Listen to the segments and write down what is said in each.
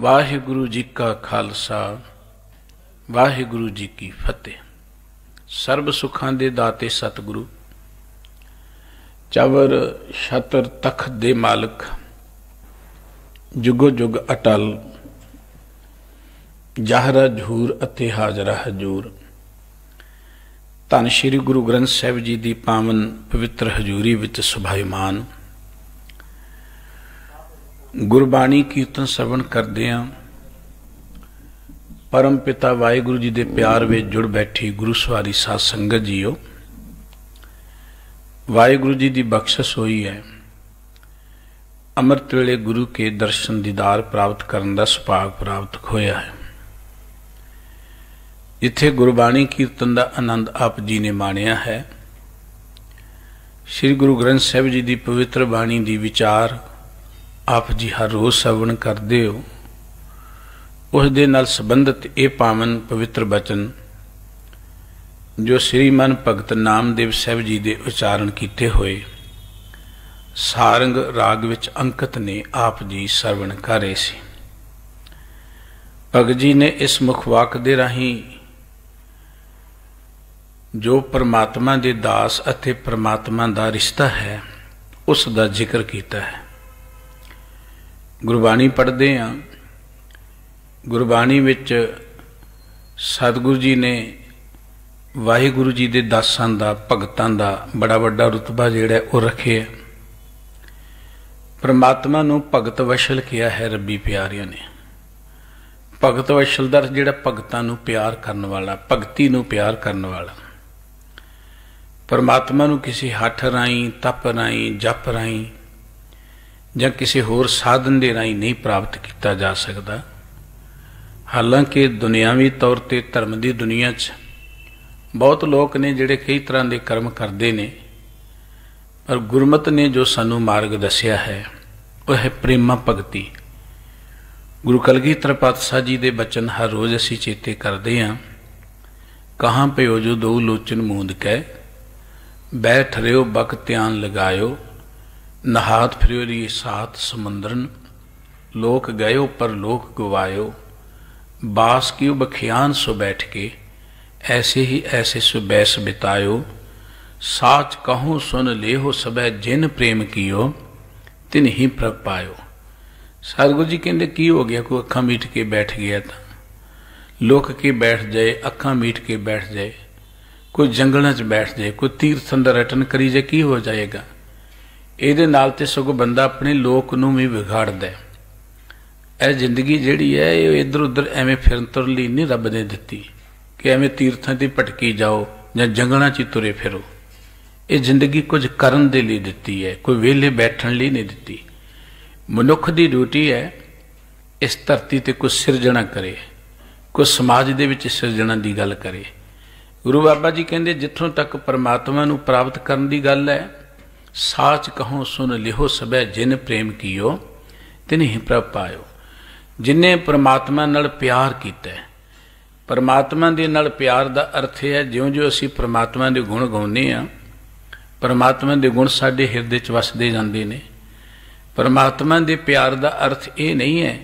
ਵਾਹਿਗੁਰੂ ਜੀ ਕਾ ਖਾਲਸਾ ਵਾਹਿਗੁਰੂ ਜੀ ਕੀ ਫਤਿਹ ਸਰਬ ਸੁਖਾਂ ਦੇ ਦਾਤੇ ਸਤਿਗੁਰੂ ਚਵਰ ਛਤਰ ਤਖਤ ਦੇ ਮਾਲਕ ਜੁਗੋ ਜੁਗ ਅਟਲ ਜਹਰਾ ਜਹੂਰ ਅਤੇ ਹਾਜ਼ਰਾ ਹਜੂਰ ਧੰਨ ਸ਼੍ਰੀ ਗੁਰੂ ਗ੍ਰੰਥ ਸਾਹਿਬ ਜੀ ਦੀ ਪਾਵਨ ਪਵਿੱਤਰ ਹਜ਼ੂਰੀ ਵਿੱਚ ਸੁਭਾਈਮਾਨ ਗੁਰਬਾਣੀ ਕੀਰਤਨ ਸਰਵਣ ਕਰਦੇ ਆਂ ਪਰਮ ਪਿਤਾ ਵਾਹਿਗੁਰੂ ਜੀ ਦੇ ਪਿਆਰ ਵਿੱਚ ਜੁੜ ਬੈਠੀ ਗੁਰੂ ਸਵਾਰੀ ਸਾਧ ਸੰਗਤ ਜੀਓ ਵਾਹਿਗੁਰੂ ਜੀ ਦੀ ਬਖਸ਼ਿਸ਼ ਹੋਈ ਹੈ ਅਮਰਤ ਵੇਲੇ ਗੁਰੂ ਕੇ ਦਰਸ਼ਨ ਦੀਦਾਰ ਪ੍ਰਾਪਤ ਕਰਨ ਦਾ ਸੁਭਾਗ ਪ੍ਰਾਪਤ ਹੋਇਆ ਹੈ ਜਿੱਥੇ ਗੁਰਬਾਣੀ ਕੀਰਤਨ ਦਾ ਆਨੰਦ ਆਪ ਜੀ ਨੇ ਮਾਣਿਆ ਹੈ ਸ੍ਰੀ ਗੁਰੂ ਗ੍ਰੰਥ ਸਾਹਿਬ ਜੀ ਦੀ ਪਵਿੱਤਰ ਬਾਣੀ ਦੀ ਵਿਚਾਰ ਆਪ ਜੀ ਹਰ ਰੋਜ਼ ਸਵਣ ਕਰਦੇ ਹੋ ਉਸ ਦੇ ਨਾਲ ਸੰਬੰਧਿਤ ਇਹ ਪਾਵਨ ਪਵਿੱਤਰ ਬਚਨ ਜੋ ਸ੍ਰੀਮਨ ਭਗਤ ਨਾਮਦੇਵ ਸਾਹਿਬ ਜੀ ਦੇ ਉਚਾਰਨ ਕੀਤੇ ਹੋਏ ਸਾਰੰਗ ਰਾਗ ਵਿੱਚ ਅੰਕਿਤ ਨੇ ਆਪ ਜੀ ਸਰਵਣ ਕਰੇ ਸੀ ਭਗਤ ਜੀ ਨੇ ਇਸ ਮੁਖਵਾਕ ਦੇ ਰਾਹੀਂ ਜੋ ਪਰਮਾਤਮਾ ਦੇ ਦਾਸ ਅਤੇ ਪਰਮਾਤਮਾ ਦਾ ਰਿਸ਼ਤਾ ਹੈ ਉਸ ਦਾ ਜ਼ਿਕਰ ਕੀਤਾ ਹੈ ਗੁਰਬਾਣੀ ਪੜ੍ਹਦੇ ਆ ਗੁਰਬਾਣੀ ਵਿੱਚ ਸਤਿਗੁਰੂ ਜੀ ਨੇ ਵਾਹਿਗੁਰੂ ਜੀ ਦੇ ਦਾਸਾਂ ਦਾ ਭਗਤਾਂ ਦਾ ਬੜਾ ਵੱਡਾ ਰਤਬਾ ਜਿਹੜਾ ਉਹ ਰੱਖਿਆ ਪਰਮਾਤਮਾ ਨੂੰ ਭਗਤ ਵਸ਼ਲ ਕਿਹਾ ਹੈ ਰੱਬੀ ਪਿਆਰਿਆਂ ਨੇ ਭਗਤ ਵਸ਼ਲ ਦਾ ਜਿਹੜਾ ਭਗਤਾਂ ਨੂੰ ਪਿਆਰ ਕਰਨ ਵਾਲਾ ਭਗਤੀ ਨੂੰ ਪਿਆਰ ਕਰਨ ਵਾਲਾ ਪਰਮਾਤਮਾ ਨੂੰ ਕਿਸੇ ਹੱਠ ਰਾਈ ਤਪ ਰਾਈ ਜਪ ਰਾਈ ਜਾਂ ਕਿਸੇ ਹੋਰ ਸਾਧਨ ਦੇ ਰਾਹੀਂ ਨਹੀਂ ਪ੍ਰਾਪਤ ਕੀਤਾ ਜਾ ਸਕਦਾ ਹਾਲਾਂਕਿ ਦੁਨਿਆਵੀ ਤੌਰ ਤੇ ਧਰਮ ਦੀ ਦੁਨੀਆ 'ਚ ਬਹੁਤ ਲੋਕ ਨੇ ਜਿਹੜੇ ਕਈ ਤਰ੍ਹਾਂ ਦੇ ਕਰਮ ਕਰਦੇ ਨੇ ਪਰ ਗੁਰਮਤ ਨੇ ਜੋ ਸਾਨੂੰ ਮਾਰਗ ਦੱਸਿਆ ਹੈ ਉਹ ਹੈ ਪ੍ਰੇਮਾ ਭਗਤੀ ਗੁਰੂ ਕਲਗੀਧਰ ਪਾਤਸ਼ਾਹ ਜੀ ਦੇ ਬਚਨ ਹਰ ਰੋਜ਼ ਅਸੀਂ ਚੇਤੇ ਕਰਦੇ ਹਾਂ ਕਹਾਂ ਪਿਓ ਜੋ ਦੋ ਲੋਚਨ ਮੂੰਦ ਕੈ ਬੈਠ ਰਿਓ ਬਖ ਧਿਆਨ ਲਗਾਇਓ नहात फ्रियोरी सात समुन्द्रन लोक गयो पर लोक गुवायो बास की बखियान सो बैठ के ऐसे ही ऐसे सो बैस बितायो साच कहो सुन ले हो सब जिन प्रेम कियो तिन ही प्रग पायो सतगुरु जी कहते की हो गया कोई अखा मीट के बैठ गया था लोक के बैठ जाए अखा मीट के बैठ जाए कोई जंगलों च बैठ जाए कोई तीर्थ अंदर अटन करी जाए की हो जाएगा ਇਹਦੇ ਨਾਲ ਤੇ ਸਗੋਂ ਬੰਦਾ ਆਪਣੇ ਲੋਕ ਨੂੰ ਵੀ ਵਿਗਾੜਦਾ ਹੈ ਇਹ ਜ਼ਿੰਦਗੀ ਜਿਹੜੀ ਹੈ ਇਹ ਇਧਰ ਉਧਰ ਐਵੇਂ ਫਿਰਨ ਤੁਰ ਲਈ ਨਹੀਂ ਰੱਬ ਨੇ ਦਿੱਤੀ ਕਿ ਐਵੇਂ ਤੀਰਥਾਂ ਤੇ ਭਟਕੀ ਜਾਓ ਜਾਂ ਜੰਗਲਾਂ 'ਚ ਤੁਰੇ ਫਿਰੋ ਇਹ ਜ਼ਿੰਦਗੀ ਕੁਝ ਕਰਨ ਦੇ ਲਈ ਦਿੱਤੀ ਹੈ ਕੋਈ ਵਿਹਲੇ ਬੈਠਣ ਲਈ ਨਹੀਂ ਦਿੱਤੀ ਮਨੁੱਖ ਦੀ ਡਿਊਟੀ ਹੈ ਇਸ ਧਰਤੀ ਤੇ ਕੁਝ ਸਿਰਜਣਾ ਕਰੇ ਕੁਝ ਸਮਾਜ ਦੇ ਵਿੱਚ ਸਿਰਜਣਾ ਦੀ ਗੱਲ ਕਰੇ ਗੁਰੂ ਬਾਬਾ ਜੀ ਕਹਿੰਦੇ ਜਿੱਥੋਂ ਤੱਕ ਪਰਮਾਤਮਾ ਨੂੰ ਪ੍ਰਾਪਤ ਕਰਨ ਦੀ ਗੱਲ ਹੈ ਸਾਚ ਕਹੋ ਸੁਨ ਲਿਹੋ ਸਬੈ ਜਿਨ ਪ੍ਰੇਮ ਕੀਓ ਤਿਨਹਿ ਪ੍ਰਭ ਪਾਇਓ ਜਿਨੇ ਪਰਮਾਤਮਾ ਨਾਲ ਪਿਆਰ ਕੀਤਾ ਪਰਮਾਤਮਾ ਦੇ ਨਾਲ ਪਿਆਰ ਦਾ ਅਰਥ ਹੈ ਜਿਉਂ-ਜਿਉਂ ਅਸੀਂ ਪਰਮਾਤਮਾ ਦੇ ਗੁਣ ਗਾਉਂਦੇ ਆ ਪਰਮਾਤਮਾ ਦੇ ਗੁਣ ਸਾਡੇ ਹਿਰਦੇ 'ਚ ਵਸਦੇ ਜਾਂਦੇ ਨੇ ਪਰਮਾਤਮਾ ਦੇ ਪਿਆਰ ਦਾ ਅਰਥ ਇਹ ਨਹੀਂ ਹੈ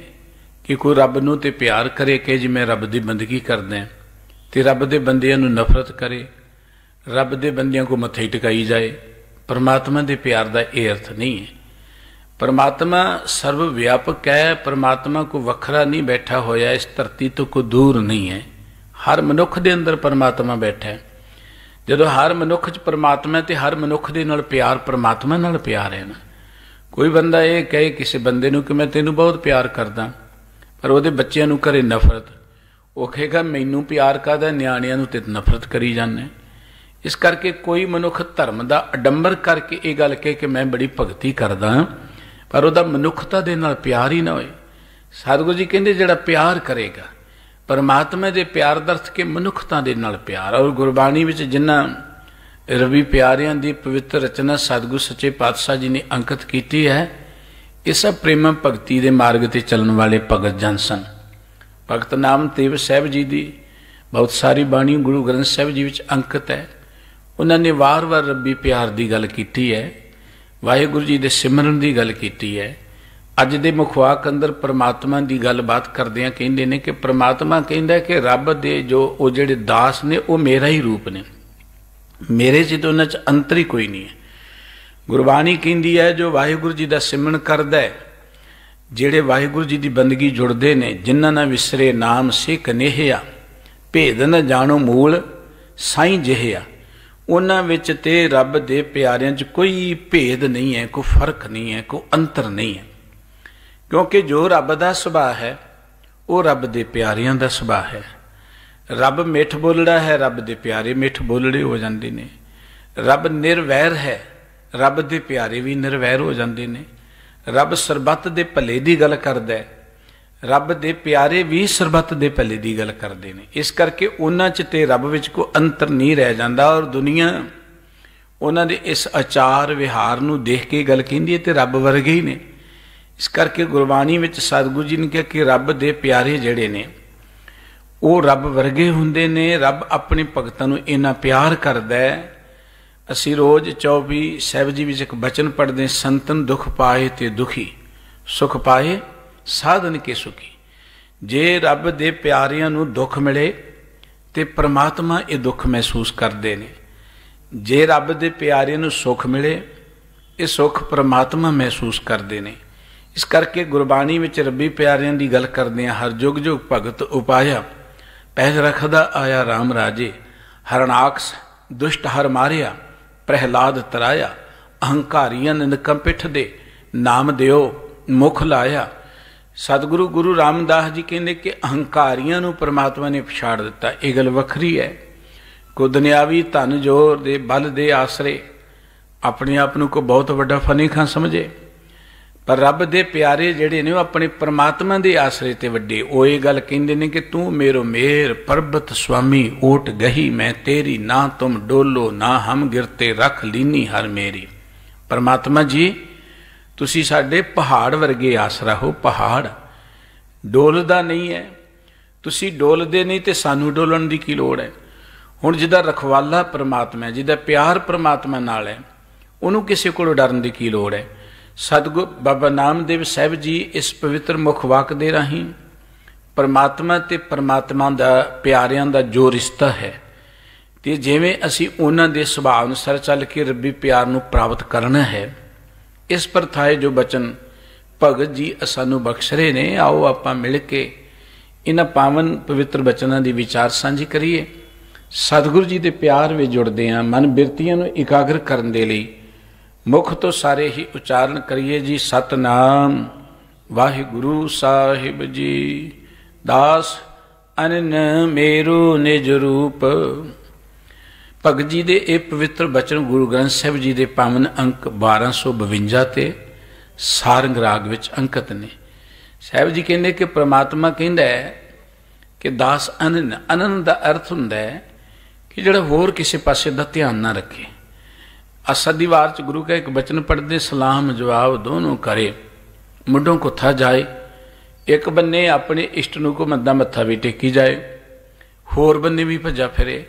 ਕਿ ਕੋਈ ਰੱਬ ਨੂੰ ਤੇ ਪਿਆਰ ਕਰੇ ਕਿ ਜਿਵੇਂ ਰੱਬ ਦੀ ਬੰਦਗੀ ਕਰਦੇ ਆ ਤੇ ਰੱਬ ਦੇ ਬੰਦਿਆਂ ਨੂੰ ਨਫ਼ਰਤ ਕਰੇ ਰੱਬ ਦੇ ਬੰਦਿਆਂ ਕੋ ਮੱਥੇ ਟਿਕਾਈ ਜਾਏ ਪਰਮਾਤਮਾ ਦੇ ਪਿਆਰ ਦਾ ਇਹ ਅਰਥ ਨਹੀਂ ਹੈ ਪਰਮਾਤਮਾ ਸਰਵ ਵਿਆਪਕ ਹੈ ਪਰਮਾਤਮਾ ਕੋ ਵੱਖਰਾ ਨਹੀਂ ਬੈਠਾ ਹੋਇਆ ਇਸ ਧਰਤੀ ਤੋਂ ਕੋ ਦੂਰ ਨਹੀਂ ਹੈ ਹਰ ਮਨੁੱਖ ਦੇ ਅੰਦਰ ਪਰਮਾਤਮਾ ਬੈਠਾ ਹੈ ਜਦੋਂ ਹਰ ਮਨੁੱਖ 'ਚ ਪਰਮਾਤਮਾ ਤੇ ਹਰ ਮਨੁੱਖ ਦੇ ਨਾਲ ਪਿਆਰ ਪਰਮਾਤਮਾ ਨਾਲ ਪਿਆਰ ਹੈ ਨਾ ਕੋਈ ਬੰਦਾ ਇਹ ਕਹੇ ਕਿਸੇ ਬੰਦੇ ਨੂੰ ਕਿ ਮੈਂ ਤੈਨੂੰ ਬਹੁਤ ਪਿਆਰ ਕਰਦਾ ਪਰ ਉਹਦੇ ਬੱਚਿਆਂ ਨੂੰ ਕਰੇ ਨਫ਼ਰਤ ਉਹ ਕਹੇਗਾ ਮੈਨੂੰ ਪਿਆਰ ਕਰਦਾ ਨਿਆਣਿਆਂ ਨੂੰ ਤੇ ਨਫ਼ਰਤ ਕਰੀ ਜਾਂਦਾ ਇਸ ਕਰਕੇ ਕੋਈ ਮਨੁੱਖ ਧਰਮ ਦਾ ਅਡੰਬਰ ਕਰਕੇ ਇਹ ਗੱਲ ਕਹੇ ਕਿ ਮੈਂ ਬੜੀ ਭਗਤੀ ਕਰਦਾ ਪਰ ਉਹਦਾ ਮਨੁੱਖਤਾ ਦੇ ਨਾਲ ਪਿਆਰ ਹੀ ਨਾ ਹੋਏ ਸਤਿਗੁਰੂ ਜੀ ਕਹਿੰਦੇ ਜਿਹੜਾ ਪਿਆਰ ਕਰੇਗਾ ਪਰਮਾਤਮਾ ਦੇ ਪਿਆਰ ਦਰਸ ਕੇ ਮਨੁੱਖਤਾ ਦੇ ਨਾਲ ਪਿਆਰ ਔਰ ਗੁਰਬਾਣੀ ਵਿੱਚ ਜਿੰਨਾ ਰਵੀ ਪਿਆਰਿਆਂ ਦੀ ਪਵਿੱਤਰ ਰਚਨਾ ਸਤਿਗੁਰ ਸੱਚੇ ਪਾਤਸ਼ਾਹ ਜੀ ਨੇ ਅੰਕਿਤ ਕੀਤੀ ਹੈ ਇਹ ਸਭ ਪ੍ਰੇਮ ਭਗਤੀ ਦੇ ਮਾਰਗ ਤੇ ਚੱਲਣ ਵਾਲੇ ਭਗਤ ਜਨ ਸਨ ਭਗਤ ਨਾਮ ਤੇਵ ਸਾਹਿਬ ਜੀ ਦੀ ਬਹੁਤ ਸਾਰੀ ਬਾਣੀ ਗੁਰੂ ਗ੍ਰੰਥ ਸਾਹਿਬ ਜੀ ਵਿੱਚ ਅੰਕਿਤ ਹੈ ਉਹਨਾਂ ਨੇ ਵਾਰ-ਵਾਰ ਰੱਬੀ ਪਿਆਰ ਦੀ ਗੱਲ ਕੀਤੀ ਹੈ ਵਾਹਿਗੁਰੂ ਜੀ ਦੇ ਸਿਮਰਨ ਦੀ ਗੱਲ ਕੀਤੀ ਹੈ ਅੱਜ ਦੇ ਮੁਖਵਾਕ ਅੰਦਰ ਪ੍ਰਮਾਤਮਾ ਦੀ ਗੱਲਬਾਤ ਕਰਦੇ ਆ ਕਹਿੰਦੇ ਨੇ ਕਿ ਪ੍ਰਮਾਤਮਾ ਕਹਿੰਦਾ ਕਿ ਰੱਬ ਦੇ ਜੋ ਉਹ ਜਿਹੜੇ ਦਾਸ ਨੇ ਉਹ ਮੇਰਾ ਹੀ ਰੂਪ ਨੇ ਮੇਰੇ ਜਿਤ ਉਹਨਾਂ 'ਚ ਅੰਤਰੀ ਕੋਈ ਨਹੀਂ ਹੈ ਗੁਰਬਾਣੀ ਕਹਿੰਦੀ ਹੈ ਜੋ ਵਾਹਿਗੁਰੂ ਜੀ ਦਾ ਸਿਮਰਨ ਕਰਦਾ ਹੈ ਜਿਹੜੇ ਵਾਹਿਗੁਰੂ ਜੀ ਦੀ ਬੰਦਗੀ ਜੁੜਦੇ ਨੇ ਜਿਨ੍ਹਾਂ ਨਾਲ ਵਿਸਰੇ ਨਾਮ ਸੇ ਨੇਹਿਆ ਭੇਦ ਨ ਜਾਣੋ ਮੂਲ ਸਾਈਂ ਜਿਹਿਆ ਉਹਨਾਂ ਵਿੱਚ ਤੇ ਰੱਬ ਦੇ ਪਿਆਰਿਆਂ 'ਚ ਕੋਈ ਭੇਦ ਨਹੀਂ ਹੈ ਕੋਈ ਫਰਕ ਨਹੀਂ ਹੈ ਕੋਈ ਅੰਤਰ ਨਹੀਂ ਹੈ ਕਿਉਂਕਿ ਜੋ ਰੱਬ ਦਾ ਸੁਭਾਅ ਹੈ ਉਹ ਰੱਬ ਦੇ ਪਿਆਰਿਆਂ ਦਾ ਸੁਭਾਅ ਹੈ ਰੱਬ ਮਿੱਠ ਬੋਲੜਾ ਹੈ ਰੱਬ ਦੇ ਪਿਆਰੇ ਮਿੱਠ ਬੋਲੜੇ ਹੋ ਜਾਂਦੇ ਨੇ ਰੱਬ ਨਿਰਵੈਰ ਹੈ ਰੱਬ ਦੇ ਪਿਆਰੇ ਵੀ ਨਿਰਵੈਰ ਹੋ ਜਾਂਦੇ ਨੇ ਰੱਬ ਸਰਬੱਤ ਦੇ ਭਲੇ ਦੀ ਗੱਲ ਕਰਦਾ ਹੈ ਰੱਬ ਦੇ ਪਿਆਰੇ ਵੀ ਸਰਬੱਤ ਦੇ ਪੱਲੇ ਦੀ ਗੱਲ ਕਰਦੇ ਨੇ ਇਸ ਕਰਕੇ ਉਹਨਾਂ 'ਚ ਤੇ ਰੱਬ ਵਿੱਚ ਕੋ ਅੰਤਰ ਨਹੀਂ ਰਹਿ ਜਾਂਦਾ ਔਰ ਦੁਨੀਆ ਉਹਨਾਂ ਦੇ ਇਸ ਆਚਾਰ ਵਿਹਾਰ ਨੂੰ ਦੇਖ ਕੇ ਗੱਲ ਕਹਿੰਦੀ ਹੈ ਤੇ ਰੱਬ ਵਰਗੇ ਹੀ ਨੇ ਇਸ ਕਰਕੇ ਗੁਰਬਾਣੀ ਵਿੱਚ ਸਤਿਗੁਰੂ ਜੀ ਨੇ ਕਿਹਾ ਕਿ ਰੱਬ ਦੇ ਪਿਆਰੇ ਜਿਹੜੇ ਨੇ ਉਹ ਰੱਬ ਵਰਗੇ ਹੁੰਦੇ ਨੇ ਰੱਬ ਆਪਣੇ ਭਗਤਾਂ ਨੂੰ ਇੰਨਾ ਪਿਆਰ ਕਰਦਾ ਹੈ ਅਸੀਂ ਰੋਜ਼ 24 ਸਹਿਬ ਜੀ ਵਿੱਚ ਇੱਕ ਬਚਨ ਪੜ੍ਹਦੇ ਸੰਤਨ ਦੁਖ ਪਾਏ ਤੇ ਦੁਖੀ ਸੁਖ ਪਾਏ ਸਾਧਨ ਕੇ ਸੁਖੀ ਜੇ ਰੱਬ ਦੇ ਪਿਆਰਿਆਂ ਨੂੰ ਦੁੱਖ ਮਿਲੇ ਤੇ ਪ੍ਰਮਾਤਮਾ ਇਹ ਦੁੱਖ ਮਹਿਸੂਸ ਕਰਦੇ ਨੇ ਜੇ ਰੱਬ ਦੇ ਪਿਆਰਿਆਂ ਨੂੰ ਸੁੱਖ ਮਿਲੇ ਇਹ ਸੁੱਖ ਪ੍ਰਮਾਤਮਾ ਮਹਿਸੂਸ ਕਰਦੇ ਨੇ ਇਸ ਕਰਕੇ ਗੁਰਬਾਣੀ ਵਿੱਚ ਰੱਬੀ ਪਿਆਰਿਆਂ ਦੀ ਗੱਲ ਕਰਦੇ ਆ ਹਰ ਜੁਗ ਜੁਗ ਭਗਤ ਉਪਾਇਆ ਪਹਿਜ ਰਖਦਾ ਆਇਆ RAM ਰਾਜੇ ਹਰਨਾਕਸ ਦੁਸ਼ਟ ਹਰ ਮਾਰਿਆ ਪ੍ਰਹਿਲਾਦ ਤਰਾਇਆ ਅਹੰਕਾਰੀਆਂ ਨਿਕੰਪਿਠ ਦੇ ਨਾਮ ਦਿਓ ਮੁਖ ਲਾਇਆ ਸਤਿਗੁਰੂ ਗੁਰੂ ਰਾਮਦਾਸ ਜੀ ਕਹਿੰਦੇ ਕਿ ਅਹੰਕਾਰੀਆਂ ਨੂੰ ਪ੍ਰਮਾਤਮਾ ਨੇ ਪਛਾੜ ਦਿੱਤਾ ਇਹ ਗੱਲ ਵੱਖਰੀ ਹੈ ਕੋ ਦੁਨਿਆਵੀ ਧਨ ਜੋਰ ਦੇ ਬਲ ਦੇ ਆਸਰੇ ਆਪਣੇ ਆਪ ਨੂੰ ਕੋ ਬਹੁਤ ਵੱਡਾ ਫਨੀਖਾ ਸਮਝੇ ਪਰ ਰੱਬ ਦੇ ਪਿਆਰੇ ਜਿਹੜੇ ਨੇ ਉਹ ਆਪਣੇ ਪਰਮਾਤਮਾ ਦੇ ਆਸਰੇ ਤੇ ਵੱਡੇ ਉਹ ਇਹ ਗੱਲ ਕਹਿੰਦੇ ਨੇ ਕਿ ਤੂੰ ਮੇਰੋ ਮੇਰ ਪਰਬਤ ਸੁਆਮੀ ਓਟ ਗਹੀ ਮੈਂ ਤੇਰੀ ਨਾ ਤੁਮ ਡੋਲੋ ਨਾ ਹਮ ਗਿਰਤੇ ਰਖ ਲੀਨੀ ਹਰ ਮੇਰੀ ਪਰਮਾਤਮਾ ਜੀ ਤੁਸੀਂ ਸਾਡੇ ਪਹਾੜ ਵਰਗੇ ਆਸਰਾ ਹੋ ਪਹਾੜ ਡੋਲਦਾ ਨਹੀਂ ਹੈ ਤੁਸੀਂ ਡੋਲਦੇ ਨਹੀਂ ਤੇ ਸਾਨੂੰ ਡੋਲਣ ਦੀ ਕੀ ਲੋੜ ਹੈ ਹੁਣ ਜਿਹਦਾ ਰਖਵਾਲਾ ਪ੍ਰਮਾਤਮਾ ਹੈ ਜਿਹਦਾ ਪਿਆਰ ਪ੍ਰਮਾਤਮਾ ਨਾਲ ਹੈ ਉਹਨੂੰ ਕਿਸੇ ਕੋਲ ਡਰਨ ਦੀ ਕੀ ਲੋੜ ਹੈ ਸਤਗੁਰ ਬਾਬਾ ਨਾਮਦੇਵ ਸਾਹਿਬ ਜੀ ਇਸ ਪਵਿੱਤਰ ਮੁਖ ਵਾਕ ਦੇ ਰਾਹੀਂ ਪਰਮਾਤਮਾ ਤੇ ਪਰਮਾਤਮਾ ਦਾ ਪਿਆਰਿਆਂ ਦਾ ਜੋ ਰਿਸ਼ਤਾ ਹੈ ਤੇ ਜਿਵੇਂ ਅਸੀਂ ਉਹਨਾਂ ਦੇ ਸੁਭਾਅ ਅਨੁਸਾਰ ਚੱਲ ਕੇ ਰੱਬੀ ਪਿਆਰ ਨੂੰ ਪ੍ਰਾਪਤ ਕਰਨਾ ਹੈ ਇਸ ਪਰ ਥਾਏ ਜੋ ਬਚਨ ਭਗਤ ਜੀ ਸਾਨੂੰ ਬਖਸ਼ ਰਹੇ ਨੇ ਆਓ ਆਪਾਂ ਮਿਲ ਕੇ ਇਹਨਾਂ ਪਾਵਨ ਪਵਿੱਤਰ ਬਚਨਾਂ ਦੀ ਵਿਚਾਰ ਸਾਂਝੀ ਕਰੀਏ ਸਤਿਗੁਰੂ ਜੀ ਦੇ ਪਿਆਰ ਵਿੱਚ ਜੁੜਦੇ ਆਂ ਮਨ ਬਿਰਤੀਆਂ ਨੂੰ ਇਕਾਗਰ ਕਰਨ ਦੇ ਲਈ ਮੁਖ ਤੋਂ ਸਾਰੇ ਹੀ ਉਚਾਰਨ ਕਰੀਏ ਜੀ ਸਤਨਾਮ ਵਾਹਿਗੁਰੂ ਸਾਹਿਬ ਜੀ ਦਾਸ ਅਨਨ ਮੇਰੂ ਨਿਜ ਰੂਪ ਭਗਤ ਜੀ ਦੇ ਇਹ ਪਵਿੱਤਰ ਬਚਨ ਗੁਰੂ ਗ੍ਰੰਥ ਸਾਹਿਬ ਜੀ ਦੇ ਪਾਵਨ ਅੰਕ 1252 ਤੇ ਸਾਰੰਗ ਰਾਗ ਵਿੱਚ ਅੰਕਿਤ ਨੇ ਸਾਹਿਬ ਜੀ ਕਹਿੰਦੇ ਕਿ ਪ੍ਰਮਾਤਮਾ ਕਹਿੰਦਾ ਹੈ ਕਿ ਦਾਸ ਅਨਨ ਅਨਨ ਦਾ ਅਰਥ ਹੁੰਦਾ ਹੈ ਕਿ ਜਿਹੜਾ ਹੋਰ ਕਿਸੇ ਪਾਸੇ ਦਾ ਧਿਆਨ ਨਾ ਰੱਖੇ ਅਸਾ ਦੀਵਾਰ ਚ ਗੁਰੂ ਕਾ ਇੱਕ ਬਚਨ ਪੜਦੇ ਸਲਾਮ ਜਵਾਬ ਦੋਨੋਂ ਕਰੇ ਮੁੱਢੋਂ ਕੋਥਾ ਜਾਏ ਇੱਕ ਬੰਨੇ ਆਪਣੇ ਇਸ਼ਟ ਨੂੰ ਕੋ ਮੱਦਾ ਮੱਥਾ ਵੀ ਟੇਕੀ ਜਾਏ ਹੋਰ ਬੰਨੇ ਵੀ ਭੱਜਾ ਫਿਰੇ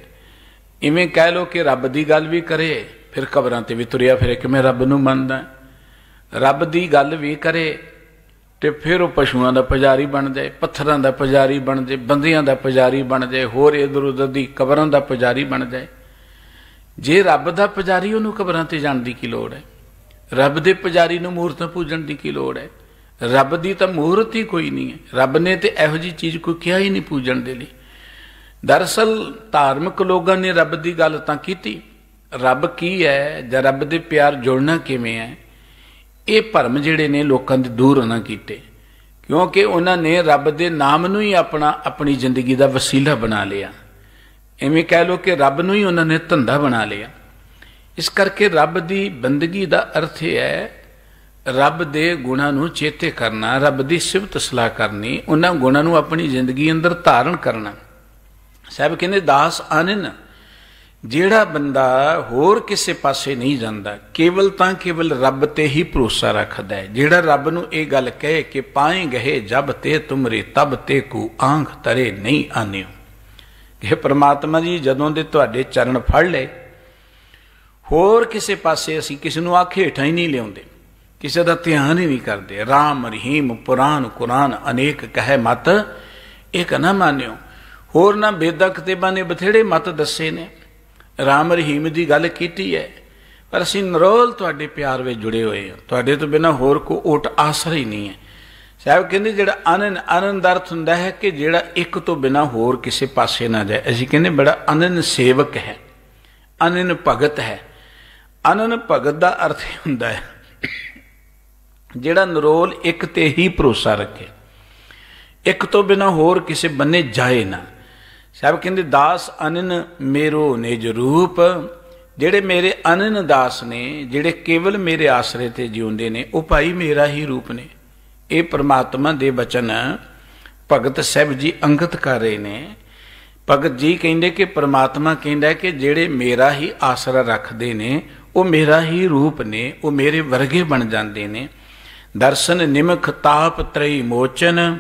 ਇਵੇਂ ਕਹਿ ਲੋ ਕਿ ਰੱਬ ਦੀ ਗੱਲ ਵੀ ਕਰੇ ਫਿਰ ਕਬਰਾਂ ਤੇ ਵੀ ਤੁਰਿਆ ਫਿਰੇ ਕਿ ਮੈਂ ਰੱਬ ਨੂੰ ਮੰਨਦਾ ਰੱਬ ਦੀ ਗੱਲ ਵੀ ਕਰੇ ਤੇ ਫਿਰ ਉਹ ਪਸ਼ੂਆਂ ਦਾ ਪੁਜਾਰੀ ਬਣ ਜਾਏ ਪੱਥਰਾਂ ਦਾ ਪੁਜਾਰੀ ਬਣ ਜਾਏ ਬੰਦਿਆਂ ਦਾ ਪੁਜਾਰੀ ਬਣ ਜਾਏ ਹੋਰ ਇਧਰ ਉਧਰ ਦੀ ਕਬਰਾਂ ਦਾ ਪੁਜਾਰੀ ਬਣ ਜਾਏ ਜੇ ਰੱਬ ਦਾ ਪੁਜਾਰੀ ਉਹਨੂੰ ਕਬਰਾਂ ਤੇ ਜਾਣ ਦੀ ਕੀ ਲੋੜ ਹੈ ਰੱਬ ਦੇ ਪੁਜਾਰੀ ਨੂੰ ਮੂਰਤਾਂ ਪੂਜਣ ਦੀ ਕੀ ਲੋੜ ਹੈ ਰੱਬ ਦੀ ਤਾਂ ਮੂਰਤ ਹੀ ਕੋਈ ਨਹੀਂ ਹੈ ਰੱਬ ਨੇ ਤੇ ਇਹੋ ਜੀ ਚੀਜ਼ ਕੋਈ ਕਿਹਾ ਹੀ ਨਹੀਂ ਪੂਜਣ ਦੇ ਲਈ ਦਰਸਲ ਧਾਰਮਿਕ ਲੋਕਾਂ ਨੇ ਰੱਬ ਦੀ ਗੱਲ ਤਾਂ ਕੀਤੀ ਰੱਬ ਕੀ ਹੈ ਜਾਂ ਰੱਬ ਦੇ ਪਿਆਰ ਜੁੜਨਾ ਕਿਵੇਂ ਹੈ ਇਹ ਭਰਮ ਜਿਹੜੇ ਨੇ ਲੋਕਾਂ ਦੇ ਦੂਰ ਹੋਣਾ ਕੀਤੇ ਕਿਉਂਕਿ ਉਹਨਾਂ ਨੇ ਰੱਬ ਦੇ ਨਾਮ ਨੂੰ ਹੀ ਆਪਣਾ ਆਪਣੀ ਜ਼ਿੰਦਗੀ ਦਾ ਵਸੀਲਾ ਬਣਾ ਲਿਆ ਐਵੇਂ ਕਹਿ ਲੋ ਕਿ ਰੱਬ ਨੂੰ ਹੀ ਉਹਨਾਂ ਨੇ ਧੰਦਾ ਬਣਾ ਲਿਆ ਇਸ ਕਰਕੇ ਰੱਬ ਦੀ ਬੰਦਗੀ ਦਾ ਅਰਥ ਇਹ ਹੈ ਰੱਬ ਦੇ ਗੁਣਾਂ ਨੂੰ ਚੇਤੇ ਕਰਨਾ ਰੱਬ ਦੀ ਸਿਫਤ ਸਲਾਹ ਕਰਨੀ ਉਹਨਾਂ ਗੁਣਾਂ ਨੂੰ ਆਪਣੀ ਜ਼ਿੰਦਗੀ ਅੰਦਰ ਧਾਰਨ ਕਰਨਾ ਸਾਹਿਬ ਕਹਿੰਦੇ ਦਾਸ ਅਨਨ ਜਿਹੜਾ ਬੰਦਾ ਹੋਰ ਕਿਸੇ ਪਾਸੇ ਨਹੀਂ ਜਾਂਦਾ ਕੇਵਲ ਤਾਂ ਕੇਵਲ ਰੱਬ ਤੇ ਹੀ ਭਰੋਸਾ ਰੱਖਦਾ ਹੈ ਜਿਹੜਾ ਰੱਬ ਨੂੰ ਇਹ ਗੱਲ ਕਹੇ ਕਿ ਪਾਏ ਗਏ ਜਬ ਤੇ ਤੁਮਰੇ ਤਬ ਤੇ ਕੋ ਆਂਖ ਤਰੇ ਨਹੀਂ ਆਨਿਓ ਕਿ ਪ੍ਰਮਾਤਮਾ ਜੀ ਜਦੋਂ ਦੇ ਤੁਹਾਡੇ ਚਰਨ ਫੜ ਲੈ ਹੋਰ ਕਿਸੇ ਪਾਸੇ ਅਸੀਂ ਕਿਸ ਨੂੰ ਆਖੇ ਹੀ ਨਹੀਂ ਲਿਆਉਂਦੇ ਕਿਸੇ ਦਾ ਧਿਆਨ ਹੀ ਨਹੀਂ ਕਰਦੇ ਰਾਮ ਰਹੀਮ ਪੁਰਾਨ ਕੁਰਾਨ ਅਨੇਕ ਕਹਿ ਮਤ ਇੱਕ ਨਾ ਮੰਨਿਓ ਹੋਰ ਨਾ ਬੇਦਾਂ ਕਿਤਾਬਾਂ ਨੇ ਬਥੇੜੇ ਮਤ ਦੱਸੇ ਨੇ ਰਾਮ ਰਹੀਮ ਦੀ ਗੱਲ ਕੀਤੀ ਹੈ ਪਰ ਅਸੀਂ ਨਰੋਲ ਤੁਹਾਡੇ ਪਿਆਰ ਵਿੱਚ ਜੁੜੇ ਹੋਏ ਹਾਂ ਤੁਹਾਡੇ ਤੋਂ ਬਿਨਾ ਹੋਰ ਕੋ ਓਟ ਆਸਰਾ ਹੀ ਨਹੀਂ ਹੈ ਸਾਬ ਕਹਿੰਦੇ ਜਿਹੜਾ ਅਨਨ ਅਨੰਦ ਅਰਥ ਹੁੰਦਾ ਹੈ ਕਿ ਜਿਹੜਾ ਇੱਕ ਤੋਂ ਬਿਨਾ ਹੋਰ ਕਿਸੇ ਪਾਸੇ ਨਾ ਜਾਏ ਅਸੀਂ ਕਹਿੰਦੇ ਬੜਾ ਅਨਨ ਸੇਵਕ ਹੈ ਅਨਨ ਭਗਤ ਹੈ ਅਨਨ ਭਗਤ ਦਾ ਅਰਥ ਹੁੰਦਾ ਹੈ ਜਿਹੜਾ ਨਰੋਲ ਇੱਕ ਤੇ ਹੀ ਭਰੋਸਾ ਰੱਖੇ ਇੱਕ ਤੋਂ ਬਿਨਾ ਹੋਰ ਕਿਸੇ ਬੰਨੇ ਜਾਏ ਨਾ ਸਾਬ ਕਹਿੰਦੇ ਦਾਸ ਅਨਨ ਮੇਰੋ ਨਿਜ ਰੂਪ ਜਿਹੜੇ ਮੇਰੇ ਅਨਨ ਦਾਸ ਨੇ ਜਿਹੜੇ ਕੇਵਲ ਮੇਰੇ ਆਸਰੇ ਤੇ ਜਿਉਂਦੇ ਨੇ ਉਹ ਭਾਈ ਮੇਰਾ ਹੀ ਰੂਪ ਨੇ ਇਹ ਪ੍ਰਮਾਤਮਾ ਦੇ ਬਚਨ ਭਗਤ ਸਾਹਿਬ ਜੀ ਅੰਗਤ ਕਰ ਰਹੇ ਨੇ ਭਗਤ ਜੀ ਕਹਿੰਦੇ ਕਿ ਪ੍ਰਮਾਤਮਾ ਕਹਿੰਦਾ ਕਿ ਜਿਹੜੇ ਮੇਰਾ ਹੀ ਆਸਰਾ ਰੱਖਦੇ ਨੇ ਉਹ ਮੇਰਾ ਹੀ ਰੂਪ ਨੇ ਉਹ ਮੇਰੇ ਵਰਗੇ ਬਣ ਜਾਂਦੇ ਨੇ ਦਰਸ਼ਨ ਨਿਮਖ ਤਾਪ ਤ੍ਰੈ ਮੋਚਨ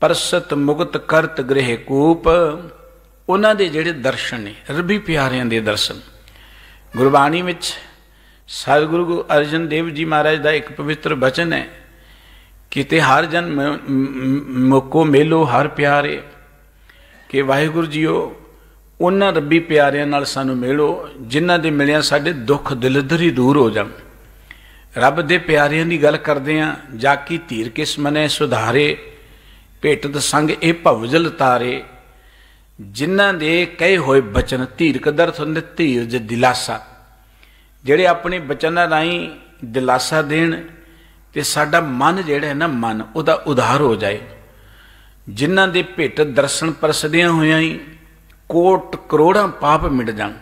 ਪਰਸਤ ਮੁਗਤ ਕਰਤ ਗ੍ਰਹਿ ਕੂਪ ਉਹਨਾਂ ਦੇ ਜਿਹੜੇ ਦਰਸ਼ਨ ਨੇ ਰੱਬੀ ਪਿਆਰਿਆਂ ਦੇ ਦਰਸ਼ਨ ਗੁਰਬਾਣੀ ਵਿੱਚ ਸਤਿਗੁਰੂ ਅਰਜਨ ਦੇਵ ਜੀ ਮਹਾਰਾਜ ਦਾ ਇੱਕ ਪਵਿੱਤਰ ਬਚਨ ਹੈ ਕਿ ਤੇ ਹਰ ਜਨ ਮੋਕੋ ਮੇਲੋ ਹਰ ਪਿਆਰੇ ਕਿ ਵਾਹਿਗੁਰੂ ਜੀਓ ਉਹਨਾਂ ਰੱਬੀ ਪਿਆਰਿਆਂ ਨਾਲ ਸਾਨੂੰ ਮਿਲੋ ਜਿਨ੍ਹਾਂ ਦੇ ਮਿਲਿਆ ਸਾਡੇ ਦੁੱਖ ਦਿਲਦਰੀ ਦੂਰ ਹੋ ਜਾਣ ਰੱਬ ਦੇ ਪਿਆਰਿਆਂ ਦੀ ਗੱਲ ਕਰਦੇ ਆ ਜਾ ਕੀ ਧੀਰ ਕਿਸ ਮਨੇ ਸੁਧਾਰੇ ਭੇਟਤ ਸੰਗ ਇਹ ਭਵਜਲ ਤਾਰੇ ਜਿਨ੍ਹਾਂ ਦੇ ਕਹੇ ਹੋਏ ਬਚਨ ਧੀਰ ਕਦਰਥ ਹੁੰਦੇ ਧੀਰਜ ਦਿਲਾਸਾ ਜਿਹੜੇ ਆਪਣੇ ਬਚਨਾਂ ਰਾਹੀਂ ਦਿਲਾਸਾ ਦੇਣ ਤੇ ਸਾਡਾ ਮਨ ਜਿਹੜਾ ਹੈ ਨਾ ਮਨ ਉਹਦਾ ਉਧਾਰ ਹੋ ਜਾਏ ਜਿਨ੍ਹਾਂ ਦੇ ਭੇਟ ਦਰਸ਼ਨ ਪਰਸਦਿਆਂ ਹੋਇਆਂ ਹੀ ਕੋਟ ਕਰੋੜਾਂ ਪਾਪ ਮਿਟ ਜਾਣ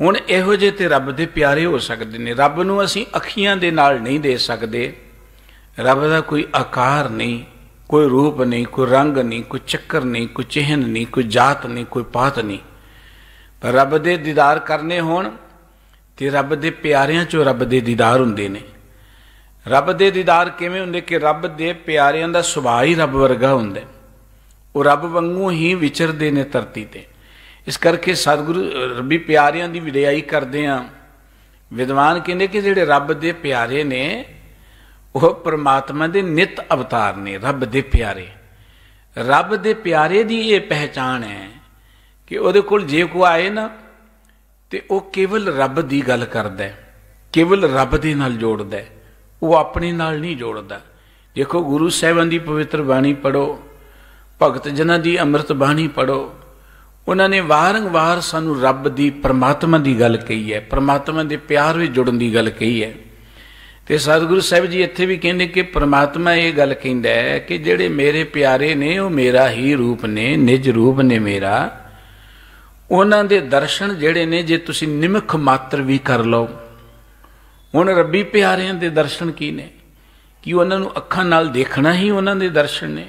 ਹੁਣ ਇਹੋ ਜੇ ਤੇ ਰੱਬ ਦੇ ਪਿਆਰੇ ਹੋ ਸਕਦੇ ਨੇ ਰੱਬ ਨੂੰ ਅਸੀਂ ਅੱਖੀਆਂ ਦੇ ਨਾਲ ਨਹੀਂ ਦੇ ਸਕਦੇ ਰੱਬ ਦਾ ਕੋਈ ਆਕਾਰ ਨਹੀਂ ਕੋਈ ਰੂਪ ਨਹੀਂ ਕੋਈ ਰੰਗ ਨਹੀਂ ਕੋਈ ਚੱਕਰ ਨਹੀਂ ਕੋਈ ਚਿਹਨ ਨਹੀਂ ਕੋਈ ਜਾਤ ਨਹੀਂ ਕੋਈ ਪਾਤ ਨਹੀਂ ਪਰ ਰੱਬ ਦੇ ਦੀਦਾਰ ਕਰਨੇ ਹੋਣ ਤੇ ਰੱਬ ਦੇ ਪਿਆਰਿਆਂ ਚੋਂ ਰੱਬ ਦੇ ਦੀਦਾਰ ਹੁੰਦੇ ਨੇ ਰੱਬ ਦੇ ਦੀਦਾਰ ਕਿਵੇਂ ਹੁੰਦੇ ਕਿ ਰੱਬ ਦੇ ਪਿਆਰਿਆਂ ਦਾ ਸੁਭਾਅ ਹੀ ਰੱਬ ਵਰਗਾ ਹੁੰਦਾ ਉਹ ਰੱਬ ਵਾਂਗੂ ਹੀ ਵਿਚਰਦੇ ਨੇ ਧਰਤੀ ਤੇ ਇਸ ਕਰਕੇ ਸਤਿਗੁਰੂ ਰੱਬੀ ਪਿਆਰਿਆਂ ਦੀ ਵਿੜਾਈ ਕਰਦੇ ਆ ਵਿਦਵਾਨ ਕਹਿੰਦੇ ਕਿ ਜਿਹੜੇ ਰੱਬ ਦੇ ਪਿਆਰੇ ਨੇ ਉਹ ਪ੍ਰਮਾਤਮਾ ਦੇ ਨਿਤ ਅਵਤਾਰ ਨੇ ਰੱਬ ਦੇ ਪਿਆਰੇ ਰੱਬ ਦੇ ਪਿਆਰੇ ਦੀ ਇਹ ਪਹਿਚਾਨ ਹੈ ਕਿ ਉਹਦੇ ਕੋਲ ਜੇ ਕੋ ਆਏ ਨਾ ਤੇ ਉਹ ਕੇਵਲ ਰੱਬ ਦੀ ਗੱਲ ਕਰਦਾ ਹੈ ਕੇਵਲ ਰੱਬ ਦੇ ਨਾਲ ਜੋੜਦਾ ਹੈ ਉਹ ਆਪਣੇ ਨਾਲ ਨਹੀਂ ਜੋੜਦਾ ਦੇਖੋ ਗੁਰੂ ਸਾਹਿਬਾਂ ਦੀ ਪਵਿੱਤਰ ਬਾਣੀ ਪੜੋ ਭਗਤ ਜਨਾਂ ਦੀ ਅੰਮ੍ਰਿਤ ਬਾਣੀ ਪੜੋ ਉਹਨਾਂ ਨੇ ਵਾਰੰਵਾਰ ਸਾਨੂੰ ਰੱਬ ਦੀ ਪਰਮਾਤਮਾ ਦੀ ਗੱਲ ਕਹੀ ਹੈ ਪਰਮਾਤਮਾ ਦੇ ਪਿਆਰ ਵਿੱਚ ਜੁੜਨ ਦੀ ਗੱਲ ਕਹੀ ਹੈ ਤੇ ਸਤਿਗੁਰੂ ਸਾਹਿਬ ਜੀ ਇੱਥੇ ਵੀ ਕਹਿੰਦੇ ਕਿ ਪ੍ਰਮਾਤਮਾ ਇਹ ਗੱਲ ਕਹਿੰਦਾ ਹੈ ਕਿ ਜਿਹੜੇ ਮੇਰੇ ਪਿਆਰੇ ਨੇ ਉਹ ਮੇਰਾ ਹੀ ਰੂਪ ਨੇ ਨਿਜ ਰੂਪ ਨੇ ਮੇਰਾ ਉਹਨਾਂ ਦੇ ਦਰਸ਼ਨ ਜਿਹੜੇ ਨੇ ਜੇ ਤੁਸੀਂ ਨਿਮਖ ਮਾਤਰ ਵੀ ਕਰ ਲਓ ਹੁਣ ਰੱਬੀ ਪਿਆਰਿਆਂ ਦੇ ਦਰਸ਼ਨ ਕੀ ਨੇ ਕਿ ਉਹਨਾਂ ਨੂੰ ਅੱਖਾਂ ਨਾਲ ਦੇਖਣਾ ਹੀ ਉਹਨਾਂ ਦੇ ਦਰਸ਼ਨ ਨੇ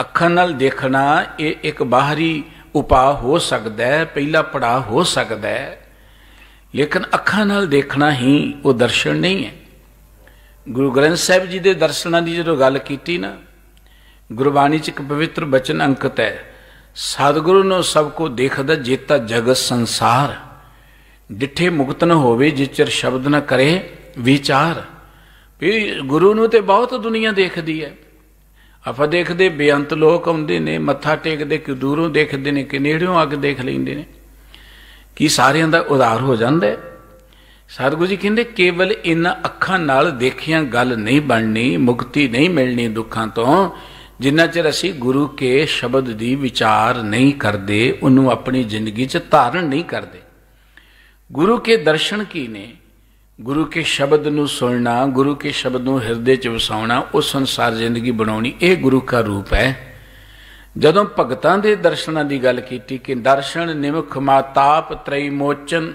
ਅੱਖਾਂ ਨਾਲ ਦੇਖਣਾ ਇਹ ਇੱਕ ਬਾਹਰੀ ਉਪਾਅ ਹੋ ਸਕਦਾ ਹੈ ਪਹਿਲਾ ਪੜਾਅ ਹੋ ਸਕਦਾ ਹੈ ਲੇਕਿਨ ਅੱਖਾਂ ਨਾਲ ਦੇਖਣਾ ਹੀ ਉਹ ਦਰਸ਼ਨ ਨਹੀਂ ਹੈ ਗੁਰੂ ਗ੍ਰੰਥ ਸਾਹਿਬ ਜੀ ਦੇ ਦਰਸ਼ਨਾਂ ਦੀ ਜਦੋਂ ਗੱਲ ਕੀਤੀ ਨਾ ਗੁਰਬਾਣੀ 'ਚ ਇੱਕ ਪਵਿੱਤਰ ਬਚਨ ਅੰਕਿਤ ਹੈ ਸਤਿਗੁਰੂ ਨੂੰ ਸਭ ਕੋ ਦੇਖਦਾ ਜੇਤਾ ਜਗਤ ਸੰਸਾਰ ਡਿੱਠੇ ਮੁਕਤ ਨ ਹੋਵੇ ਚਰ ਸ਼ਬਦ ਨ ਕਰੇ ਵਿਚਾਰ ਵੀ ਗੁਰੂ ਨੂੰ ਤੇ ਬਹੁਤ ਦੁਨੀਆ ਦੇਖਦੀ ਹੈ ਆਪਾਂ ਦੇਖਦੇ ਬੇਅੰਤ ਲੋਕ ਆਉਂਦੇ ਨੇ ਮੱਥਾ ਟੇਕਦੇ ਕਿ ਦੂਰੋਂ ਦੇਖਦੇ ਨੇ ਕਿ ਨੇੜਿਓਂ ਆ ਕੇ ਦੇਖ ਲੈਂਦੇ ਨੇ ਕੀ ਸਾਰਿਆਂ ਦਾ ਉਧਾਰ ਹੋ ਜਾਂਦਾ ਹੈ ਸਤਿਗੁਰੂ ਜੀ ਕਹਿੰਦੇ ਕੇਵਲ ਇਨਾਂ ਅੱਖਾਂ ਨਾਲ ਦੇਖਿਆਂ ਗੱਲ ਨਹੀਂ ਬਣਨੀ ਮੁਕਤੀ ਨਹੀਂ ਮਿਲਣੀ ਦੁੱਖਾਂ ਤੋਂ ਜਿੰਨਾ ਚਿਰ ਅਸੀਂ ਗੁਰੂ ਕੇ ਸ਼ਬਦ ਦੀ ਵਿਚਾਰ ਨਹੀਂ ਕਰਦੇ ਉਹਨੂੰ ਆਪਣੀ ਜ਼ਿੰਦਗੀ 'ਚ ਧਾਰਨ ਨਹੀਂ ਕਰਦੇ ਗੁਰੂ ਕੇ ਦਰਸ਼ਨ ਕੀ ਨੇ ਗੁਰੂ ਕੇ ਸ਼ਬਦ ਨੂੰ ਸੁਣਨਾ ਗੁਰੂ ਕੇ ਸ਼ਬਦ ਨੂੰ ਹਿਰਦੇ 'ਚ ਵਸਾਉਣਾ ਉਹ ਸੰਸਾਰ ਜ਼ਿੰਦਗੀ ਬਣਾਉਣੀ ਇਹ ਗੁਰੂ ਦਾ ਰੂਪ ਹੈ ਜਦੋਂ ਭਗਤਾਂ ਦੇ ਦਰਸ਼ਨਾਂ ਦੀ ਗੱਲ ਕੀਤੀ ਕਿ ਦਰਸ਼ਨ ਨਿਮਖ ਮਾਤਾਪ ਤ੍ਰੈ ਮੋਚਨ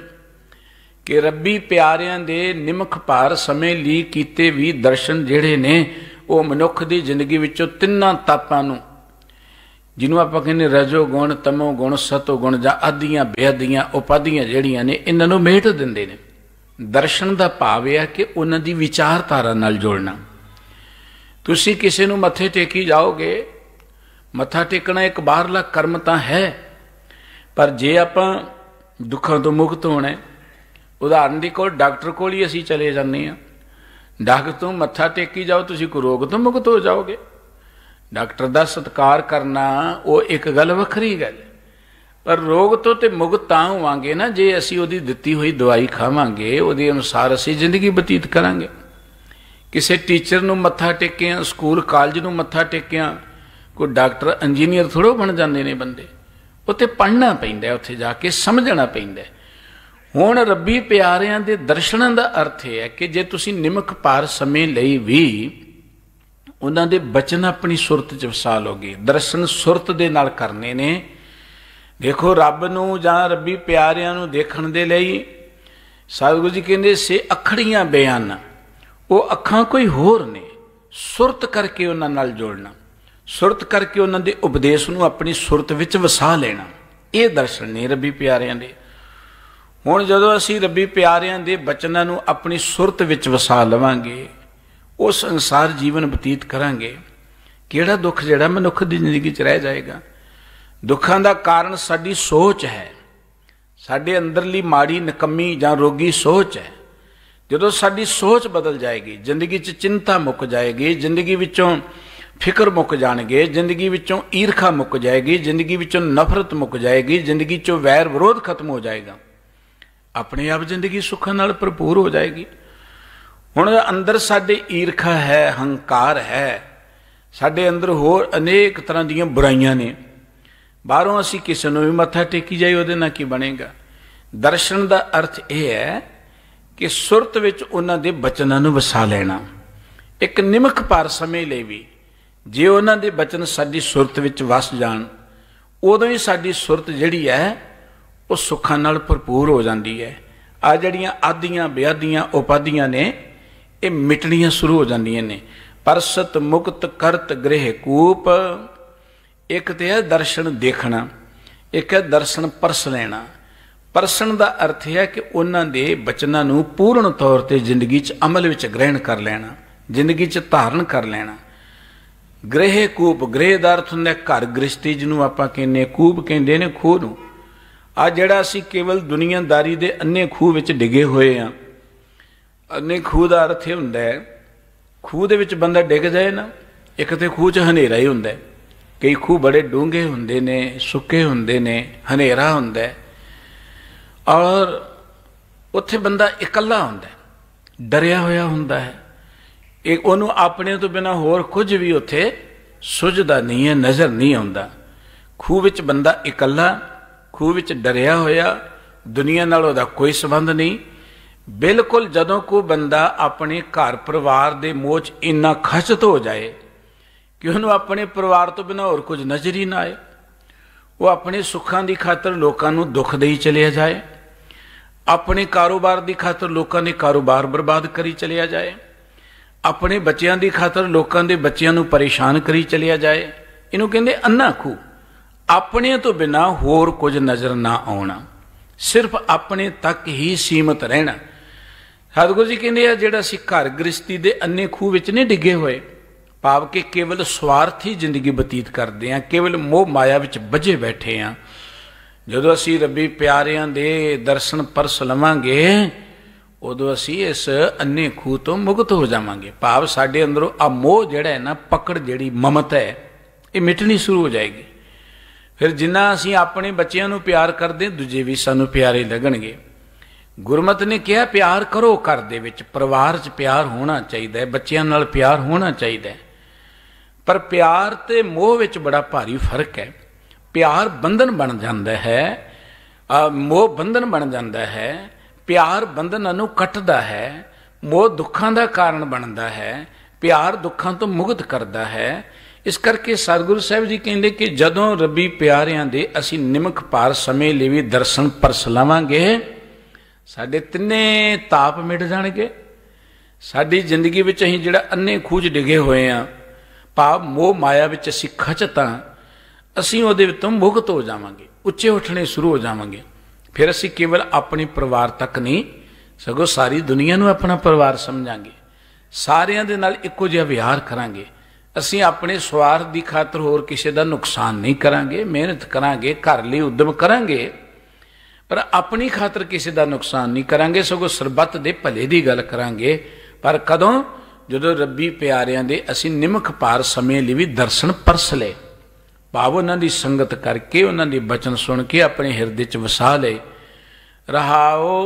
ਕਿ ਰੱਬੀ ਪਿਆਰਿਆਂ ਦੇ ਨਿਮਖ ਭਾਰ ਸਮੇਂ ਲਈ ਕੀਤੇ ਵੀ ਦਰਸ਼ਨ ਜਿਹੜੇ ਨੇ ਉਹ ਮਨੁੱਖ ਦੀ ਜ਼ਿੰਦਗੀ ਵਿੱਚੋਂ ਤਿੰਨਾਂ ਤਾਪਾਂ ਨੂੰ ਜਿਹਨੂੰ ਆਪਾਂ ਕਹਿੰਦੇ ਰਜੋ ਗੁਣ ਤਮੋ ਗੁਣ ਸਤੋ ਗੁਣ ਜਾਂ ਆਦੀਆਂ ਬੇਅਦੀਆਂ ਉਪਾਦੀਆਂ ਜਿਹੜੀਆਂ ਨੇ ਇਹਨਾਂ ਨੂੰ ਮਿਟ ਦਿੰਦੇ ਨੇ ਦਰਸ਼ਨ ਦਾ ਭਾਵ ਇਹ ਹੈ ਕਿ ਉਹਨਾਂ ਦੀ ਵਿਚਾਰਧਾਰਾ ਨਾਲ ਜੋੜਨਾ ਤੁਸੀਂ ਕਿਸੇ ਨੂੰ ਮੱਥੇ ਟੇਕੀ ਜਾਓਗੇ ਮੱਥਾ ਟੇਕਣਾ ਇੱਕ ਬਾਹਰਲਾ ਕਰਮ ਤਾਂ ਹੈ ਪਰ ਜੇ ਆਪਾਂ ਦੁੱਖਾਂ ਤੋਂ ਮੁਕਤ ਹੋਣਾ ਹੈ ਉਦਾਹਰਨ ਦੀ ਕੋਲ ਡਾਕਟਰ ਕੋਲ ਹੀ ਅਸੀਂ ਚਲੇ ਜਾਂਦੇ ਆ ਡਾਕਟਰ ਤੋਂ ਮੱਥਾ ਟੇਕੀ ਜਾਓ ਤੁਸੀਂ ਕੋ ਰੋਗ ਤੋਂ ਮੁਕਤ ਹੋ ਜਾਓਗੇ ਡਾਕਟਰ ਦਾ ਸਤਕਾਰ ਕਰਨਾ ਉਹ ਇੱਕ ਗੱਲ ਵੱਖਰੀ ਗੱਲ ਪਰ ਰੋਗ ਤੋਂ ਤੇ ਮੁਕਤ ਤਾਂ ਹੋਵਾਂਗੇ ਨਾ ਜੇ ਅਸੀਂ ਉਹਦੀ ਦਿੱਤੀ ਹੋਈ ਦਵਾਈ ਖਾਵਾਂਗੇ ਉਹਦੇ ਅਨੁਸਾਰ ਅਸੀਂ ਜ਼ਿੰਦਗੀ ਬਤੀਤ ਕਰਾਂਗੇ ਕਿਸੇ ਟੀਚਰ ਨੂੰ ਮੱਥਾ ਟੇਕਿਆ ਸਕੂਲ ਕਾਲਜ ਨੂੰ ਮੱਥਾ ਟੇਕਿਆ ਕੋਈ ਡਾਕਟਰ ਇੰਜੀਨੀਅਰ ਥੋੜੋ ਬਣ ਜਾਂਦੇ ਨੇ ਬੰਦੇ ਉੱਥੇ ਪੜ੍ਹਨਾ ਪੈਂਦਾ ਉੱਥੇ ਜਾ ਕੇ ਸਮਝਣਾ ਪੈਂਦਾ ਹੁਣ ਰੱਬੀ ਪਿਆਰਿਆਂ ਦੇ ਦਰਸ਼ਨਾਂ ਦਾ ਅਰਥ ਇਹ ਹੈ ਕਿ ਜੇ ਤੁਸੀਂ ਨਿਮਕ ਪਾਰ ਸਮੇਂ ਲਈ ਵੀ ਉਹਨਾਂ ਦੇ ਬਚਨ ਆਪਣੀ ਸੁਰਤ ਚ ਵਸਾ ਲੋਗੇ ਦਰਸ਼ਨ ਸੁਰਤ ਦੇ ਨਾਲ ਕਰਨੇ ਨੇ ਦੇਖੋ ਰੱਬ ਨੂੰ ਜਾਂ ਰੱਬੀ ਪਿਆਰਿਆਂ ਨੂੰ ਦੇਖਣ ਦੇ ਲਈ ਸਤਿਗੁਰੂ ਜੀ ਕਹਿੰਦੇ ਸੇ ਅਖੜੀਆਂ ਬਿਆਨ ਉਹ ਅੱਖਾਂ ਕੋਈ ਹੋਰ ਨੇ ਸੁਰਤ ਕਰਕੇ ਉਹਨਾਂ ਨਾਲ ਜੋੜਨਾ ਸੁਰਤ ਕਰਕੇ ਉਹਨਾਂ ਦੇ ਉਪਦੇਸ਼ ਨੂੰ ਆਪਣੀ ਸੁਰਤ ਵਿੱਚ ਵਸਾ ਲੈਣਾ ਇਹ ਦਰਸ਼ਨ ਨੇ ਰੱਬੀ ਪਿਆਰਿਆਂ ਦੇ ਹੁਣ ਜਦੋਂ ਅਸੀਂ ਰੱਬੀ ਪਿਆਰਿਆਂ ਦੇ ਬਚਨਾਂ ਨੂੰ ਆਪਣੀ ਸੁਰਤ ਵਿੱਚ ਵਸਾ ਲਵਾਂਗੇ ਉਹ ਸੰਸਾਰ ਜੀਵਨ ਬਤੀਤ ਕਰਾਂਗੇ ਕਿਹੜਾ ਦੁੱਖ ਜਿਹੜਾ ਮਨੁੱਖ ਦੀ ਜ਼ਿੰਦਗੀ 'ਚ ਰਹਿ ਜਾਏਗਾ ਦੁੱਖਾਂ ਦਾ ਕਾਰਨ ਸਾਡੀ ਸੋਚ ਹੈ ਸਾਡੇ ਅੰਦਰਲੀ ਮਾੜੀ ਨਕਮੀ ਜਾਂ ਰੋਗੀ ਸੋਚ ਹੈ ਜਦੋਂ ਸਾਡੀ ਸੋਚ ਬਦਲ ਜਾਏਗੀ ਜ਼ਿੰਦਗੀ 'ਚ ਚਿੰਤਾ ਮੁੱਕ ਜਾਏਗੀ ਜ਼ਿੰਦਗੀ ਵਿੱਚੋਂ ਫਿਕਰ ਮੁੱਕ ਜਾਣਗੇ ਜ਼ਿੰਦਗੀ ਵਿੱਚੋਂ ਈਰਖਾ ਮੁੱਕ ਜਾਏਗੀ ਜ਼ਿੰਦਗੀ ਵਿੱਚੋਂ ਨਫ਼ਰਤ ਮੁੱਕ ਜਾਏਗੀ ਜ਼ਿੰਦਗੀ 'ਚੋਂ ਵੈਰ ਵਿਰੋਧ ਖਤਮ ਹੋ ਜਾਏਗਾ ਆਪਣੇ ਆਪ ਜ਼ਿੰਦਗੀ ਸੁੱਖ ਨਾਲ ਭਰਪੂਰ ਹੋ ਜਾਏਗੀ ਹੁਣ ਅੰਦਰ ਸਾਡੇ ਈਰਖਾ ਹੈ ਹੰਕਾਰ ਹੈ ਸਾਡੇ ਅੰਦਰ ਹੋਰ ਅਨੇਕ ਤਰ੍ਹਾਂ ਦੀਆਂ ਬੁਰਾਈਆਂ ਨੇ ਬਾਹਰੋਂ ਅਸੀਂ ਕਿਸੇ ਨੂੰ ਵੀ ਮੱਥਾ ਟੇਕੀ ਜਾਈ ਉਹਦੇ ਨਾਲ ਕੀ ਬਣੇਗਾ ਦਰਸ਼ਨ ਦਾ ਅਰਥ ਇਹ ਹੈ ਕਿ ਸੁਰਤ ਵਿੱਚ ਉਹਨਾਂ ਦੇ ਬਚਨਾਂ ਨੂੰ ਵਸਾ ਲੈਣਾ ਇੱਕ ਨਿਮਕ ਪਰ ਸਮੇਂ ਲਈ ਵੀ ਜੇ ਉਹਨਾਂ ਦੇ ਬਚਨ ਸਾਡੀ ਸੁਰਤ ਵਿੱਚ ਵਸ ਜਾਣ ਉਦੋਂ ਹੀ ਸਾਡੀ ਸੁਰਤ ਜਿਹੜੀ ਹੈ ਉਹ ਸੁੱਖਾਂ ਨਾਲ ਭਰਪੂਰ ਹੋ ਜਾਂਦੀ ਹੈ ਆ ਜਿਹੜੀਆਂ ਆਦੀਆਂ ਬਿਆਦੀਆਂ ਉਪਾਦੀਆਂ ਨੇ ਇਹ ਮਿਟਣੀਆਂ ਸ਼ੁਰੂ ਹੋ ਜਾਂਦੀਆਂ ਨੇ ਪਰਸਤ ਮੁਕਤ ਕਰਤ ਗ੍ਰਹਿ ਕੂਪ ਇੱਕ ਤੇ ਹੈ ਦਰਸ਼ਨ ਦੇਖਣਾ ਇੱਕ ਹੈ ਦਰਸ਼ਨ ਪਰਸ ਲੈਣਾ ਪਰਸਣ ਦਾ ਅਰਥ ਹੈ ਕਿ ਉਹਨਾਂ ਦੇ ਬਚਨਾਂ ਨੂੰ ਪੂਰਨ ਤੌਰ ਤੇ ਜ਼ਿੰਦਗੀ 'ਚ ਅਮਲ ਵਿੱਚ ਗ੍ਰਹਿਣ ਕਰ ਲੈਣਾ ਜ਼ਿੰਦਗੀ 'ਚ ਧਾਰਨ ਕਰ ਲੈਣਾ ਗ੍ਰਹਿ ਕੂਪ ਗ੍ਰਹਿ ਦਾ ਅਰਥ ਹੁੰਦਾ ਘਰ ਗ੍ਰਸਤੀ ਜਿਹਨੂੰ ਆਪਾਂ ਕਹਿੰਨੇ ਕੂਪ ਕਹਿੰਦੇ ਨੇ ਖੂਹ ਨੂੰ ਆ ਜਿਹੜਾ ਅਸੀਂ ਕੇਵਲ ਦੁਨੀਆਦਾਰੀ ਦੇ ਅੰਨੇ ਖੂਹ ਵਿੱਚ ਡਿੱਗੇ ਹੋਏ ਆ ਅੰਨੇ ਖੂਹ ਦਾ ਅਰਥ ਇਹ ਹੁੰਦਾ ਹੈ ਖੂਹ ਦੇ ਵਿੱਚ ਬੰਦਾ ਡਿੱਗ ਜਾਏ ਨਾ ਇੱਕ ਤੇ ਖੂਹ 'ਚ ਹਨੇਰਾ ਹੀ ਹੁੰਦਾ ਹੈ ਕਈ ਖੂਹ ਬੜੇ ਡੂੰਘੇ ਹੁੰਦੇ ਨੇ ਸੁੱਕੇ ਹੁੰਦੇ ਨੇ ਹਨੇਰਾ ਹੁੰਦਾ ਹੈ ਔਰ ਉੱਥੇ ਬੰਦਾ ਇਕੱਲਾ ਹੁੰਦਾ ਹੈ ਡਰਿਆ ਹੋਇਆ ਹੁੰਦਾ ਹੈ ਇਹ ਉਹਨੂੰ ਆਪਣੇ ਤੋਂ ਬਿਨਾ ਹੋਰ ਕੁਝ ਵੀ ਉੱਥੇ ਸੁਝਦਾ ਨਹੀਂ ਹੈ ਨਜ਼ਰ ਨਹੀਂ ਆਉਂਦਾ ਖੂਹ ਵਿੱਚ ਬੰਦਾ ਇਕੱਲਾ ਖੂਹ ਵਿੱਚ ਡਰਿਆ ਹੋਇਆ ਦੁਨੀਆ ਨਾਲ ਉਹਦਾ ਕੋਈ ਸੰਬੰਧ ਨਹੀਂ ਬਿਲਕੁਲ ਜਦੋਂ ਕੋ ਬੰਦਾ ਆਪਣੇ ਘਰ ਪਰਿਵਾਰ ਦੇ ਮੋਚ ਇੰਨਾ ਖਚਤ ਹੋ ਜਾਏ ਕਿ ਉਹਨੂੰ ਆਪਣੇ ਪਰਿਵਾਰ ਤੋਂ ਬਿਨਾਂ ਹੋਰ ਕੁਝ ਨਜ਼ਰ ਹੀ ਨਾ ਆਏ ਉਹ ਆਪਣੇ ਸੁੱਖਾਂ ਦੀ ਖਾਤਰ ਲੋਕਾਂ ਨੂੰ ਦੁੱਖ ਦੇਈ ਚਲਿਆ ਜਾਏ ਆਪਣੇ ਕਾਰੋਬਾਰ ਦੀ ਖਾਤਰ ਲੋਕਾਂ ਨੇ ਕਾਰੋਬਾਰ ਬਰਬਾਦ ਕਰੀ ਚਲਿਆ ਜਾਏ ਆਪਣੇ ਬੱਚਿਆਂ ਦੀ ਖਾਤਰ ਲੋਕਾਂ ਦੇ ਬੱਚਿਆਂ ਨੂੰ ਪਰੇਸ਼ਾਨ ਕਰੀ ਚਲਿਆ ਜਾਏ ਇਹਨੂੰ ਕਹਿੰਦੇ ਅੰਨਾ ਖੂ ਆਪਣੇ ਤੋਂ ਬਿਨਾ ਹੋਰ ਕੁਝ ਨਜ਼ਰ ਨਾ ਆਉਣਾ ਸਿਰਫ ਆਪਣੇ ਤੱਕ ਹੀ ਸੀਮਤ ਰਹਿਣਾ ਸਤਿਗੁਰੂ ਜੀ ਕਹਿੰਦੇ ਆ ਜਿਹੜਾ ਅਸੀਂ ਘਰ ਗ੍ਰਸਤੀ ਦੇ ਅੰਨੇ ਖੂਹ ਵਿੱਚ ਨਹੀਂ ਡਿੱਗੇ ਹੋਏ ਭਾਵ ਕਿ ਕੇਵਲ ਸਵਾਰਥੀ ਜ਼ਿੰਦਗੀ ਬਤੀਤ ਕਰਦੇ ਆ ਕੇਵਲ ਮੋਹ ਮਾਇਆ ਵਿੱਚ ਬੱਜੇ ਬੈਠੇ ਆ ਜਦੋਂ ਅਸੀਂ ਰੱਬੀ ਪਿਆਰਿਆਂ ਦੇ ਦਰਸ਼ਨ ਪਰਸ ਲਵਾਂਗੇ ਉਦੋਂ ਅਸੀਂ ਇਸ ਅੰਨੇ ਖੂ ਤੋਂ ਮੁਕਤ ਹੋ ਜਾਵਾਂਗੇ ਭਾਵ ਸਾਡੇ ਅੰਦਰੋਂ ਆ ਮੋਹ ਜਿਹੜਾ ਹੈ ਨਾ ਪਕੜ ਜਿਹੜੀ ਮਮਤਾ ਹੈ ਇਹ ਮਿਟਣੀ ਸ਼ੁਰੂ ਹੋ ਜਾਏਗੀ ਫਿਰ ਜਿੰਨਾ ਅਸੀਂ ਆਪਣੇ ਬੱਚਿਆਂ ਨੂੰ ਪਿਆਰ ਕਰਦੇ ਦੂਜੇ ਵੀ ਸਾਨੂੰ ਪਿਆਰੇ ਲੱਗਣਗੇ ਗੁਰਮਤ ਨੇ ਕਿਹਾ ਪਿਆਰ ਕਰੋ ਘਰ ਦੇ ਵਿੱਚ ਪਰਿਵਾਰ 'ਚ ਪਿਆਰ ਹੋਣਾ ਚਾਹੀਦਾ ਹੈ ਬੱਚਿਆਂ ਨਾਲ ਪਿਆਰ ਹੋਣਾ ਚਾਹੀਦਾ ਹੈ ਪਰ ਪਿਆਰ ਤੇ ਮੋਹ ਵਿੱਚ ਬੜਾ ਭਾਰੀ ਫਰਕ ਹੈ ਪਿਆਰ ਬੰਧਨ ਬਣ ਜਾਂਦਾ ਹੈ ਮੋਹ ਬੰਧਨ ਬਣ ਜਾਂਦਾ ਹੈ ਪਿਆਰ ਬੰਧਨਾਂ ਨੂੰ ਕੱਟਦਾ ਹੈ ਮੋਹ ਦੁੱਖਾਂ ਦਾ ਕਾਰਨ ਬਣਦਾ ਹੈ ਪਿਆਰ ਦੁੱਖਾਂ ਤੋਂ ਮੁਕਤ ਕਰਦਾ ਹੈ ਇਸ ਕਰਕੇ ਸਤਿਗੁਰੂ ਸਾਹਿਬ ਜੀ ਕਹਿੰਦੇ ਕਿ ਜਦੋਂ ਰੱਬੀ ਪਿਆਰਿਆਂ ਦੇ ਅਸੀਂ ਨਿਮਕ ਪਾਰ ਸਮੇਂ ਲਈ ਵੀ ਦਰਸ਼ਨ ਪਰਸ ਲਵਾਂਗੇ ਸਾਡੇ ਤਿੰਨੇ ਤਾਪ ਮਿਟ ਜਾਣਗੇ ਸਾਡੀ ਜ਼ਿੰਦਗੀ ਵਿੱਚ ਅਸੀਂ ਜਿਹੜਾ ਅੰਨੇ ਖੂਜ ਡਿਗੇ ਹੋਏ ਆ ਪਾਪ ਮੋਹ ਮਾਇਆ ਵਿੱਚ ਅਸੀਂ ਖਚਤਾ ਅਸੀਂ ਉਹਦੇ ਵਿੱਚੋਂ ਮੁਕਤ ਹੋ ਜਾਵਾਂਗੇ ਉੱਚੇ ਉੱਠਣੇ ਸ਼ੁਰੂ ਹੋ ਜਾਵਾਂਗੇ ਫਿਰ ਅਸੀਂ ਕੇਵਲ ਆਪਣੇ ਪਰਿਵਾਰ ਤੱਕ ਨਹੀਂ ਸਗੋਂ ਸਾਰੀ ਦੁਨੀਆ ਨੂੰ ਆਪਣਾ ਪਰਿਵਾਰ ਸਮਝਾਂਗੇ ਸਾਰਿਆਂ ਦੇ ਨਾਲ ਇੱਕੋ ਜਿਹਾ ਵਿਹਾਰ ਕਰਾਂਗੇ ਅਸੀਂ ਆਪਣੇ ਸਵਾਰਥ ਦੀ ਖਾਤਰ ਹੋਰ ਕਿਸੇ ਦਾ ਨੁਕਸਾਨ ਨਹੀਂ ਕਰਾਂਗੇ ਮਿਹਨਤ ਕਰਾਂਗੇ ਘਰ ਲਈ ਉਦਮ ਕਰਾਂਗੇ ਪਰ ਆਪਣੀ ਖਾਤਰ ਕਿਸੇ ਦਾ ਨੁਕਸਾਨ ਨਹੀਂ ਕਰਾਂਗੇ ਸਗੋਂ ਸਰਬੱਤ ਦੇ ਭਲੇ ਦੀ ਗੱਲ ਕਰਾਂਗੇ ਪਰ ਕਦੋਂ ਜਦੋਂ ਰੱਬੀ ਪਿਆਰਿਆਂ ਦੇ ਅਸੀਂ ਨਿਮਖ ਪਾਰ ਸਮੇਂ ਲਈ ਵੀ ਦਰਸ਼ਨ ਪਰਸ ਲੈ ਭਾਵ ਉਹਨਾਂ ਦੀ ਸੰਗਤ ਕਰਕੇ ਉਹਨਾਂ ਦੇ ਬਚਨ ਸੁਣ ਕੇ ਆਪਣੇ ਹਿਰਦੇ 'ਚ ਵਸਾ ਲੈ ਰਹਾਓ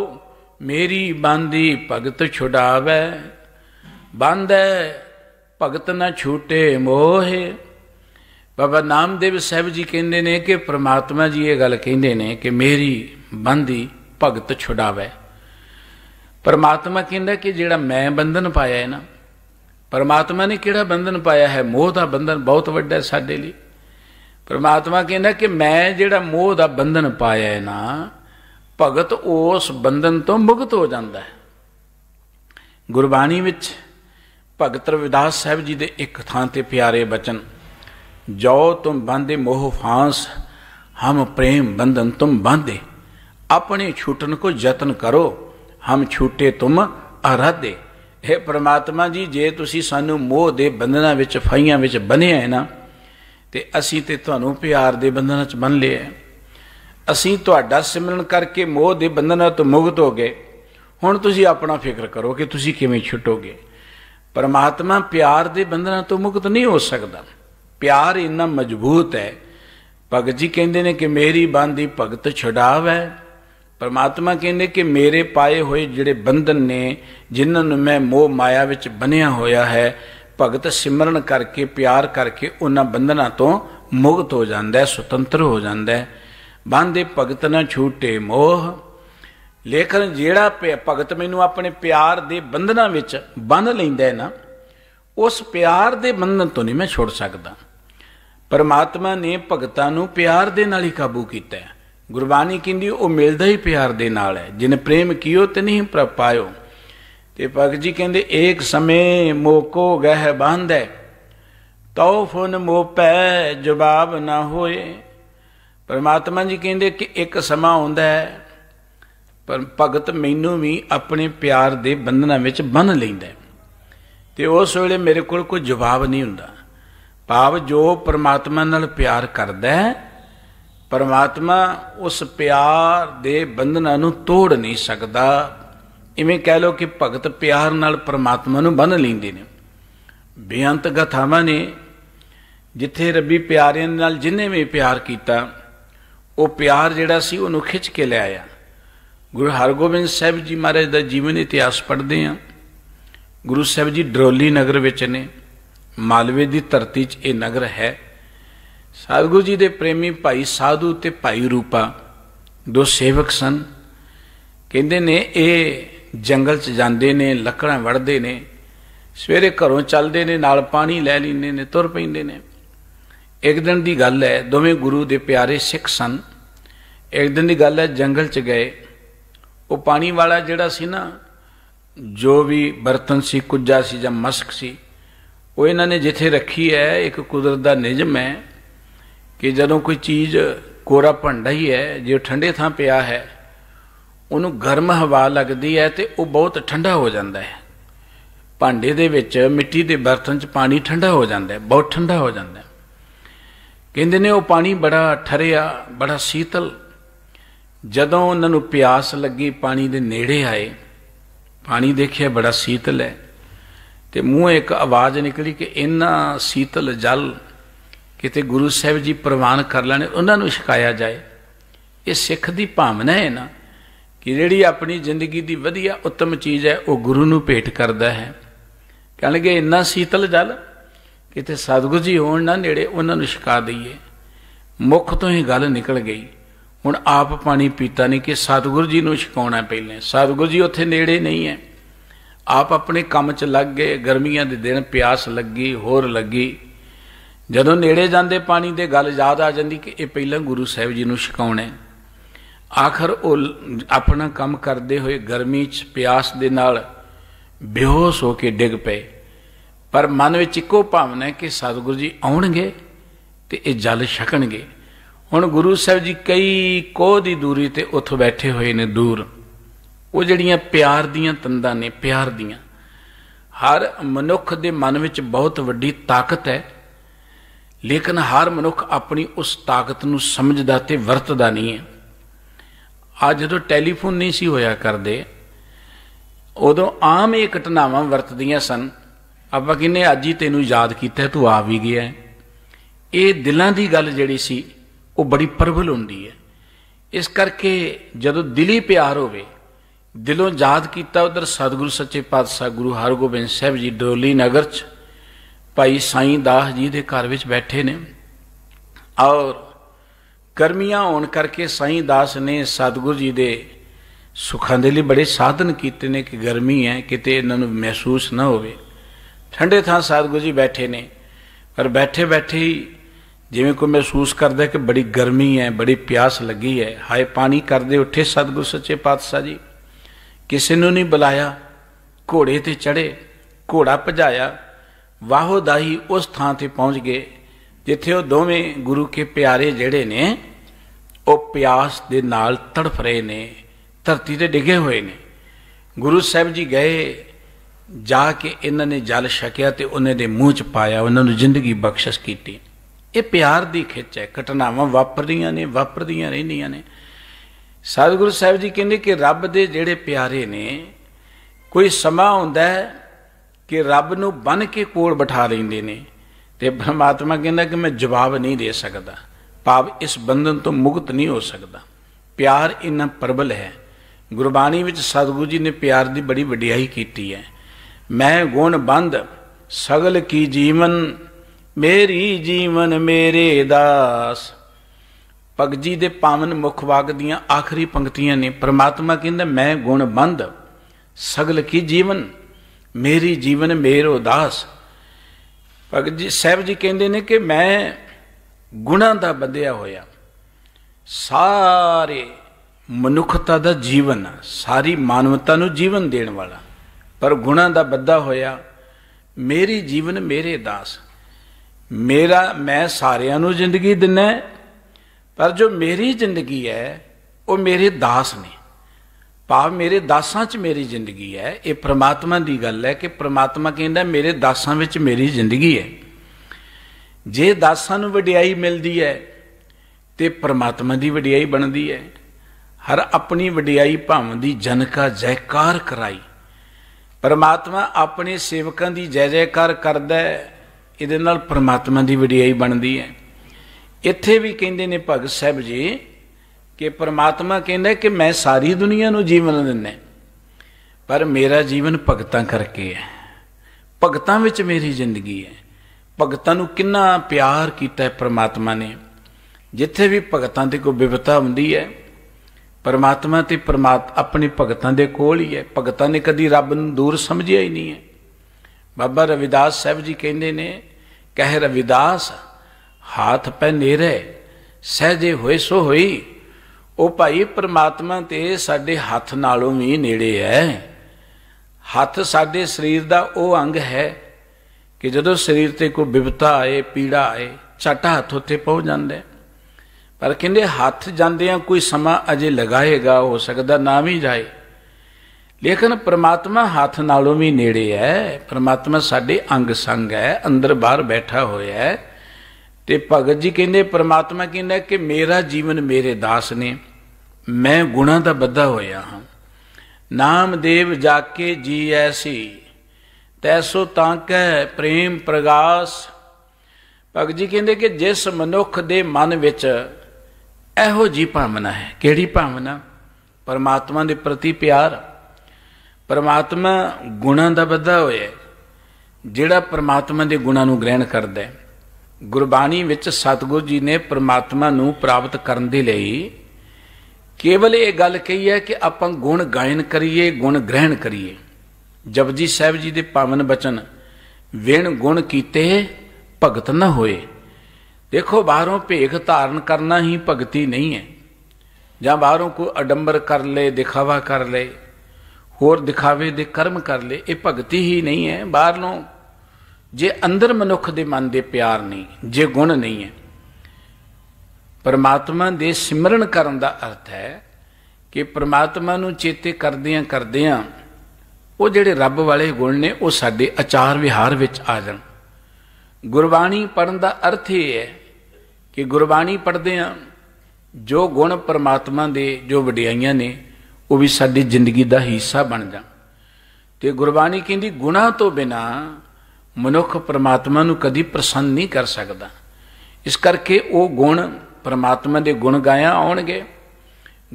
ਮੇਰੀ ਬੰਦੀ ਭਗਤ ਛੁਡਾਵੇ ਬੰਦ ਹੈ ਭਗਤ ਨਾ ਛੂਟੇ ਮੋਹੇ ਬਾਬਾ ਨਾਮਦੇਵ ਸਾਹਿਬ ਜੀ ਕਹਿੰਦੇ ਨੇ ਕਿ ਪ੍ਰਮਾਤਮਾ ਜੀ ਇਹ ਗੱਲ ਕਹਿੰਦੇ ਨੇ ਕਿ ਮੇਰੀ ਬੰਦੀ ਭਗਤ ਛੁਡਾਵੇ ਪ੍ਰਮਾਤਮਾ ਕਹਿੰਦਾ ਕਿ ਜਿਹੜਾ ਮੈਂ ਬੰਧਨ ਪਾਇਆ ਹੈ ਨਾ ਪਰਮਾਤਮਾ ਨੇ ਕਿਹੜਾ ਬੰਧਨ ਪਾਇਆ ਹੈ ਮੋਹ ਦਾ ਬੰਧਨ ਬਹੁਤ ਵੱਡਾ ਹੈ ਸਾਡੇ ਲਈ ਪਰਮਾਤਮਾ ਕਹਿੰਦਾ ਕਿ ਮੈਂ ਜਿਹੜਾ ਮੋਹ ਦਾ ਬੰਧਨ ਪਾਇਆ ਹੈ ਨਾ ਭਗਤ ਉਸ ਬੰਧਨ ਤੋਂ ਮੁਕਤ ਹੋ ਜਾਂਦਾ ਹੈ ਗੁਰਬਾਣੀ ਵਿੱਚ ਭਗਤ ਰਵਿਦਾਸ ਸਾਹਿਬ ਜੀ ਦੇ ਇੱਕ ਥਾਂ ਤੇ ਪਿਆਰੇ ਬਚਨ ਜੋ ਤੁਮ ਬੰਦੇ ਮੋਹ ਫਾਂਸ ਹਮ ਪ੍ਰੇਮ ਬੰਧਨ ਤੁਮ ਬੰਦੇ ਆਪਣੇ ਛੁੱਟਣ ਕੋ ਯਤਨ ਕਰੋ ਹਮ ਛੂਟੇ ਤੁਮ ਅਰਾਧੇ ਹੈ ਪ੍ਰਮਾਤਮਾ ਜੀ ਜੇ ਤੁਸੀਂ ਸਾਨੂੰ ਮੋਹ ਦੇ ਬੰਧਨਾਂ ਵਿੱਚ ਫਾਈਆਂ ਵਿੱਚ ਬੰਨਿਆ ਹੈ ਨਾ ਤੇ ਅਸੀਂ ਤੇ ਤੁਹਾਨੂੰ ਪਿਆਰ ਦੇ ਬੰਧਨਾਂ 'ਚ ਬੰਨ ਲਿਆ ਅਸੀਂ ਤੁਹਾਡਾ ਸਿਮਰਨ ਕਰਕੇ ਮੋਹ ਦੇ ਬੰਧਨਾਂ ਤੋਂ ਮੁਕਤ ਹੋ ਗਏ ਹੁਣ ਤੁਸੀਂ ਆਪਣਾ ਫਿਕਰ ਕਰੋ ਕਿ ਤੁਸੀਂ ਕਿਵੇਂ ਛੁੱਟੋਗੇ ਪਰਮਾਤਮਾ ਪਿਆਰ ਦੇ ਬੰਧਨਾਂ ਤੋਂ ਮੁਕਤ ਨਹੀਂ ਹੋ ਸਕਦਾ ਪਿਆਰ ਇੰਨਾ ਮਜ਼ਬੂਤ ਹੈ ਭਗਤ ਜੀ ਕਹਿੰਦੇ ਨੇ ਕਿ ਮੇਰੀ ਬੰਦੀ ਭਗਤ ਛਡਾਵੇ ਪਰਮਾਤਮਾ ਕਹਿੰਦੇ ਕਿ ਮੇਰੇ ਪਾਏ ਹੋਏ ਜਿਹੜੇ ਬੰਧਨ ਨੇ ਜਿਨ੍ਹਾਂ ਨੂੰ ਮੈਂ ਮੋਹ ਮਾਇਆ ਵਿੱਚ ਬੰਨਿਆ ਹੋਇਆ ਹੈ ਭਗਤ ਸਿਮਰਨ ਕਰਕੇ ਪਿਆਰ ਕਰਕੇ ਉਹਨਾਂ ਬੰਧਨਾਂ ਤੋਂ ਮੁਕਤ ਹੋ ਜਾਂਦਾ ਹੈ ਸੁਤੰਤਰ ਹੋ ਜਾਂਦਾ ਹੈ ਬੰਦੇ ਭਗਤ ਨਾ ਛੂਟੇ ਮੋਹ ਲੇਖਨ ਜਿਹੜਾ ਭਗਤ ਮੈਨੂੰ ਆਪਣੇ ਪਿਆਰ ਦੇ ਬੰਧਨਾਂ ਵਿੱਚ ਬੰਨ ਲੈਂਦਾ ਹੈ ਨਾ ਉਸ ਪਿਆਰ ਦੇ ਬੰਧਨ ਤੋਂ ਨਹੀਂ ਮੈਂ ਛੁੱਟ ਸਕਦਾ ਪਰਮਾਤਮਾ ਨੇ ਭਗਤਾਂ ਨੂੰ ਪਿਆਰ ਦੇ ਨਾਲ ਹੀ ਕਾਬੂ ਕੀਤਾ ਗੁਰਬਾਣੀ ਕਹਿੰਦੀ ਉਹ ਮਿਲਦਾ ਹੀ ਪਿਆਰ ਦੇ ਨਾਲ ਹੈ ਜਿਨ ਪ੍ਰੇਮ ਕੀਓ ਤੇ ਨਹੀਂ ਪ੍ਰਪਾਇਓ ਤੇ ਭਗਤ ਜੀ ਕਹਿੰਦੇ ਏਕ ਸਮੇ ਮੋਕੋ ਗਹਿ ਬਾਂਧੈ ਤੌਫਨ ਮੋਪੈ ਜਵਾਬ ਨਾ ਹੋਏ ਪਰਮਾਤਮਾ ਜੀ ਕਹਿੰਦੇ ਕਿ ਇੱਕ ਸਮਾਂ ਹੁੰਦਾ ਹੈ ਪਰ ਭਗਤ ਮੈਨੂੰ ਵੀ ਆਪਣੇ ਪਿਆਰ ਦੇ ਬੰਧਨਾਂ ਵਿੱਚ ਬੰਨ ਲੈਂਦਾ ਤੇ ਉਸ ਵੇਲੇ ਮੇਰੇ ਕੋਲ ਕੋਈ ਜਵਾਬ ਨਹੀਂ ਹੁੰਦਾ ਭਾਵ ਜੋ ਪਰਮਾਤਮਾ ਨਾਲ ਪਿਆਰ ਕਰਦਾ ਹੈ ਪਰਮਾਤਮਾ ਉਸ ਪਿਆਰ ਦੇ ਬੰਧਨਾਂ ਨੂੰ ਤੋੜ ਨਹੀਂ ਸਕਦਾ ਇਵੇਂ ਕਹਿ ਲਓ ਕਿ ਭਗਤ ਪਿਆਰ ਨਾਲ ਪਰਮਾਤਮਾ ਨੂੰ ਬੰਨ ਲੈਂਦੇ ਨੇ ਬੇਅੰਤ ਗਥਾਵਾਂ ਨੇ ਜਿੱਥੇ ਰੱਬੀ ਪਿਆਰਿਆਂ ਨਾਲ ਜਿੰਨੇ ਵੀ ਪਿਆਰ ਕੀਤਾ ਉਹ ਪਿਆਰ ਜਿਹੜਾ ਸੀ ਉਹਨੂੰ ਖਿੱਚ ਕੇ ਲੈ ਆਇਆ ਗੁਰੂ ਹਰਗੋਬਿੰਦ ਸਾਹਿਬ ਜੀ ਮਹਾਰਾਜ ਦਾ ਜੀਵਨ ਇਤਿਹਾਸ ਪੜ੍ਹਦੇ ਆਂ ਗੁਰੂ ਸਾਹਿਬ ਜੀ ਡਰੋਲੀ ਨਗਰ ਵਿੱਚ ਨੇ ਮਾਲਵੇ ਦੀ ਧਰਤੀ 'ਚ ਇਹ ਨਗਰ ਹੈ ਸਤਿਗੁਰੂ ਜੀ ਦੇ ਪ੍ਰੇਮੀ ਭਾਈ ਸਾਧੂ ਤੇ ਭਾਈ ਰੂਪਾ ਦੋ ਸੇਵਕ ਸਨ ਕਹਿੰਦੇ ਨੇ ਇਹ ਜੰਗਲ 'ਚ ਜਾਂਦੇ ਨੇ ਲੱਕੜਾਂ ਵੜਦੇ ਨੇ ਸਵੇਰੇ ਘਰੋਂ ਚੱਲਦੇ ਨੇ ਨਾਲ ਪਾਣੀ ਲੈ ਲੈਂਦੇ ਨੇ ਤੁਰ ਪੈਂਦੇ ਨੇ ਇੱਕ ਦਿਨ ਦੀ ਗੱਲ ਹੈ ਦੋਵੇਂ ਗੁਰੂ ਦੇ ਪਿਆਰੇ ਸਿੱਖ ਸਨ ਇੱਕ ਦਿਨ ਦੀ ਗੱਲ ਹੈ ਜੰਗਲ 'ਚ ਗਏ ਉਹ ਪਾਣੀ ਵਾਲਾ ਜਿਹੜਾ ਸੀ ਨਾ ਜੋ ਵੀ ਬਰਤਨ ਸੀ ਕੁੱਜਾ ਸੀ ਜਾਂ ਮਸਕ ਸੀ ਉਹ ਇਹਨਾਂ ਨੇ ਜਿੱਥੇ ਰੱਖੀ ਹੈ ਇੱਕ ਕੁਦਰਤ ਦਾ ਨਿਯਮ ਹੈ ਕਿ ਜਦੋਂ ਕੋਈ ਚੀਜ਼ ਕੋਰਾ ਭੰਡਾ ਹੀ ਹੈ ਜੇ ਠੰਡੇ ਥਾਂ ਪਿਆ ਹੈ ਉਹਨੂੰ ਗਰਮ ਹਵਾ ਲੱਗਦੀ ਹੈ ਤੇ ਉਹ ਬਹੁਤ ਠੰਡਾ ਹੋ ਜਾਂਦਾ ਹੈ ਭਾਂਡੇ ਦੇ ਵਿੱਚ ਮਿੱਟੀ ਦੇ ਬਰਤਨ 'ਚ ਪਾਣੀ ਠੰਡਾ ਹੋ ਜਾਂਦਾ ਹੈ ਬਹੁਤ ਠੰਡਾ ਹੋ ਜਾਂਦਾ ਹੈ ਕਹਿੰਦੇ ਨੇ ਉਹ ਪਾਣੀ ਬੜਾ ਠਰਿਆ ਬੜਾ ਸੀਤਲ ਜਦੋਂ ਉਹਨਾਂ ਨੂੰ ਪਿਆਸ ਲੱਗੀ ਪਾਣੀ ਦੇ ਨੇੜੇ ਆਏ ਪਾਣੀ ਦੇਖਿਆ ਬੜਾ ਸੀਤਲ ਹੈ ਤੇ ਮੂੰਹ ਇੱਕ ਆਵਾਜ਼ ਨਿਕਲੀ ਕਿ ਇੰਨਾ ਸੀਤਲ ਜਲ ਕਿਤੇ ਗੁਰੂ ਸਾਹਿਬ ਜੀ ਪ੍ਰਵਾਨ ਕਰ ਲੈਣੇ ਉਹਨਾਂ ਨੂੰ ਸ਼ਿਕਾਇਆ ਜਾਏ ਇਹ ਸਿੱਖ ਦੀ ਭਾਵਨਾ ਹੈ ਨਾ ਕਿ ਜਿਹੜੀ ਆਪਣੀ ਜ਼ਿੰਦਗੀ ਦੀ ਵਧੀਆ ਉੱਤਮ ਚੀਜ਼ ਹੈ ਉਹ ਗੁਰੂ ਨੂੰ ਭੇਟ ਕਰਦਾ ਹੈ ਕਹਣਗੇ ਇੰਨਾ ਸੀਤਲ ਜਲ ਕਿਤੇ ਸਤਗੁਰੂ ਜੀ ਹੋਣ ਨਾ ਨੇੜੇ ਉਹਨਾਂ ਨੂੰ ਸ਼ਿਕਾ ਦਈਏ ਮੁਖ ਤੋਂ ਹੀ ਗੱਲ ਨਿਕਲ ਗਈ ਹੁਣ ਆਪ ਪਾਣੀ ਪੀਤਾ ਨਹੀਂ ਕਿ ਸਤਿਗੁਰੂ ਜੀ ਨੂੰ ਛਕਾਉਣਾ ਪਹਿਲੇ ਸਤਿਗੁਰੂ ਜੀ ਉੱਥੇ ਨੇੜੇ ਨਹੀਂ ਹੈ ਆਪ ਆਪਣੇ ਕੰਮ 'ਚ ਲੱਗ ਗਏ ਗਰਮੀਆਂ ਦੇ ਦਿਨ ਪਿਆਸ ਲੱਗੀ ਹੋਰ ਲੱਗੀ ਜਦੋਂ ਨੇੜੇ ਜਾਂਦੇ ਪਾਣੀ ਦੇ ਗੱਲ ਯਾਦ ਆ ਜਾਂਦੀ ਕਿ ਇਹ ਪਹਿਲਾਂ ਗੁਰੂ ਸਾਹਿਬ ਜੀ ਨੂੰ ਛਕਾਉਣਾ ਆਖਰ ਉਹ ਆਪਣਾ ਕੰਮ ਕਰਦੇ ਹੋਏ ਗਰਮੀ 'ਚ ਪਿਆਸ ਦੇ ਨਾਲ ਬੇਹੋਸ਼ ਹੋ ਕੇ ਡਿੱਗ ਪਏ ਪਰ ਮਨ ਵਿੱਚ ਇੱਕੋ ਭਾਵਨਾ ਹੈ ਕਿ ਸਤਿਗੁਰੂ ਜੀ ਆਉਣਗੇ ਤੇ ਇਹ ਜਲ ਛਕਣਗੇ ਹੁਣ ਗੁਰੂ ਸਾਹਿਬ ਜੀ ਕਈ ਕੋਹ ਦੀ ਦੂਰੀ ਤੇ ਉੱਥੇ ਬੈਠੇ ਹੋਏ ਨੇ ਦੂਰ ਉਹ ਜਿਹੜੀਆਂ ਪਿਆਰ ਦੀਆਂ ਤੰਦਾਂ ਨੇ ਪਿਆਰ ਦੀਆਂ ਹਰ ਮਨੁੱਖ ਦੇ ਮਨ ਵਿੱਚ ਬਹੁਤ ਵੱਡੀ ਤਾਕਤ ਹੈ ਲੇਕਿਨ ਹਰ ਮਨੁੱਖ ਆਪਣੀ ਉਸ ਤਾਕਤ ਨੂੰ ਸਮਝਦਾ ਤੇ ਵਰਤਦਾ ਨਹੀਂ ਹੈ ਆ ਜਦੋਂ ਟੈਲੀਫੋਨ ਨਹੀਂ ਸੀ ਹੋਇਆ ਕਰਦੇ ਉਦੋਂ ਆਮ ਇਹ ਘਟਨਾਵਾਂ ਵਰਤਦੀਆਂ ਸਨ ਆਪਾਂ ਕਿਨੇ ਅੱਜ ਹੀ ਤੈਨੂੰ ਯਾਦ ਕੀਤਾ ਤੂੰ ਆ ਵੀ ਗਿਆ ਇਹ ਦਿਲਾਂ ਦੀ ਗੱਲ ਜਿਹੜੀ ਸੀ ਉਹ ਬੜੀ ਪਰਵਲ ਹੁੰਦੀ ਹੈ ਇਸ ਕਰਕੇ ਜਦੋਂ ਦਿਲੀ ਪਿਆਰ ਹੋਵੇ ਦਿਲੋਂ ਯਾਦ ਕੀਤਾ ਉਧਰ ਸਤਿਗੁਰੂ ਸੱਚੇ ਪਾਤਸ਼ਾਹ ਗੁਰੂ ਹਰਗੋਬਿੰਦ ਸਾਹਿਬ ਜੀ ਡੋਲੀ ਨਗਰ ਚ ਭਾਈ ਸਾਈਂ ਦਾਸ ਜੀ ਦੇ ਘਰ ਵਿੱਚ ਬੈਠੇ ਨੇ ਔਰ ਕਰਮੀਆਂ ਹੋਣ ਕਰਕੇ ਸਾਈਂ ਦਾਸ ਨੇ ਸਤਿਗੁਰੂ ਜੀ ਦੇ ਸੁੱਖਾਂ ਦੇ ਲਈ ਬੜੇ ਸਾਧਨ ਕੀਤੇ ਨੇ ਕਿ ਗਰਮੀ ਹੈ ਕਿਤੇ ਇਹਨਾਂ ਨੂੰ ਮਹਿਸੂਸ ਨਾ ਹੋਵੇ ਠੰਡੇ ਥਾਂ ਸਤਿਗੁਰੂ ਜੀ ਬੈਠੇ ਨੇ ਪਰ ਬੈਠੇ ਬੈਠੇ ਹੀ ਜਿਵੇਂ ਕੋਈ ਮਹਿਸੂਸ ਕਰਦਾ ਕਿ ਬੜੀ ਗਰਮੀ ਹੈ ਬੜੀ ਪਿਆਸ ਲੱਗੀ ਹੈ ਹਾਏ ਪਾਣੀ ਕਰਦੇ ਉੱਠੇ ਸਤਗੁਰ ਸੱਚੇ ਪਾਤਸ਼ਾਹ ਜੀ ਕਿਸੇ ਨੂੰ ਨਹੀਂ ਬੁਲਾਇਆ ਘੋੜੇ ਤੇ ਚੜੇ ਘੋੜਾ ਭਜਾਇਆ ਵਾਹੋ ਦਾਹੀ ਉਸ ਥਾਂ ਤੇ ਪਹੁੰਚ ਗਏ ਜਿੱਥੇ ਉਹ ਦੋਵੇਂ ਗੁਰੂ ਕੇ ਪਿਆਰੇ ਜਿਹੜੇ ਨੇ ਉਹ ਪਿਆਸ ਦੇ ਨਾਲ ਤੜਫ ਰਹੇ ਨੇ ਧਰਤੀ ਤੇ ਡਿੱਗੇ ਹੋਏ ਨੇ ਗੁਰੂ ਸਾਹਿਬ ਜੀ ਗਏ ਜਾ ਕੇ ਇਹਨਾਂ ਨੇ ਜਲ ਛਕਿਆ ਤੇ ਉਹਨੇ ਦੇ ਮੂੰਹ 'ਚ ਪਾਇਆ ਉਹਨਾਂ ਨੂੰ ਜ਼ਿੰਦਗੀ ਬਖਸ਼ਿਸ਼ ਕੀਤੀ ਇਹ ਪਿਆਰ ਦੀ ਖਿੱਚ ਹੈ ਘਟਨਾਵਾਂ ਵਾਪਰਦੀਆਂ ਨੇ ਵਾਪਰਦੀਆਂ ਰਹਿੰਦੀਆਂ ਨੇ ਸਤਿਗੁਰੂ ਸਾਹਿਬ ਜੀ ਕਹਿੰਦੇ ਕਿ ਰੱਬ ਦੇ ਜਿਹੜੇ ਪਿਆਰੇ ਨੇ ਕੋਈ ਸਮਾਂ ਹੁੰਦਾ ਹੈ ਕਿ ਰੱਬ ਨੂੰ ਬਨ ਕੇ ਕੋਲ ਬਿਠਾ ਲੈਂਦੇ ਨੇ ਤੇ ਬ੍ਰਹਮਾਤਮਾ ਕਹਿੰਦਾ ਕਿ ਮੈਂ ਜਵਾਬ ਨਹੀਂ ਦੇ ਸਕਦਾ ਪਾਪ ਇਸ ਬੰਧਨ ਤੋਂ ਮੁਕਤ ਨਹੀਂ ਹੋ ਸਕਦਾ ਪਿਆਰ ਇੰਨਾ ਪਰਬਲ ਹੈ ਗੁਰਬਾਣੀ ਵਿੱਚ ਸਤਿਗੁਰੂ ਜੀ ਨੇ ਪਿਆਰ ਦੀ ਬੜੀ ਵਡਿਆਈ ਕੀਤੀ ਹੈ ਮੈਂ ਗੁਣ ਬੰਦ ਸਗਲ ਕੀ ਜੀਵਨ ਮੇਰੀ ਜੀਵਨ ਮੇਰੇ ਦਾਸ ਪਗਜੀ ਦੇ ਪਾਵਨ ਮੁਖ ਵਾਗ ਦੀਆਂ ਆਖਰੀ ਪੰਕਤੀਆਂ ਨੇ ਪ੍ਰਮਾਤਮਾ ਕਹਿੰਦਾ ਮੈਂ ਗੁਣ ਬੰਦ ਸਗਲ ਕੀ ਜੀਵਨ ਮੇਰੀ ਜੀਵਨ ਮੇਰੋ ਦਾਸ ਭਗਤ ਸਾਹਿਬ ਜੀ ਕਹਿੰਦੇ ਨੇ ਕਿ ਮੈਂ ਗੁਣਾ ਦਾ ਬੰਦਿਆ ਹੋਇਆ ਸਾਰੇ ਮਨੁੱਖਤਾ ਦਾ ਜੀਵਨ ਸਾਰੀ ਮਾਨਵਤਾ ਨੂੰ ਜੀਵਨ ਦੇਣ ਵਾਲਾ ਪਰ ਗੁਣਾ ਦਾ ਬੱਦਾ ਹੋਇਆ ਮੇਰੀ ਜੀਵਨ ਮੇਰੇ ਦਾਸ ਮੇਰਾ ਮੈਂ ਸਾਰਿਆਂ ਨੂੰ ਜ਼ਿੰਦਗੀ ਦਿੰਨਾ ਪਰ ਜੋ ਮੇਰੀ ਜ਼ਿੰਦਗੀ ਹੈ ਉਹ ਮੇਰੇ ਦਾਸ ਨੇ ਭਾਵ ਮੇਰੇ ਦਾਸਾਂ 'ਚ ਮੇਰੀ ਜ਼ਿੰਦਗੀ ਹੈ ਇਹ ਪ੍ਰਮਾਤਮਾ ਦੀ ਗੱਲ ਹੈ ਕਿ ਪ੍ਰਮਾਤਮਾ ਕਹਿੰਦਾ ਮੇਰੇ ਦਾਸਾਂ ਵਿੱਚ ਮੇਰੀ ਜ਼ਿੰਦਗੀ ਹੈ ਜੇ ਦਾਸਾਂ ਨੂੰ ਵਡਿਆਈ ਮਿਲਦੀ ਹੈ ਤੇ ਪ੍ਰਮਾਤਮਾ ਦੀ ਵਡਿਆਈ ਬਣਦੀ ਹੈ ਹਰ ਆਪਣੀ ਵਡਿਆਈ ਭਾਵੇਂ ਦੀ ਜਨਕਾ ਜੈਕਾਰ ਕਰਾਈ ਪਰਮਾਤਮਾ ਆਪਣੇ ਸੇਵਕਾਂ ਦੀ ਜੈ ਜੈਕਾਰ ਕਰਦਾ ਹੈ ਇਹਦੇ ਨਾਲ ਪਰਮਾਤਮਾ ਦੀ ਵਡਿਆਈ ਬਣਦੀ ਹੈ ਇੱਥੇ ਵੀ ਕਹਿੰਦੇ ਨੇ ਭਗਤ ਸਾਹਿਬ ਜੀ ਕਿ ਪਰਮਾਤਮਾ ਕਹਿੰਦਾ ਕਿ ਮੈਂ ਸਾਰੀ ਦੁਨੀਆ ਨੂੰ ਜੀਵਨ ਦਿੰਦਾ ਪਰ ਮੇਰਾ ਜੀਵਨ ਭਗਤਾਂ ਕਰਕੇ ਹੈ ਭਗਤਾਂ ਵਿੱਚ ਮੇਰੀ ਜ਼ਿੰਦਗੀ ਹੈ ਭਗਤਾਂ ਨੂੰ ਕਿੰਨਾ ਪਿਆਰ ਕੀਤਾ ਹੈ ਪਰਮਾਤਮਾ ਨੇ ਜਿੱਥੇ ਵੀ ਭਗਤਾਂ ਦੀ ਕੋਈ ਵਿਵਤਾ ਹੁੰਦੀ ਹੈ ਪਰਮਾਤਮਾ ਤੇ ਪਰਮਾਤ ਆਪਣੇ ਭਗਤਾਂ ਦੇ ਕੋਲ ਹੀ ਹੈ ਭਗਤਾਂ ਨੇ ਕਦੀ ਰੱਬ ਨੂੰ ਦੂਰ ਸਮਝਿਆ ਹੀ ਨਹੀਂ ਹੈ ਬਾਬਾ ਰਵਿਦਾਸ ਸਾਹਿਬ ਜੀ ਕਹਿੰਦੇ ਨੇ ਕਹਿ ਰਵਿਦਾਸ ਹੱਥ ਪੈ ਨੇਰੇ ਸਹਜੇ ਹੋਏ ਸੋ ਹੋਈ ਉਹ ਭਾਈ ਪ੍ਰਮਾਤਮਾ ਤੇ ਸਾਡੇ ਹੱਥ ਨਾਲੋਂ ਵੀ ਨੇੜੇ ਐ ਹੱਥ ਸਾਡੇ ਸਰੀਰ ਦਾ ਉਹ ਅੰਗ ਹੈ ਕਿ ਜਦੋਂ ਸਰੀਰ ਤੇ ਕੋਈ ਵਿਪਤਾ ਆਏ ਪੀੜਾ ਆਏ ਛਟਾ ਹੱਥ ਉੱਤੇ ਪਹੁੰਚ ਜਾਂਦਾ ਪਰ ਕਹਿੰਦੇ ਹੱਥ ਜਾਂਦਿਆਂ ਕੋਈ ਸਮਾਂ ਅਜੇ ਲਗਾਏਗਾ ਹੋ ਸਕਦਾ ਨਾ ਵੀ ਜਾਏ ਲੇਕਿਨ ਪ੍ਰਮਾਤਮਾ ਹੱਥ ਨਾਲੋਂ ਵੀ ਨੇੜੇ ਹੈ ਪ੍ਰਮਾਤਮਾ ਸਾਡੇ ਅੰਗ ਸੰਗ ਹੈ ਅੰਦਰ ਬਾਹਰ ਬੈਠਾ ਹੋਇਆ ਹੈ ਤੇ ਭਗਤ ਜੀ ਕਹਿੰਦੇ ਪ੍ਰਮਾਤਮਾ ਕਹਿੰਦਾ ਕਿ ਮੇਰਾ ਜੀਵਨ ਮੇਰੇ ਦਾਸ ਨੇ ਮੈਂ ਗੁਣਾ ਦਾ ਬੱਧਾ ਹੋਇਆ ਹਾਂ ਨਾਮਦੇਵ ਜਾ ਕੇ ਜੀ ਐਸੀ ਤੈਸੋ ਤਾਂ ਕਹ ਪ੍ਰੇਮ ਪ੍ਰਗਾਸ ਭਗਤ ਜੀ ਕਹਿੰਦੇ ਕਿ ਜਿਸ ਮਨੁੱਖ ਦੇ ਮਨ ਵਿੱਚ ਇਹੋ ਜੀ ਭਾਵਨਾ ਹੈ ਕਿਹੜੀ ਭਾਵਨਾ ਪਰਮਾਤਮਾ ਦੇ ਪ੍ਰਤੀ ਪਿਆਰ ਪਰਮਾਤਮਾ ਗੁਣਾਂ ਦਾ ਬੱਧਾ ਹੋਇਆ ਜਿਹੜਾ ਪਰਮਾਤਮਾ ਦੇ ਗੁਣਾਂ ਨੂੰ ਗ੍ਰਹਿਣ ਕਰਦਾ ਹੈ ਗੁਰਬਾਣੀ ਵਿੱਚ ਸਤਗੁਰੂ ਜੀ ਨੇ ਪਰਮਾਤਮਾ ਨੂੰ ਪ੍ਰਾਪਤ ਕਰਨ ਦੇ ਲਈ ਕੇਵਲ ਇਹ ਗੱਲ ਕਹੀ ਹੈ ਕਿ ਆਪਾਂ ਗੁਣ ਗਾਇਨ ਕਰੀਏ ਗੁਣ ਗ੍ਰਹਿਣ ਕਰੀਏ ਜਪਜੀ ਸਾਹਿਬ ਜੀ ਦੇ ਪਾਵਨ ਬਚਨ ਵੇਣ ਗੁਣ ਕੀਤੇ ਭਗਤ ਨਾ ਹੋਏ ਦੇਖੋ ਬਾਹਰੋਂ ਭੇਖ ਧਾਰਨ ਕਰਨਾ ਹੀ ਭਗਤੀ ਨਹੀਂ ਹੈ ਜਾਂ ਬਾਹਰੋਂ ਕੋ ਅਡੰਬਰ ਕਰ ਲੇ ਦਿਖਾਵਾ ਕਰ ਲੇ ਹੋਰ ਦਿਖਾਵੇ ਦੇ ਕਰਮ ਕਰ ਲੇ ਇਹ ਭਗਤੀ ਹੀ ਨਹੀਂ ਹੈ ਬਾਹਰੋਂ ਜੇ ਅੰਦਰ ਮਨੁੱਖ ਦੇ ਮਨ ਦੇ ਪਿਆਰ ਨਹੀਂ ਜੇ ਗੁਣ ਨਹੀਂ ਹੈ ਪਰਮਾਤਮਾ ਦੇ ਸਿਮਰਨ ਕਰਨ ਦਾ ਅਰਥ ਹੈ ਕਿ ਪਰਮਾਤਮਾ ਨੂੰ ਚੇਤੇ ਕਰਦਿਆਂ ਕਰਦਿਆਂ ਉਹ ਜਿਹੜੇ ਰੱਬ ਵਾਲੇ ਗੁਣ ਨੇ ਉਹ ਸਾਡੇ ਆਚਾਰ ਵਿਹਾਰ ਵਿੱਚ ਆ ਜਾਣ ਗੁਰਬਾਣੀ ਪੜਨ ਦਾ ਅਰਥ ਇਹ ਹੈ ਕਿ ਗੁਰਬਾਣੀ ਪੜਦੇ ਆ ਜੋ ਗੁਣ ਪਰਮਾਤਮਾ ਦੇ ਜੋ ਵਡਿਆਈਆਂ ਨੇ ਉਹ ਵੀ ਸਾਡੀ ਜ਼ਿੰਦਗੀ ਦਾ ਹਿੱਸਾ ਬਣ ਜਾ ਤੇ ਗੁਰਬਾਣੀ ਕਹਿੰਦੀ ਗੁਨਾਹ ਤੋਂ ਬਿਨਾ ਮਨੁੱਖ ਪਰਮਾਤਮਾ ਨੂੰ ਕਦੀ ਪ੍ਰਸੰਨ ਨਹੀਂ ਕਰ ਸਕਦਾ ਇਸ ਕਰਕੇ ਉਹ ਗੁਣ ਪਰਮਾਤਮਾ ਦੇ ਗੁਣ ਗਾਇਆ ਆਉਣਗੇ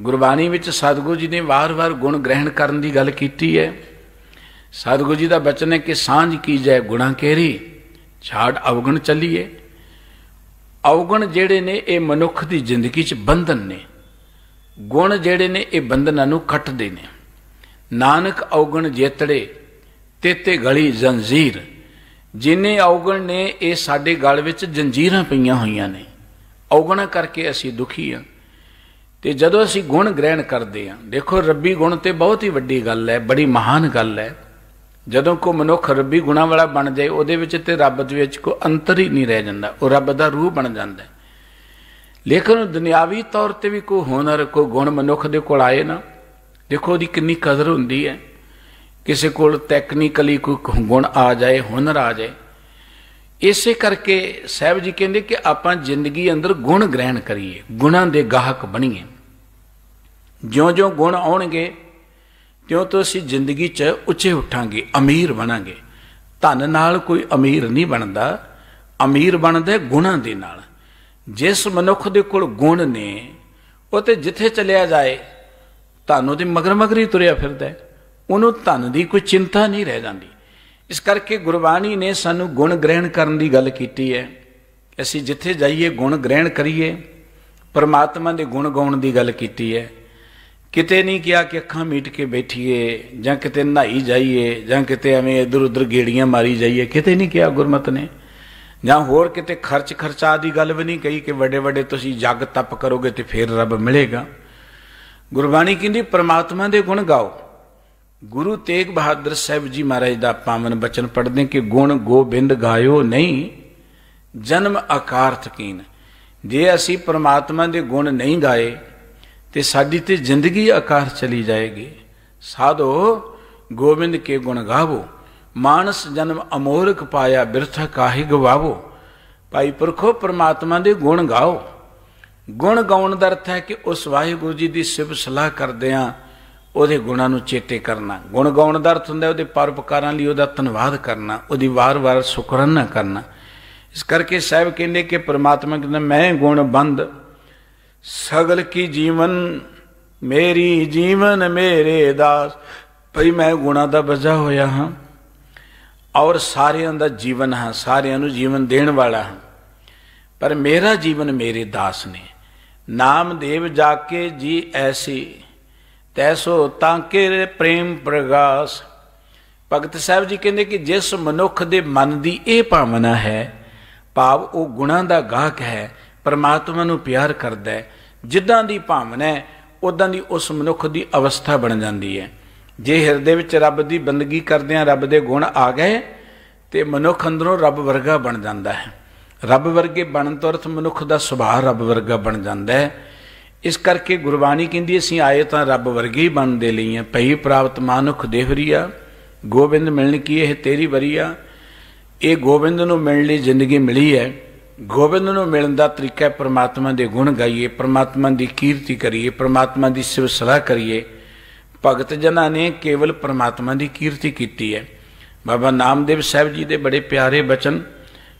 ਗੁਰਬਾਣੀ ਵਿੱਚ ਸਤਿਗੁਰੂ ਜੀ ਨੇ ਵਾਰ-ਵਾਰ ਗੁਣ ਗ੍ਰਹਿਣ ਕਰਨ ਦੀ ਗੱਲ ਕੀਤੀ ਹੈ ਸਤਿਗੁਰੂ ਜੀ ਦਾ ਬਚਨ ਹੈ ਕਿ ਸਾਂਝ ਕੀ ਜਾਏ ਗੁਣਾ ਕੇਰੀ ਛਾੜ ਅਵਗਣ ਚੱਲੀਏ ਅਵਗਣ ਜਿਹੜੇ ਨੇ ਇਹ ਮਨੁੱਖ ਦੀ ਜ਼ਿੰਦਗੀ 'ਚ ਬੰਧਨ ਨੇ ਗੁਣ ਜਿਹੜੇ ਨੇ ਇਹ ਬੰਧਨਾਂ ਨੂੰ ਖੱਟਦੇ ਨੇ ਨਾਨਕ ਔਗਣ ਜੇਤੜੇ ਤੇਤੇ ਗਲੀ ਜ਼ੰਜੀਰ ਜਿਨੇ ਔਗਣ ਨੇ ਇਹ ਸਾਡੇ ਗਲ ਵਿੱਚ ਜ਼ੰਜੀਰਾਂ ਪਈਆਂ ਹੋਈਆਂ ਨੇ ਔਗਣਾ ਕਰਕੇ ਅਸੀਂ ਦੁਖੀ ਆ ਤੇ ਜਦੋਂ ਅਸੀਂ ਗੁਣ ਗ੍ਰਹਿਣ ਕਰਦੇ ਆ ਦੇਖੋ ਰੱਬੀ ਗੁਣ ਤੇ ਬਹੁਤ ਹੀ ਵੱਡੀ ਗੱਲ ਹੈ ਬੜੀ ਮਹਾਨ ਗੱਲ ਹੈ ਜਦੋਂ ਕੋ ਮਨੁੱਖ ਰੱਬੀ ਗੁਣਾ ਵਾਲਾ ਬਣ ਜਾਏ ਉਹਦੇ ਵਿੱਚ ਤੇ ਰੱਬ ਦੇ ਵਿੱਚ ਕੋ ਅੰਤਰ ਹੀ ਨਹੀਂ ਰਹਿ ਜਾਂਦਾ ਉਹ ਰੱਬ ਦਾ ਰੂਹ ਬਣ ਜਾਂਦਾ ਲੇਕਿਨ ਦੁਨਿਆਵੀ ਤੌਰ ਤੇ ਵੀ ਕੋਈ ਹੁਨਰ ਕੋਈ ਗੁਣ ਮਨੁੱਖ ਦੇ ਕੋਲ ਆਏ ਨਾ ਦੇਖੋ ਉਹਦੀ ਕਿੰਨੀ ਕਦਰ ਹੁੰਦੀ ਹੈ ਕਿਸੇ ਕੋਲ ਟੈਕਨੀਕਲੀ ਕੋਈ ਗੁਣ ਆ ਜਾਏ ਹੁਨਰ ਆ ਜਾਏ ਇਸੇ ਕਰਕੇ ਸਹਿਬ ਜੀ ਕਹਿੰਦੇ ਕਿ ਆਪਾਂ ਜ਼ਿੰਦਗੀ ਅੰਦਰ ਗੁਣ ਗ੍ਰਹਿਣ ਕਰੀਏ ਗੁਣਾਂ ਦੇ ਗਾਹਕ ਬਣੀਏ ਜਿਉਂ-ਜਿਉਂ ਗੁਣ ਆਉਣਗੇ ਤਿਉਂ ਤੋਂ ਅਸੀਂ ਜ਼ਿੰਦਗੀ 'ਚ ਉੱਚੇ ਉੱਠਾਂਗੇ ਅਮੀਰ ਬਣਾਂਗੇ ਧਨ ਨਾਲ ਕੋਈ ਅਮੀਰ ਨਹੀਂ ਬਣਦਾ ਅਮੀਰ ਬਣਦਾ ਗੁਣਾਂ ਦੇ ਨਾਲ ਜਿਸ ਮਨੁੱਖ ਦੇ ਕੋਲ ਗੁਣ ਨੇ ਉਹ ਤੇ ਜਿੱਥੇ ਚਲਿਆ ਜਾਏ ਤੁਹਾਨੂੰ ਤੇ ਮਗਰ ਮਗਰੀ ਤੁਰਿਆ ਫਿਰਦਾ ਉਹਨੂੰ ਧਨ ਦੀ ਕੋਈ ਚਿੰਤਾ ਨਹੀਂ ਰਹਿ ਜਾਂਦੀ ਇਸ ਕਰਕੇ ਗੁਰਬਾਣੀ ਨੇ ਸਾਨੂੰ ਗੁਣ ਗ੍ਰਹਿਣ ਕਰਨ ਦੀ ਗੱਲ ਕੀਤੀ ਹੈ ਅਸੀਂ ਜਿੱਥੇ ਜਾਈਏ ਗੁਣ ਗ੍ਰਹਿਣ ਕਰੀਏ ਪਰਮਾਤਮਾ ਦੇ ਗੁਣ ਗਾਉਣ ਦੀ ਗੱਲ ਕੀਤੀ ਹੈ ਕਿਤੇ ਨਹੀਂ ਕਿਹਾ ਕਿ ਅੱਖਾਂ ਮੀਟ ਕੇ ਬੈਠੀਏ ਜਾਂ ਕਿਤੇ ਨਹਾਈ ਜਾਈਏ ਜਾਂ ਕਿਤੇ ਐਵੇਂ ਇਧਰ ਉਧਰ ਗੇੜੀਆਂ ਮਾਰੀ ਜਾਈਏ ਕਿਤੇ ਨਹੀਂ ਕਿਹਾ ਗੁਰਮਤ ਨੇ ਜਾਂ ਹੋਰ ਕਿਤੇ ਖਰਚ ਖਰਚਾ ਦੀ ਗੱਲ ਵੀ ਨਹੀਂ ਕਹੀ ਕਿ ਵੱਡੇ ਵੱਡੇ ਤੁਸੀਂ ਜੱਗ ਤਪ ਕਰੋਗੇ ਤੇ ਫਿਰ ਰੱਬ ਮਿਲੇਗਾ ਗੁਰਬਾਣੀ ਕਹਿੰਦੀ ਪ੍ਰਮਾਤਮਾ ਦੇ ਗੁਣ ਗਾਓ ਗੁਰੂ ਤੇਗ ਬਹਾਦਰ ਸਾਹਿਬ ਜੀ ਮਹਾਰਾਜ ਦਾ ਪਾਵਨ ਬਚਨ ਪੜ੍ਹਦੇ ਕਿ ਗੁਣ ਗੋਬਿੰਦ ਗਾਇਓ ਨਹੀਂ ਜਨਮ ਆਕਾਰਤ ਕੀਨ ਜੇ ਅਸੀਂ ਪ੍ਰਮਾਤਮਾ ਦੇ ਗੁਣ ਨਹੀਂ ਗਾਏ ਤੇ ਸਾਡੀ ਤੇ ਜ਼ਿੰਦਗੀ ਆਕਾਰ ਚਲੀ ਜਾਏਗੀ ਸਾਧੋ ਗੋਬਿੰਦ ਕੇ ਗੁਣ ਗਾਵੋ ਮਾਨਸ ਜਨਮ ਅਮੋਰਕ ਪਾਇਆ ਬਿਰਥ ਕਾਹੀ ਗਵਾਵੋ ਭਾਈ ਪਰਖੋ ਪ੍ਰਮਾਤਮਾ ਦੇ ਗੁਣ ਗਾਓ ਗੁਣ ਗਾਉਣ ਦਾ ਅਰਥ ਹੈ ਕਿ ਉਸ ਵਾਹਿਗੁਰੂ ਜੀ ਦੀ ਸਿਫਤ ਸਲਾਹ ਕਰਦੇ ਆ ਉਹਦੇ ਗੁਣਾਂ ਨੂੰ ਚੇਤੇ ਕਰਨਾ ਗੁਣ ਗਾਉਣ ਦਾ ਅਰਥ ਹੁੰਦਾ ਉਹਦੇ ਪਰਉਪਕਾਰਾਂ ਲਈ ਉਹਦਾ ਧੰਨਵਾਦ ਕਰਨਾ ਉਹਦੀ ਵਾਰ-ਵਾਰ ਸ਼ੁਕਰਾਨਾ ਕਰਨਾ ਇਸ ਕਰਕੇ ਸਾਹਿਬ ਕਹਿੰਦੇ ਕਿ ਪ੍ਰਮਾਤਮਾ ਕਹਿੰਦਾ ਮੈਂ ਗੁਣ ਬੰਦ ਸਗਲ ਕੀ ਜੀਵਨ ਮੇਰੀ ਜੀਵਨ ਮੇਰੇ ਦਾਸ ਭਈ ਮੈਂ ਗੁਣਾ ਦਾ ਬਜਾ ਹੋਇਆ ਹਾਂ ਔਰ ਸਾਰਿਆਂ ਦਾ ਜੀਵਨ ਹਾਂ ਸਾਰਿਆਂ ਨੂੰ ਜੀਵਨ ਦੇਣ ਵਾਲਾ ਹਾਂ ਪਰ ਮੇਰਾ ਜੀਵਨ ਮੇਰੇ ਦਾਸ ਨੇ ਨਾਮਦੇਵ ਜਾ ਕੇ ਜੀ ਐਸੀ ਤੈਸੋ ਤਾਂ ਕੇ ਪ੍ਰੇਮ ਪ੍ਰਗਾਸ ਭਗਤ ਸਾਹਿਬ ਜੀ ਕਹਿੰਦੇ ਕਿ ਜਿਸ ਮਨੁੱਖ ਦੇ ਮਨ ਦੀ ਇਹ ਭਾਵਨਾ ਹੈ ਭਾਵ ਉਹ ਗੁਣਾਂ ਦਾ ਗਾਹਕ ਹੈ ਪਰਮਾਤਮਾ ਨੂੰ ਪਿਆਰ ਕਰਦਾ ਹੈ ਜਿੱਦਾਂ ਦੀ ਭਾਵਨਾ ਹੈ ਉਦਾਂ ਦੀ ਉਸ ਮਨੁੱਖ ਦੀ ਅਵਸਥਾ ਬਣ ਜਾਂਦੀ ਹੈ ਜੇ ਹਿਰਦੇ ਵਿੱਚ ਰੱਬ ਦੀ ਬੰਦਗੀ ਕਰਦਿਆਂ ਰੱਬ ਦੇ ਗੁਣ ਆ ਗਏ ਤੇ ਮਨੁੱਖ ਅੰਦਰੋਂ ਰੱਬ ਵਰਗਾ ਬਣ ਜਾਂਦਾ ਹੈ ਰੱਬ ਵਰਗੇ ਬਣਨ ਤੋਂ ਅਰਥ ਮਨੁੱਖ ਦਾ ਸੁਭਾਅ ਰੱਬ ਵਰਗਾ ਬਣ ਜਾਂਦਾ ਹੈ ਇਸ ਕਰਕੇ ਗੁਰਬਾਣੀ ਕਹਿੰਦੀ ਅਸੀਂ ਆਏ ਤਾਂ ਰੱਬ ਵਰਗੇ ਹੀ ਬਣ ਦੇ ਲਈ ਆ ਪਈ ਪ੍ਰਾਪਤ ਮਾਨੁਖ ਦੇਹਰੀਆ ਗੋਬਿੰਦ ਮਿਲਣ ਕੀ ਇਹ ਤੇਰੀ ਵਰੀਆ ਇਹ ਗੋਬਿੰਦ ਨੂੰ ਮਿਲਣ ਲਈ ਜ਼ਿੰਦਗੀ ਮਿਲੀ ਹੈ ਗੋਬਿੰਦ ਨੂੰ ਮਿਲਣ ਦਾ ਤਰੀਕਾ ਹੈ ਪ੍ਰਮਾਤਮਾ ਦੇ ਗੁਣ ਗਾਈਏ ਪ੍ਰਮਾਤਮਾ ਦੀ ਕੀਰਤੀ ਕਰੀਏ ਪ੍ਰਮਾਤਮਾ ਦੀ ਸਿਵਸਲਾ ਕਰੀਏ ਭਗਤ ਜਨਾਂ ਨੇ ਕੇਵਲ ਪਰਮਾਤਮਾ ਦੀ ਕੀਰਤੀ ਕੀਤੀ ਹੈ ਬਾਬਾ ਨਾਮਦੇਵ ਸਾਹਿਬ ਜੀ ਦੇ ਬੜੇ ਪਿਆਰੇ ਬਚਨ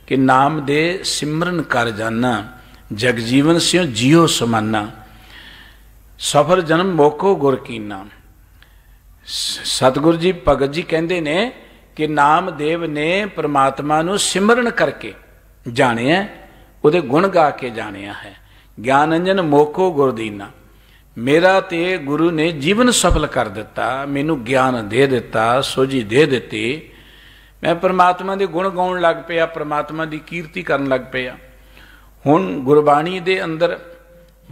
ਕਿ ਨਾਮ ਦੇ ਸਿਮਰਨ ਕਰ ਜਾਣਾ ਜਗ ਜੀਵਨ ਸਿਓ ਜਿਉ ਸਮਾਨਾ ਸਫਰ ਜਨਮ ਮੋਕੋ ਗੁਰ ਕੀਨਾ ਸਤਗੁਰ ਜੀ ਭਗਤ ਜੀ ਕਹਿੰਦੇ ਨੇ ਕਿ ਨਾਮਦੇਵ ਨੇ ਪ੍ਰਮਾਤਮਾ ਨੂੰ ਸਿਮਰਨ ਕਰਕੇ ਜਾਣਿਆ ਉਹਦੇ ਗੁਣ ਗਾ ਕੇ ਜਾਣਿਆ ਹੈ ਗਿਆਨ ਅੰਜਨ ਮੋਕੋ ਗੁਰਦੀਨਾ ਮੇਰਾ ਤੇ ਗੁਰੂ ਨੇ ਜੀਵਨ ਸਫਲ ਕਰ ਦਿੱਤਾ ਮੈਨੂੰ ਗਿਆਨ ਦੇ ਦਿੱਤਾ ਸੋਝੀ ਦੇ ਦਿੱਤੀ ਮੈਂ ਪ੍ਰਮਾਤਮਾ ਦੇ ਗੁਣ ਗਾਉਣ ਲੱਗ ਪਿਆ ਪ੍ਰਮਾਤਮਾ ਦੀ ਕੀਰਤੀ ਕਰਨ ਲੱਗ ਪਿਆ ਹੁਣ ਗੁਰਬਾਣੀ ਦੇ ਅੰਦਰ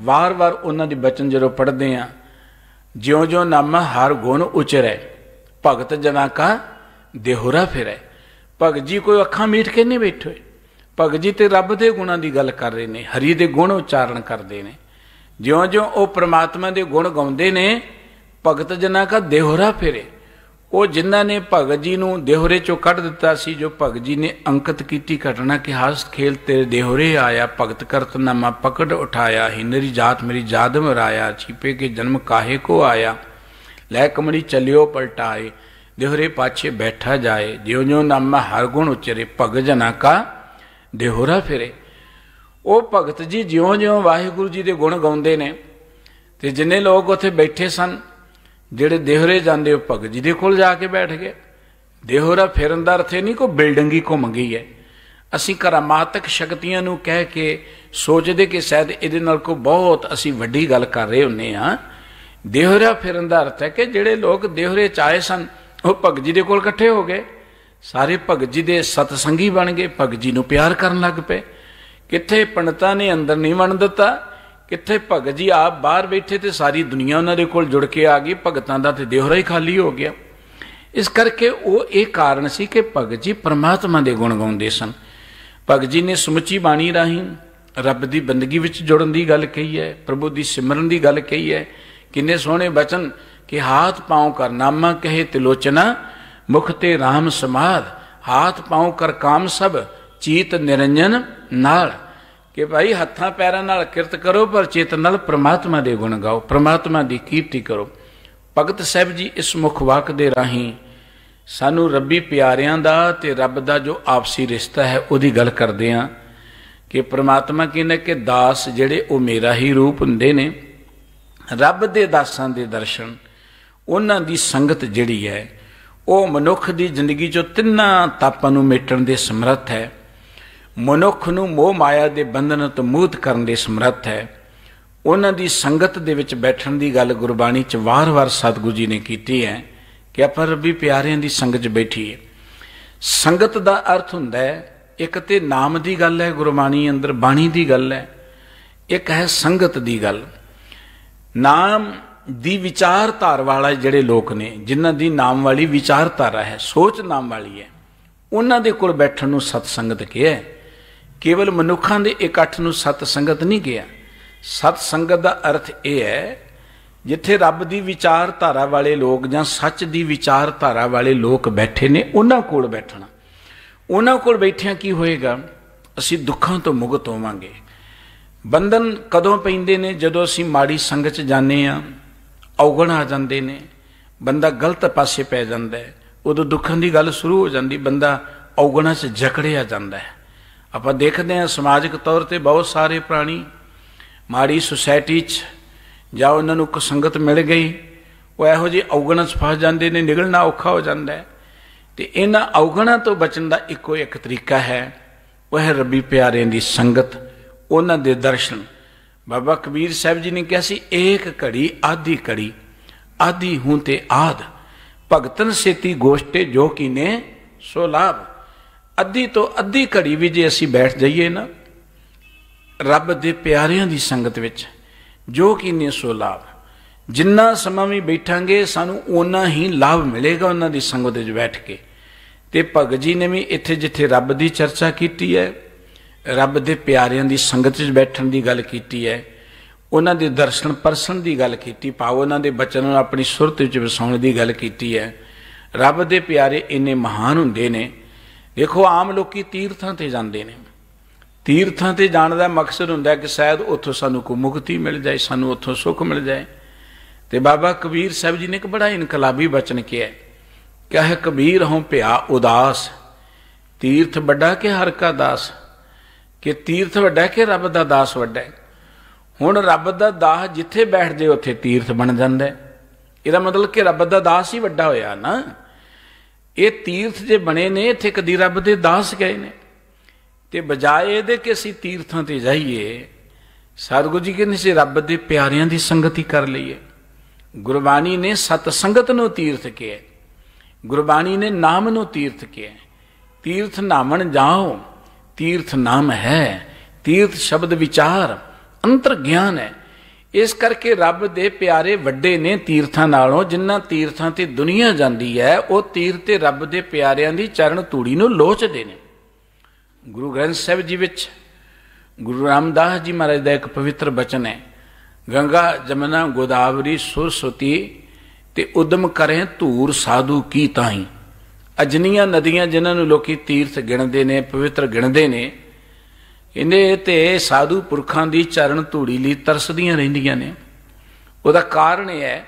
ਵਾਰ-ਵਾਰ ਉਹਨਾਂ ਦੇ ਬਚਨ ਜਦੋਂ ਪੜ੍ਹਦੇ ਆ ਜਿਉਂ-ਜਿਉਂ ਨਾਮ ਹਰ ਗੁਣ ਉਚਰੈ ਭਗਤ ਜਨਾਂ ਕਾ ਦੇਹੁਰਾ ਫਿਰੈ ਭਗਤ ਜੀ ਕੋਈ ਅੱਖਾਂ ਮੀਟ ਕੇ ਨਹੀਂ ਬੈਠੇ ਭਗਤ ਜੀ ਤੇ ਰੱਬ ਦੇ ਗੁਣਾਂ ਦੀ ਗੱਲ ਕਰ ਰਹੇ ਨੇ ਹਰੀ ਦੇ ਗੁਣ ਉਚਾਰਨ ਕਰਦੇ ਨੇ ਜਿਉਂ-ਜਿਉਂ ਉਹ ਪ੍ਰਮਾਤਮਾ ਦੇ ਗੁਣ ਗਾਉਂਦੇ ਨੇ ਭਗਤ ਜਨਾਂ ਦਾ ਦੇਹੋਰਾ ਫੇਰੇ ਉਹ ਜਿਨ੍ਹਾਂ ਨੇ ਭਗਤ ਜੀ ਨੂੰ ਦੇਹੋਰੇ ਚੋਂ ਕੱਢ ਦਿੱਤਾ ਸੀ ਜੋ ਭਗਤ ਜੀ ਨੇ ਅੰਕਿਤ ਕੀਤੀ ਘਟਨਾ ਕਿ ਹਾਸ ਖੇਲ ਤੇਰੇ ਦੇਹੋਰੇ ਆਇਆ ਭਗਤ ਕਰਤ ਨਾਮਾ ਪਕੜ ਉਠਾਇਆ ਹਿੰਨਰੀ ਜਾਤ ਮੇਰੀ ਜਾਦਮ ਰਾਇਆ ਛਿਪੇ ਕੇ ਜਨਮ ਕਾਹੇ ਕੋ ਆਇਆ ਲੈ ਕਮੜੀ ਚਲਿਓ ਪਲਟਾਏ ਦੇਹੋਰੇ ਪਾਛੇ ਬੈਠਾ ਜਾਏ ਜਿਉ ਜਿਉ ਨਾਮਾ ਹਰ ਗੁਣ ਉਚਰੇ ਭਗਤ ਜਨਾਂ ਕਾ ਦੇਹੋਰਾ ਫੇਰੇ ਉਹ ਭਗਤ ਜੀ ਜਿਉਂ-ਜਿਉਂ ਵਾਹਿਗੁਰੂ ਜੀ ਦੇ ਗੁਣ ਗਾਉਂਦੇ ਨੇ ਤੇ ਜਿੰਨੇ ਲੋਕ ਉੱਥੇ ਬੈਠੇ ਸਨ ਜਿਹੜੇ ਦੇਹਰੇ ਜਾਂਦੇ ਉਹ ਭਗਤ ਜੀ ਦੇ ਕੋਲ ਜਾ ਕੇ ਬੈਠ ਗਏ ਦੇਹਰਾ ਫਿਰਨ ਦਾ ਅਰਥ ਇਹ ਨਹੀਂ ਕੋ ਬਿਲਡਿੰਗ ਹੀ ਘੁੰਮ ਗਈ ਹੈ ਅਸੀਂ ਕਰਾਮਾਤਕ ਸ਼ਕਤੀਆਂ ਨੂੰ ਕਹਿ ਕੇ ਸੋਚਦੇ ਕਿ ਸ਼ਾਇਦ ਇਹਦੇ ਨਾਲ ਕੋ ਬਹੁਤ ਅਸੀਂ ਵੱਡੀ ਗੱਲ ਕਰ ਰਹੇ ਹੁੰਨੇ ਆ ਦੇਹਰਾ ਫਿਰਨ ਦਾ ਅਰਥ ਹੈ ਕਿ ਜਿਹੜੇ ਲੋਕ ਦੇਹਰੇ ਚਾਏ ਸਨ ਉਹ ਭਗਤ ਜੀ ਦੇ ਕੋਲ ਇਕੱਠੇ ਹੋ ਗਏ ਸਾਰੇ ਭਗਤ ਜੀ ਦੇ ਸਤਸੰਗੀ ਬਣ ਗਏ ਭਗਤ ਜੀ ਨੂੰ ਪਿਆਰ ਕਰਨ ਲੱਗ ਪਏ ਕਿੱਥੇ ਪੰਡਤਾਂ ਨੇ ਅੰਦਰ ਨਹੀਂ ਵਣ ਦਿੱਤਾ ਕਿੱਥੇ ਭਗਤ ਜੀ ਆਪ ਬਾਹਰ ਬੈਠੇ ਤੇ ਸਾਰੀ ਦੁਨੀਆ ਉਹਨਾਂ ਦੇ ਕੋਲ ਜੁੜ ਕੇ ਆ ਗਈ ਭਗਤਾਂ ਦਾ ਤੇ ਦੇਹਰਾ ਹੀ ਖਾਲੀ ਹੋ ਗਿਆ ਇਸ ਕਰਕੇ ਉਹ ਇਹ ਕਾਰਨ ਸੀ ਕਿ ਭਗਤ ਜੀ ਪਰਮਾਤਮਾ ਦੇ ਗੁਣ ਗਾਉਂਦੇ ਸਨ ਭਗਤ ਜੀ ਨੇ ਸਮੁੱਚੀ ਬਾਣੀ ਰਾਹੀਂ ਰੱਬ ਦੀ ਬੰਦਗੀ ਵਿੱਚ ਜੁੜਨ ਦੀ ਗੱਲ ਕਹੀ ਹੈ ਪ੍ਰਭੂ ਦੀ ਸਿਮਰਨ ਦੀ ਗੱਲ ਕਹੀ ਹੈ ਕਿੰਨੇ ਸੋਹਣੇ ਬਚਨ ਕਿ ਹਾਥ ਪਾਉ ਕਰ ਨਾਮਾ ਕਹੇ ਤਿਲੋਚਨਾ ਮੁਖ ਤੇ RAM ਸਮਾਦ ਹਾਥ ਪਾਉ ਕਰ ਕਾਮ ਸਭ ਚੀਤ ਨਿਰੰਜਨ ਨਾਲ ਕਿ ਭਾਈ ਹੱਥਾਂ ਪੈਰਾਂ ਨਾਲ ਕਿਰਤ ਕਰੋ ਪਰ ਚੇਤ ਨਾਲ ਪ੍ਰਮਾਤਮਾ ਦੇ ਗੁਣ ਗਾਓ ਪ੍ਰਮਾਤਮਾ ਦੀ ਕੀਰਤੀ ਕਰੋ ਭਗਤ ਸਾਹਿਬ ਜੀ ਇਸ ਮੁਖ ਵਾਕ ਦੇ ਰਾਹੀਂ ਸਾਨੂੰ ਰੱਬੀ ਪਿਆਰਿਆਂ ਦਾ ਤੇ ਰੱਬ ਦਾ ਜੋ ਆਪਸੀ ਰਿਸ਼ਤਾ ਹੈ ਉਹਦੀ ਗੱਲ ਕਰਦੇ ਆ ਕਿ ਪ੍ਰਮਾਤਮਾ ਕਹਿੰਦਾ ਕਿ ਦਾਸ ਜਿਹੜੇ ਉਹ ਮੇਰਾ ਹੀ ਰੂਪ ਹੁੰਦੇ ਨੇ ਰੱਬ ਦੇ ਦਾਸਾਂ ਦੇ ਦਰਸ਼ਨ ਉਹਨਾਂ ਦੀ ਸੰਗਤ ਜਿਹੜੀ ਹੈ ਉਹ ਮਨੁੱਖ ਦੀ ਜ਼ਿੰਦਗੀ ਚੋਂ ਤਿੰਨਾਂ ਤਾਪਾਂ ਨੂੰ ਮੇਟਣ ਦੇ ਸਮਰੱਥ ਹੈ ਮਨੁੱਖ ਨੂੰ ਮੋਹ ਮਾਇਆ ਦੇ ਬੰਧਨ ਤੋਂ ਮੁਕਤ ਕਰਨ ਦੇ ਸਮਰੱਥ ਹੈ ਉਹਨਾਂ ਦੀ ਸੰਗਤ ਦੇ ਵਿੱਚ ਬੈਠਣ ਦੀ ਗੱਲ ਗੁਰਬਾਣੀ 'ਚ ਵਾਰ-ਵਾਰ ਸਤਿਗੁਰੂ ਜੀ ਨੇ ਕੀਤੀ ਹੈ ਕਿ ਆਪਾਂ ਰੱਬੀ ਪਿਆਰਿਆਂ ਦੀ ਸੰਗਤ 'ਚ ਬੈਠੀਏ ਸੰਗਤ ਦਾ ਅਰਥ ਹੁੰਦਾ ਹੈ ਇੱਕ ਤੇ ਨਾਮ ਦੀ ਗੱਲ ਹੈ ਗੁਰਬਾਣੀ ਅੰਦਰ ਬਾਣੀ ਦੀ ਗੱਲ ਹੈ ਇੱਕ ਹੈ ਸੰਗਤ ਦੀ ਗੱਲ ਨਾਮ ਦੀ ਵਿਚਾਰਧਾਰ ਵਾਲਾ ਜਿਹੜੇ ਲੋਕ ਨੇ ਜਿਨ੍ਹਾਂ ਦੀ ਨਾਮ ਵਾਲੀ ਵਿਚਾਰਧਾਰਾ ਹੈ ਸੋਚ ਨਾਮ ਵਾਲੀ ਹੈ ਉਹਨਾਂ ਦੇ ਕੋਲ ਬੈਠਣ ਨੂੰ ਸਤਸੰਗਤ ਕਿਹਾ ਹੈ ਕੇਵਲ ਮਨੁੱਖਾਂ ਦੇ ਇਕੱਠ ਨੂੰ ਸਤ ਸੰਗਤ ਨਹੀਂ ਗਿਆ ਸਤ ਸੰਗਤ ਦਾ ਅਰਥ ਇਹ ਹੈ ਜਿੱਥੇ ਰੱਬ ਦੀ ਵਿਚਾਰਧਾਰਾ ਵਾਲੇ ਲੋਕ ਜਾਂ ਸੱਚ ਦੀ ਵਿਚਾਰਧਾਰਾ ਵਾਲੇ ਲੋਕ ਬੈਠੇ ਨੇ ਉਹਨਾਂ ਕੋਲ ਬੈਠਣਾ ਉਹਨਾਂ ਕੋਲ ਬੈਠਿਆਂ ਕੀ ਹੋਏਗਾ ਅਸੀਂ ਦੁੱਖਾਂ ਤੋਂ ਮੁਕਤ ਹੋਵਾਂਗੇ ਬੰਧਨ ਕਦੋਂ ਪੈਂਦੇ ਨੇ ਜਦੋਂ ਅਸੀਂ ਮਾੜੀ ਸੰਗਤ 'ਚ ਜਾਂਦੇ ਆ ਔਗਣ ਆ ਜਾਂਦੇ ਨੇ ਬੰਦਾ ਗਲਤ ਪਾਸੇ ਪੈ ਜਾਂਦਾ ਹੈ ਉਦੋਂ ਦੁੱਖਾਂ ਦੀ ਗੱਲ ਸ਼ੁਰੂ ਹੋ ਜਾਂਦੀ ਬੰਦਾ ਔਗਣਾ 'ਚ ਜਕੜਿਆ ਜਾਂਦਾ ਹੈ ਆਪਾਂ ਦੇਖਦੇ ਹਾਂ ਸਮਾਜਿਕ ਤੌਰ ਤੇ ਬਹੁਤ ਸਾਰੇ ਪ੍ਰਾਣੀ ਮਾੜੀ ਸੁਸਾਇਟੀ 'ਚ ਜਾਂ ਉਹਨਾਂ ਨੂੰ ਸੰਗਤ ਮਿਲ ਗਈ ਉਹ ਇਹੋ ਜਿਹੀ ਔਗਣਾਂ 'ਚ ਫਸ ਜਾਂਦੇ ਨੇ ਨਿਕਲਣਾ ਔਖਾ ਹੋ ਜਾਂਦਾ ਹੈ ਤੇ ਇਹਨਾਂ ਔਗਣਾਂ ਤੋਂ ਬਚਣ ਦਾ ਇੱਕੋ ਇੱਕ ਤਰੀਕਾ ਹੈ ਉਹ ਹੈ ਰੱਬੀ ਪਿਆਰਿਆਂ ਦੀ ਸੰਗਤ ਉਹਨਾਂ ਦੇ ਦਰਸ਼ਨ ਬਾਬਾ ਕਬੀਰ ਸਾਹਿਬ ਜੀ ਨੇ ਕਿਹਾ ਸੀ ਏਕ ਘੜੀ ਆਧੀ ਘੜੀ ਆਧੀ ਹੂੰ ਤੇ ਆਧ ਭਗਤਨ ਸੇਤੀ ਗੋਸ਼ਟੇ ਜੋ ਕੀਨੇ ਸੋ ਲਾਭ ਅੱਧੀ ਤੋਂ ਅੱਧੀ ਘੜੀ ਵੀ ਜੇ ਅਸੀਂ ਬੈਠ ਜਾਈਏ ਨਾ ਰੱਬ ਦੇ ਪਿਆਰਿਆਂ ਦੀ ਸੰਗਤ ਵਿੱਚ ਜੋ ਕਿ ਨੇ ਸੋ ਲਾਭ ਜਿੰਨਾ ਸਮਾਂ ਵੀ ਬੈਠਾਂਗੇ ਸਾਨੂੰ ਓਨਾ ਹੀ ਲਾਭ ਮਿਲੇਗਾ ਉਹਨਾਂ ਦੀ ਸੰਗਤ ਵਿੱਚ ਬੈਠ ਕੇ ਤੇ ਭਗਤ ਜੀ ਨੇ ਵੀ ਇੱਥੇ ਜਿੱਥੇ ਰੱਬ ਦੀ ਚਰਚਾ ਕੀਤੀ ਹੈ ਰੱਬ ਦੇ ਪਿਆਰਿਆਂ ਦੀ ਸੰਗਤ ਵਿੱਚ ਬੈਠਣ ਦੀ ਗੱਲ ਕੀਤੀ ਹੈ ਉਹਨਾਂ ਦੇ ਦਰਸ਼ਨ ਪਰਸਨ ਦੀ ਗੱਲ ਕੀਤੀ ਪਾਉ ਉਹਨਾਂ ਦੇ ਬਚਨ ਨੂੰ ਆਪਣੀ ਸੁਰਤ ਵਿੱਚ ਵਸਾਉਣ ਦੀ ਗੱਲ ਕੀਤੀ ਹੈ ਰੱਬ ਦੇ ਪਿਆਰੇ ਇੰਨੇ ਮਹਾਨ ਹੁੰਦੇ ਨੇ ਦੇਖੋ ਆਮ ਲੋਕੀ ਤੀਰਥਾਂ ਤੇ ਜਾਂਦੇ ਨੇ ਤੀਰਥਾਂ ਤੇ ਜਾਣ ਦਾ ਮਕਸਦ ਹੁੰਦਾ ਕਿ ਸ਼ਾਇਦ ਉੱਥੋਂ ਸਾਨੂੰ ਕੋ ਮੁਕਤੀ ਮਿਲ ਜਾਏ ਸਾਨੂੰ ਉੱਥੋਂ ਸੁੱਖ ਮਿਲ ਜਾਏ ਤੇ ਬਾਬਾ ਕਬੀਰ ਸਾਹਿਬ ਜੀ ਨੇ ਇੱਕ ਬੜਾ ਇਨਕਲਾਬੀ ਬਚਨ ਕਿਹਾ ਕਹੇ ਕਬੀਰ ਹਉ ਭਿਆ ਉਦਾਸ ਤੀਰਥ ਵੱਡਾ ਕਿ ਹਰ ਕਾ ਦਾਸ ਕਿ ਤੀਰਥ ਵੱਡਾ ਕਿ ਰੱਬ ਦਾ ਦਾਸ ਵੱਡਾ ਹੁਣ ਰੱਬ ਦਾ ਦਾਸ ਜਿੱਥੇ ਬੈਠ ਉੱਥੇ ਤੀਰਥ ਬਣ ਜਾਂਦਾ ਇਹਦਾ ਮਤਲਬ ਕਿ ਰੱਬ ਦਾ ਦਾਸ ਹੀ ਵੱਡਾ ਹੋਇਆ ਨਾ ਇਹ ਤੀਰਥ ਜੇ ਬਣੇ ਨੇ ਇੱਥੇ ਕਦੀ ਰੱਬ ਦੇ ਦਾਸ ਗਏ ਨੇ ਤੇ ਬਜਾਏ ਇਹਦੇ ਕਿ ਅਸੀਂ ਤੀਰਥਾਂ ਤੇ ਜਾਈਏ ਸਤਿਗੁਰੂ ਜੀ ਕਹਿੰਦੇ ਸੀ ਰੱਬ ਦੇ ਪਿਆਰਿਆਂ ਦੀ ਸੰਗਤੀ ਕਰ ਲਈਏ ਗੁਰਬਾਣੀ ਨੇ ਸਤ ਸੰਗਤ ਨੂੰ ਤੀਰਥ ਕਿਹਾ ਗੁਰਬਾਣੀ ਨੇ ਨਾਮ ਨੂੰ ਤੀਰਥ ਕਿਹਾ ਤੀਰਥ ਨਾਮਣ ਜਾਓ ਤੀਰਥ ਨਾਮ ਹੈ ਤੀਰਥ ਸ਼ਬਦ ਵਿਚਾਰ ਅੰਤਰ ਗਿਆਨ ਹੈ ਇਸ ਕਰਕੇ ਰੱਬ ਦੇ ਪਿਆਰੇ ਵੱਡੇ ਨੇ ਤੀਰਥਾਂ ਨਾਲੋਂ ਜਿੰਨਾ ਤੀਰਥਾਂ ਤੇ ਦੁਨੀਆ ਜਾਂਦੀ ਹੈ ਉਹ ਤੀਰ ਤੇ ਰੱਬ ਦੇ ਪਿਆਰਿਆਂ ਦੀ ਚਰਨ ਧੂੜੀ ਨੂੰ ਲੋਚਦੇ ਨੇ ਗੁਰੂ ਗ੍ਰੰਥ ਸਾਹਿਬ ਜੀ ਵਿੱਚ ਗੁਰੂ ਰਾਮਦਾਸ ਜੀ ਮਹਾਰਾਜ ਦਾ ਇੱਕ ਪਵਿੱਤਰ ਬਚਨ ਹੈ ਗੰਗਾ ਜਮਨਾ ਗੋਦਾਵਰੀ ਸੁਰਸਤੀ ਤੇ ਉਦਮ ਕਰੇ ਧੂਰ ਸਾਧੂ ਕੀ ਤਾਈ ਅਜਨੀਆਂ ਨਦੀਆਂ ਜਿਨ੍ਹਾਂ ਨੂੰ ਲੋਕੀ ਤੀਰਥ ਗਿਣਦੇ ਨੇ ਪਵਿੱਤਰ ਗਿਣਦੇ ਨੇ ਇਹਦੇ ਤੇ ਸਾਧੂ ਪੁਰਖਾਂ ਦੀ ਚਰਨ ਧੂੜੀ ਲਈ ਤਰਸਦੀਆਂ ਰਹਿੰਦੀਆਂ ਨੇ ਉਹਦਾ ਕਾਰਨ ਇਹ ਹੈ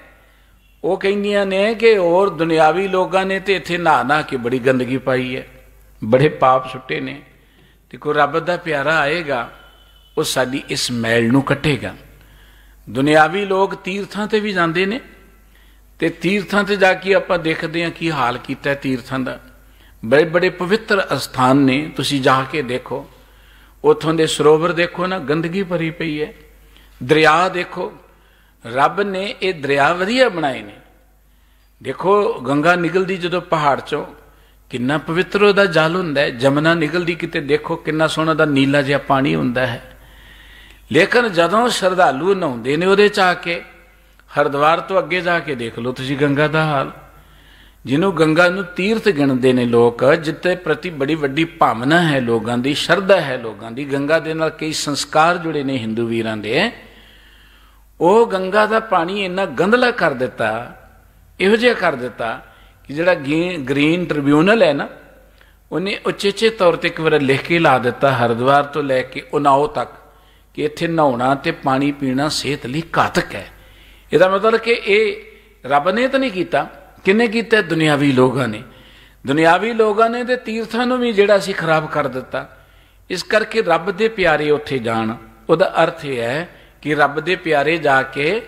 ਉਹ ਕਹਿੰਦੀਆਂ ਨੇ ਕਿ ਹੋਰ ਦੁਨਿਆਵੀ ਲੋਕਾਂ ਨੇ ਤੇ ਇੱਥੇ ਨਾ ਨਾ ਕੇ ਬੜੀ ਗੰਦਗੀ ਪਾਈ ਹੈ ਬੜੇ ਪਾਪ ਸੁੱਟੇ ਨੇ ਤੇ ਕੋ ਰੱਬ ਦਾ ਪਿਆਰਾ ਆਏਗਾ ਉਹ ਸਾਡੀ ਇਸ ਮੈਲ ਨੂੰ ਕੱਟੇਗਾ ਦੁਨਿਆਵੀ ਲੋਕ ਤੀਰਥਾਂ ਤੇ ਵੀ ਜਾਂਦੇ ਨੇ ਤੇ ਤੀਰਥਾਂ ਤੇ ਜਾ ਕੇ ਆਪਾਂ ਦੇਖਦੇ ਹਾਂ ਕੀ ਹਾਲ ਕੀਤਾ ਤੀਰਥਾਂ ਦਾ ਬੜੇ ਬੜੇ ਪਵਿੱਤਰ ਅਸਥਾਨ ਨੇ ਤੁਸੀਂ ਜਾ ਕੇ ਦੇਖੋ ਉਥੋਂ ਦੇ ਸਰੋਵਰ ਦੇਖੋ ਨਾ ਗੰਦਗੀ ਭਰੀ ਪਈ ਹੈ ਦਰਿਆ ਦੇਖੋ ਰੱਬ ਨੇ ਇਹ ਦਰਿਆ ਵਧੀਆ ਬਣਾਏ ਨੇ ਦੇਖੋ ਗੰਗਾ ਨਿਕਲਦੀ ਜਦੋਂ ਪਹਾੜ ਚੋਂ ਕਿੰਨਾ ਪਵਿੱਤਰ ਉਹਦਾ ਜਲ ਹੁੰਦਾ ਹੈ ਜਮਨਾ ਨਿਕਲਦੀ ਕਿਤੇ ਦੇਖੋ ਕਿੰਨਾ ਸੋਹਣਾ ਦਾ ਨੀਲਾ ਜਿਹਾ ਪਾਣੀ ਹੁੰਦਾ ਹੈ ਲੇਕਿਨ ਜਦੋਂ ਸ਼ਰਧਾਲੂ ਨਹਾਉਂਦੇ ਨੇ ਉਹਦੇ ਚ ਆ ਕੇ ਹਰਦਵਾਰ ਤੋਂ ਅੱਗੇ ਜਾ ਕੇ ਦੇਖ ਲਓ ਤੁਸੀਂ ਗੰਗਾ ਦਾ ਹਾਲ ਜਿਹਨੂੰ ਗੰਗਾ ਨੂੰ ਤੀਰਥ ਗਿਣਦੇ ਨੇ ਲੋਕ ਜਿੱਤੇ ਪ੍ਰਤੀ ਬੜੀ ਵੱਡੀ ਭਾਵਨਾ ਹੈ ਲੋਕਾਂ ਦੀ ਸ਼ਰਧਾ ਹੈ ਲੋਕਾਂ ਦੀ ਗੰਗਾ ਦੇ ਨਾਲ ਕਈ ਸੰਸਕਾਰ ਜੁੜੇ ਨੇ Hindu ਵੀਰਾਂ ਦੇ ਉਹ ਗੰਗਾ ਦਾ ਪਾਣੀ ਇੰਨਾ ਗੰਧਲਾ ਕਰ ਦਿੱਤਾ ਇਹੋ ਜਿਹਾ ਕਰ ਦਿੱਤਾ ਕਿ ਜਿਹੜਾ ਗ੍ਰੀਨ ਟ੍ਰਿਬਿਊਨਲ ਹੈ ਨਾ ਉਹਨੇ ਉਚੇਚੇ ਤੌਰ ਤੇ ਇੱਕ ਵਾਰ ਲਿਖ ਕੇ ਲਾ ਦਿੱਤਾ ਹਰਦੁਆਰ ਤੋਂ ਲੈ ਕੇ ਉਨਾਓ ਤੱਕ ਕਿ ਇੱਥੇ ਨਹਾਉਣਾ ਤੇ ਪਾਣੀ ਪੀਣਾ ਸਿਹਤ ਲਈ ਘਾਤਕ ਹੈ ਇਹਦਾ ਮਤਲਬ ਕਿ ਇਹ ਰੱਬ ਨੇ ਤਾਂ ਨਹੀਂ ਕੀਤਾ ਕਿੰਨੇ ਕੀਤਾ ਦੁਨਿਆਵੀ ਲੋਕਾਂ ਨੇ ਦੁਨਿਆਵੀ ਲੋਕਾਂ ਨੇ ਤੇ ਤੀਰਥਾਂ ਨੂੰ ਵੀ ਜਿਹੜਾ ਸੀ ਖਰਾਬ ਕਰ ਦਿੱਤਾ ਇਸ ਕਰਕੇ ਰੱਬ ਦੇ ਪਿਆਰੇ ਉੱਥੇ ਜਾਣ ਉਹਦਾ ਅਰਥ ਇਹ ਹੈ ਕਿ ਰੱਬ ਦੇ ਪਿਆਰੇ ਜਾ ਕੇ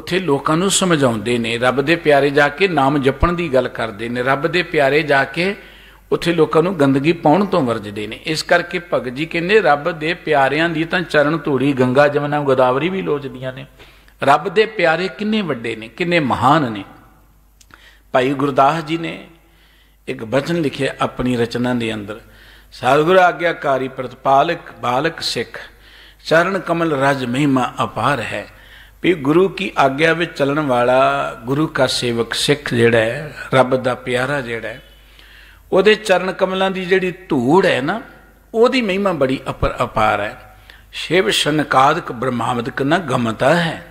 ਉੱਥੇ ਲੋਕਾਂ ਨੂੰ ਸਮਝਾਉਂਦੇ ਨੇ ਰੱਬ ਦੇ ਪਿਆਰੇ ਜਾ ਕੇ ਨਾਮ ਜਪਣ ਦੀ ਗੱਲ ਕਰਦੇ ਨੇ ਰੱਬ ਦੇ ਪਿਆਰੇ ਜਾ ਕੇ ਉੱਥੇ ਲੋਕਾਂ ਨੂੰ ਗੰਦਗੀ ਪਾਉਣ ਤੋਂ ਵਰਜਦੇ ਨੇ ਇਸ ਕਰਕੇ ਭਗਤ ਜੀ ਕਹਿੰਦੇ ਰੱਬ ਦੇ ਪਿਆਰਿਆਂ ਦੀ ਤਾਂ ਚਰਨ ਧੂੜੀ ਗੰਗਾ ਜਮਨਾ ਗੋਦਾਵਰੀ ਵੀ ਲੋਚਦੀਆਂ ਨੇ ਰੱਬ ਦੇ ਪਿਆਰੇ ਕਿੰਨੇ ਵੱਡੇ ਨੇ ਕਿੰਨੇ ਮਹਾਨ ਨੇ ਭਾਈ ਗੁਰਦਾਸ ਜੀ ਨੇ ਇੱਕ ਬਚਨ ਲਿਖਿਆ ਆਪਣੀ ਰਚਨਾ ਦੇ ਅੰਦਰ ਸਤਿਗੁਰ ਆਗਿਆਕਾਰੀ ਪ੍ਰਤਪਾਲਕ ਬਾਲਕ ਸਿੱਖ ਚਰਨ ਕਮਲ ਰਜ ਮਹਿਮਾ ਅਪਾਰ ਹੈ ਵੀ ਗੁਰੂ ਕੀ ਆਗਿਆ ਵਿੱਚ ਚੱਲਣ ਵਾਲਾ ਗੁਰੂ ਕਾ ਸੇਵਕ ਸਿੱਖ ਜਿਹੜਾ ਹੈ ਰੱਬ ਦਾ ਪਿਆਰਾ ਜਿਹੜਾ ਹੈ ਉਹਦੇ ਚਰਨ ਕਮਲਾਂ ਦੀ ਜਿਹੜੀ ਧੂੜ ਹੈ ਨਾ ਉਹਦੀ ਮਹਿਮਾ ਬੜੀ ਅਪਰ ਅਪਾਰ ਹੈ ਸ਼ਿਵ ਸ਼ਨਕਾਦਕ ਬ੍ਰਹਮਾਵਦਕ ਨਾ ਗਮਤਾ ਹੈ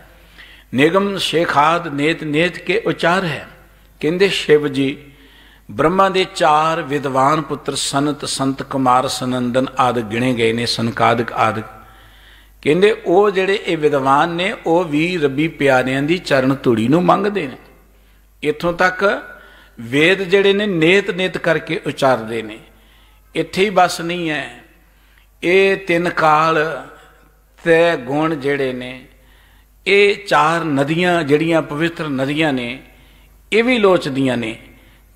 ਨਿਗਮ ਸ਼ੇਖਾਦ ਨੇਤ ਨੇਤ ਕੇ ਉਚਾਰ ਹੈ ਕਹਿੰਦੇ ਸ਼ਿਵ ਜੀ ਬ੍ਰਹਮਾ ਦੇ ਚਾਰ ਵਿਦਵਾਨ ਪੁੱਤਰ ਸੰਤ ਸੰਤ ਕੁਮਾਰ ਸਨੰਦਨ ਆਦ ਗਿਣੇ ਗਏ ਨੇ ਸੰਕਾਦਕ ਆਦ ਕਹਿੰਦੇ ਉਹ ਜਿਹੜੇ ਇਹ ਵਿਦਵਾਨ ਨੇ ਉਹ ਵੀ ਰੱਬੀ ਪਿਆਰਿਆਂ ਦੀ ਚਰਨ ਧੂੜੀ ਨੂੰ ਮੰਗਦੇ ਨੇ ਇੱਥੋਂ ਤੱਕ ਵੇਦ ਜਿਹੜੇ ਨੇ ਨੇਤ ਨੇਤ ਕਰਕੇ ਉਚਾਰਦੇ ਨੇ ਇੱਥੇ ਹੀ ਬਸ ਨਹੀਂ ਹੈ ਇਹ ਤਿੰਨ ਕਾਲ ਤੇ ਗੁਣ ਜਿਹੜੇ ਨੇ ਇਹ ਚਾਰ ਨਦੀਆਂ ਜਿਹੜੀਆਂ ਪਵਿੱਤਰ ਨਦੀਆਂ ਨੇ ਇਹ ਵੀ ਲੋਚਦੀਆਂ ਨੇ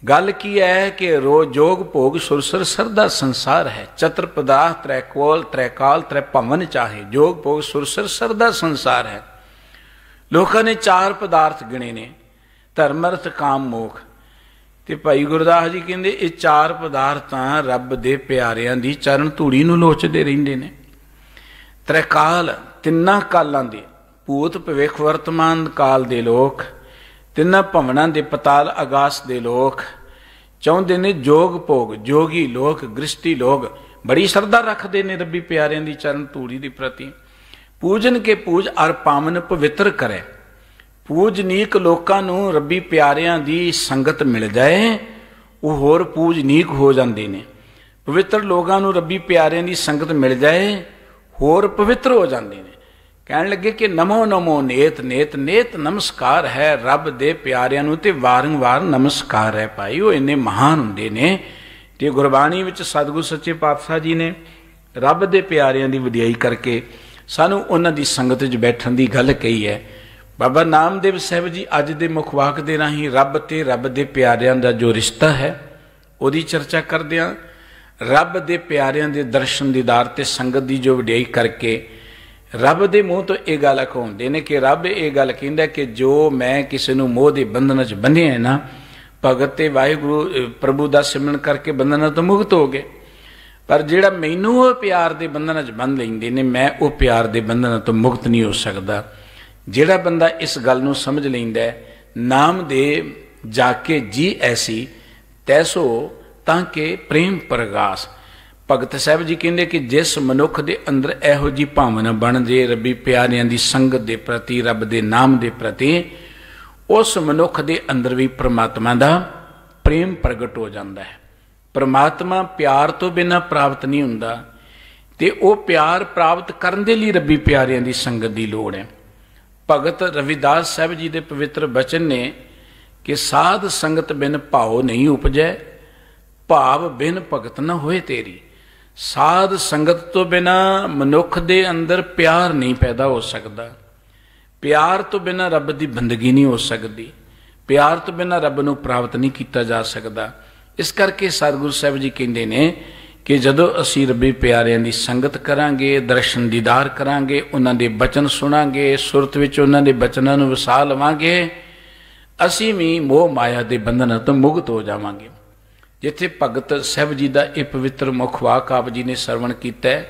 ਗੱਲ ਕੀ ਹੈ ਕਿ ਜੋਗ ਭੋਗ ਸੁਰਸਰ ਸਰਦਾ ਸੰਸਾਰ ਹੈ ਚਤਰ ਪਦਾਰਥ ਤ੍ਰੈਕੋਲ ਤ੍ਰੈਕਾਲ ਤ੍ਰੈਭਵਨ ਚਾਹੇ ਜੋਗ ਭੋਗ ਸੁਰਸਰ ਸਰਦਾ ਸੰਸਾਰ ਹੈ ਲੋਕਾਂ ਨੇ ਚਾਰ ਪਦਾਰਥ ਗਿਣੇ ਨੇ ਧਰਮ ਅਰਥ ਕਾਮ ਮੋਖ ਤੇ ਭਾਈ ਗੁਰਦਾਸ ਜੀ ਕਹਿੰਦੇ ਇਹ ਚਾਰ ਪਦਾਰਥਾਂ ਰੱਬ ਦੇ ਪਿਆਰਿਆਂ ਦੀ ਚਰਨ ਧੂੜੀ ਨੂੰ ਲੋਚਦੇ ਰਹਿੰਦੇ ਨੇ ਤ੍ਰੈਕਾਲ ਤਿੰਨਾਂ ਕਾਲਾਂ ਦੇ ਭੂਤ ਭਵਿੱਖ ਵਰਤਮਾਨ ਕਾਲ ਦੇ ਲੋਕ ਤਿੰਨਾਂ ਭਵਨਾਂ ਦੇ ਪਤਾਲ ਆਗਾਸ ਦੇ ਲੋਕ ਚਾਹੁੰਦੇ ਨੇ ਜੋਗ ਭੋਗ ਜੋਗੀ ਲੋਕ ਗ੍ਰਸਤੀ ਲੋਕ ਬੜੀ ਸਰਦਾ ਰੱਖਦੇ ਨੇ ਰੱਬੀ ਪਿਆਰਿਆਂ ਦੀ ਚਰਨ ਧੂੜੀ ਦੀ ਪ੍ਰਤੀ ਪੂਜਨ ਕੇ ਪੂਜ ਅਰ ਪਾਵਨ ਪਵਿੱਤਰ ਕਰੇ ਪੂਜਨੀਕ ਲੋਕਾਂ ਨੂੰ ਰੱਬੀ ਪਿਆਰਿਆਂ ਦੀ ਸੰਗਤ ਮਿਲ ਜਾਏ ਉਹ ਹੋਰ ਪੂਜਨੀਕ ਹੋ ਜਾਂਦੇ ਨੇ ਪਵਿੱਤਰ ਲੋਕਾਂ ਨੂੰ ਰੱਬੀ ਪਿਆਰਿਆਂ ਦੀ ਸੰਗਤ ਮਿਲ ਜਾਏ ਹੋਰ ਪਵਿੱਤਰ ਹੋ ਜਾਂਦੇ ਨੇ ਕਹਿਣ ਲੱਗੇ ਕਿ ਨਮੋ ਨਮੋ ਨੇਤ ਨੇਤ ਨੇਤ ਨਮਸਕਾਰ ਹੈ ਰੱਬ ਦੇ ਪਿਆਰਿਆਂ ਨੂੰ ਤੇ ਵਾਰੰਵਾਰ ਨਮਸਕਾਰ ਹੈ ਭਾਈ ਉਹ ਇੰਨੇ ਮਹਾਨ ਹੁੰਦੇ ਨੇ ਤੇ ਗੁਰਬਾਣੀ ਵਿੱਚ ਸਤਗੁਰ ਸੱਚੇ ਪਾਤਸ਼ਾਹ ਜੀ ਨੇ ਰੱਬ ਦੇ ਪਿਆਰਿਆਂ ਦੀ ਵਡਿਆਈ ਕਰਕੇ ਸਾਨੂੰ ਉਹਨਾਂ ਦੀ ਸੰਗਤ ਵਿੱਚ ਬੈਠਣ ਦੀ ਗੱਲ ਕਹੀ ਹੈ ਬਾਬਾ ਨਾਮਦੇਵ ਸਾਹਿਬ ਜੀ ਅੱਜ ਦੇ ਮੁਖਵਾਕ ਦੇ ਰਾਹੀਂ ਰੱਬ ਤੇ ਰੱਬ ਦੇ ਪਿਆਰਿਆਂ ਦਾ ਜੋ ਰਿਸ਼ਤਾ ਹੈ ਉਹਦੀ ਚਰਚਾ ਕਰਦੇ ਰੱਬ ਦੇ ਪਿਆਰਿਆਂ ਦੇ ਦਰਸ਼ਨ ਦੀਦਾਰ ਤੇ ਸੰਗਤ ਦੀ ਜੋ ਵਡਿਆਈ ਕਰਕੇ ਰੱਬ ਦੇ ਮੂੰਹ ਤੋਂ ਇਹ ਗੱਲ ਕਹਉਂਦੇ ਨੇ ਕਿ ਰੱਬ ਇਹ ਗੱਲ ਕਹਿੰਦਾ ਕਿ ਜੋ ਮੈਂ ਕਿਸੇ ਨੂੰ ਮੋਹ ਦੇ ਬੰਧਨ 'ਚ ਬੰਨਿਆ ਨਾ ਭਗਤ ਤੇ ਵਾਹਿਗੁਰੂ ਪ੍ਰਭੂ ਦਾ ਸਿਮਰਨ ਕਰਕੇ ਬੰਧਨਾਂ ਤੋਂ ਮੁਕਤ ਹੋ ਗਏ ਪਰ ਜਿਹੜਾ ਮੈਨੂੰ ਉਹ ਪਿਆਰ ਦੇ ਬੰਧਨਾਂ 'ਚ ਬੰਨ ਲੈਂਦੇ ਨੇ ਮੈਂ ਉਹ ਪਿਆਰ ਦੇ ਬੰਧਨਾਂ ਤੋਂ ਮੁਕਤ ਨਹੀਂ ਹੋ ਸਕਦਾ ਜਿਹੜਾ ਬੰਦਾ ਇਸ ਗੱਲ ਨੂੰ ਸਮਝ ਲੈਂਦਾ ਹੈ ਨਾਮ ਦੇ ਜਾ ਕੇ ਜੀ ਐਸੀ ਤੈਸੋ ਤਾਂ ਕਿ ਪ੍ਰੇਮ ਪ੍ਰਗਾਸ਼ ਭਗਤ ਸਾਹਿਬ ਜੀ ਕਹਿੰਦੇ ਕਿ ਜਿਸ ਮਨੁੱਖ ਦੇ ਅੰਦਰ ਇਹੋ ਜੀ ਭਾਵਨਾ ਬਣ ਜੇ ਰੱਬੀ ਪਿਆਰਿਆਂ ਦੀ ਸੰਗਤ ਦੇ ਪ੍ਰਤੀ ਰੱਬ ਦੇ ਨਾਮ ਦੇ ਪ੍ਰਤੀ ਉਸ ਮਨੁੱਖ ਦੇ ਅੰਦਰ ਵੀ ਪ੍ਰਮਾਤਮਾ ਦਾ ਪ੍ਰੇਮ ਪ੍ਰਗਟ ਹੋ ਜਾਂਦਾ ਹੈ ਪ੍ਰਮਾਤਮਾ ਪਿਆਰ ਤੋਂ ਬਿਨਾ ਪ੍ਰਾਪਤ ਨਹੀਂ ਹੁੰਦਾ ਤੇ ਉਹ ਪਿਆਰ ਪ੍ਰਾਪਤ ਕਰਨ ਦੇ ਲਈ ਰੱਬੀ ਪਿਆਰਿਆਂ ਦੀ ਸੰਗਤ ਦੀ ਲੋੜ ਹੈ ਭਗਤ ਰਵਿਦਾਸ ਸਾਹਿਬ ਜੀ ਦੇ ਪਵਿੱਤਰ ਬਚਨ ਨੇ ਕਿ ਸਾਧ ਸੰਗਤ ਬਿਨ ਭਾਉ ਨਹੀਂ ਉਪਜੈ ਭਾਵ ਬਿਨ ਭਗਤ ਨਾ ਹੋਏ ਤੇਰੀ ਸਾਧ ਸੰਗਤ ਤੋਂ ਬਿਨਾ ਮਨੁੱਖ ਦੇ ਅੰਦਰ ਪਿਆਰ ਨਹੀਂ ਪੈਦਾ ਹੋ ਸਕਦਾ ਪਿਆਰ ਤੋਂ ਬਿਨਾ ਰੱਬ ਦੀ ਬੰਦਗੀ ਨਹੀਂ ਹੋ ਸਕਦੀ ਪਿਆਰ ਤੋਂ ਬਿਨਾ ਰੱਬ ਨੂੰ ਪ੍ਰਾਪਤ ਨਹੀਂ ਕੀਤਾ ਜਾ ਸਕਦਾ ਇਸ ਕਰਕੇ ਸਤਿਗੁਰੂ ਸਾਹਿਬ ਜੀ ਕਹਿੰਦੇ ਨੇ ਕਿ ਜਦੋਂ ਅਸੀਂ ਰੱਬੀ ਪਿਆਰਿਆਂ ਦੀ ਸੰਗਤ ਕਰਾਂਗੇ ਦਰਸ਼ਨ ਦੀਦਾਰ ਕਰਾਂਗੇ ਉਹਨਾਂ ਦੇ ਬਚਨ ਸੁਣਾਂਗੇ ਸੁਰਤ ਵਿੱਚ ਉਹਨਾਂ ਦੇ ਬਚਨਾਂ ਨੂੰ ਵਸਾ ਲਵਾਂਗੇ ਅਸੀਂ ਵੀ ਮੋਹ ਮਾਇਆ ਦੇ ਬੰਧਨਾਂ ਤੋਂ ਮੁਕਤ ਹੋ ਜਾਵਾਂਗੇ ਜਿੱਥੇ ਭਗਤ ਸਾਹਿਬ ਜੀ ਦਾ ਇਹ ਪਵਿੱਤਰ ਮੁਖ ਵਾਕ ਆਪ ਜੀ ਨੇ ਸਰਵਣ ਕੀਤਾ ਹੈ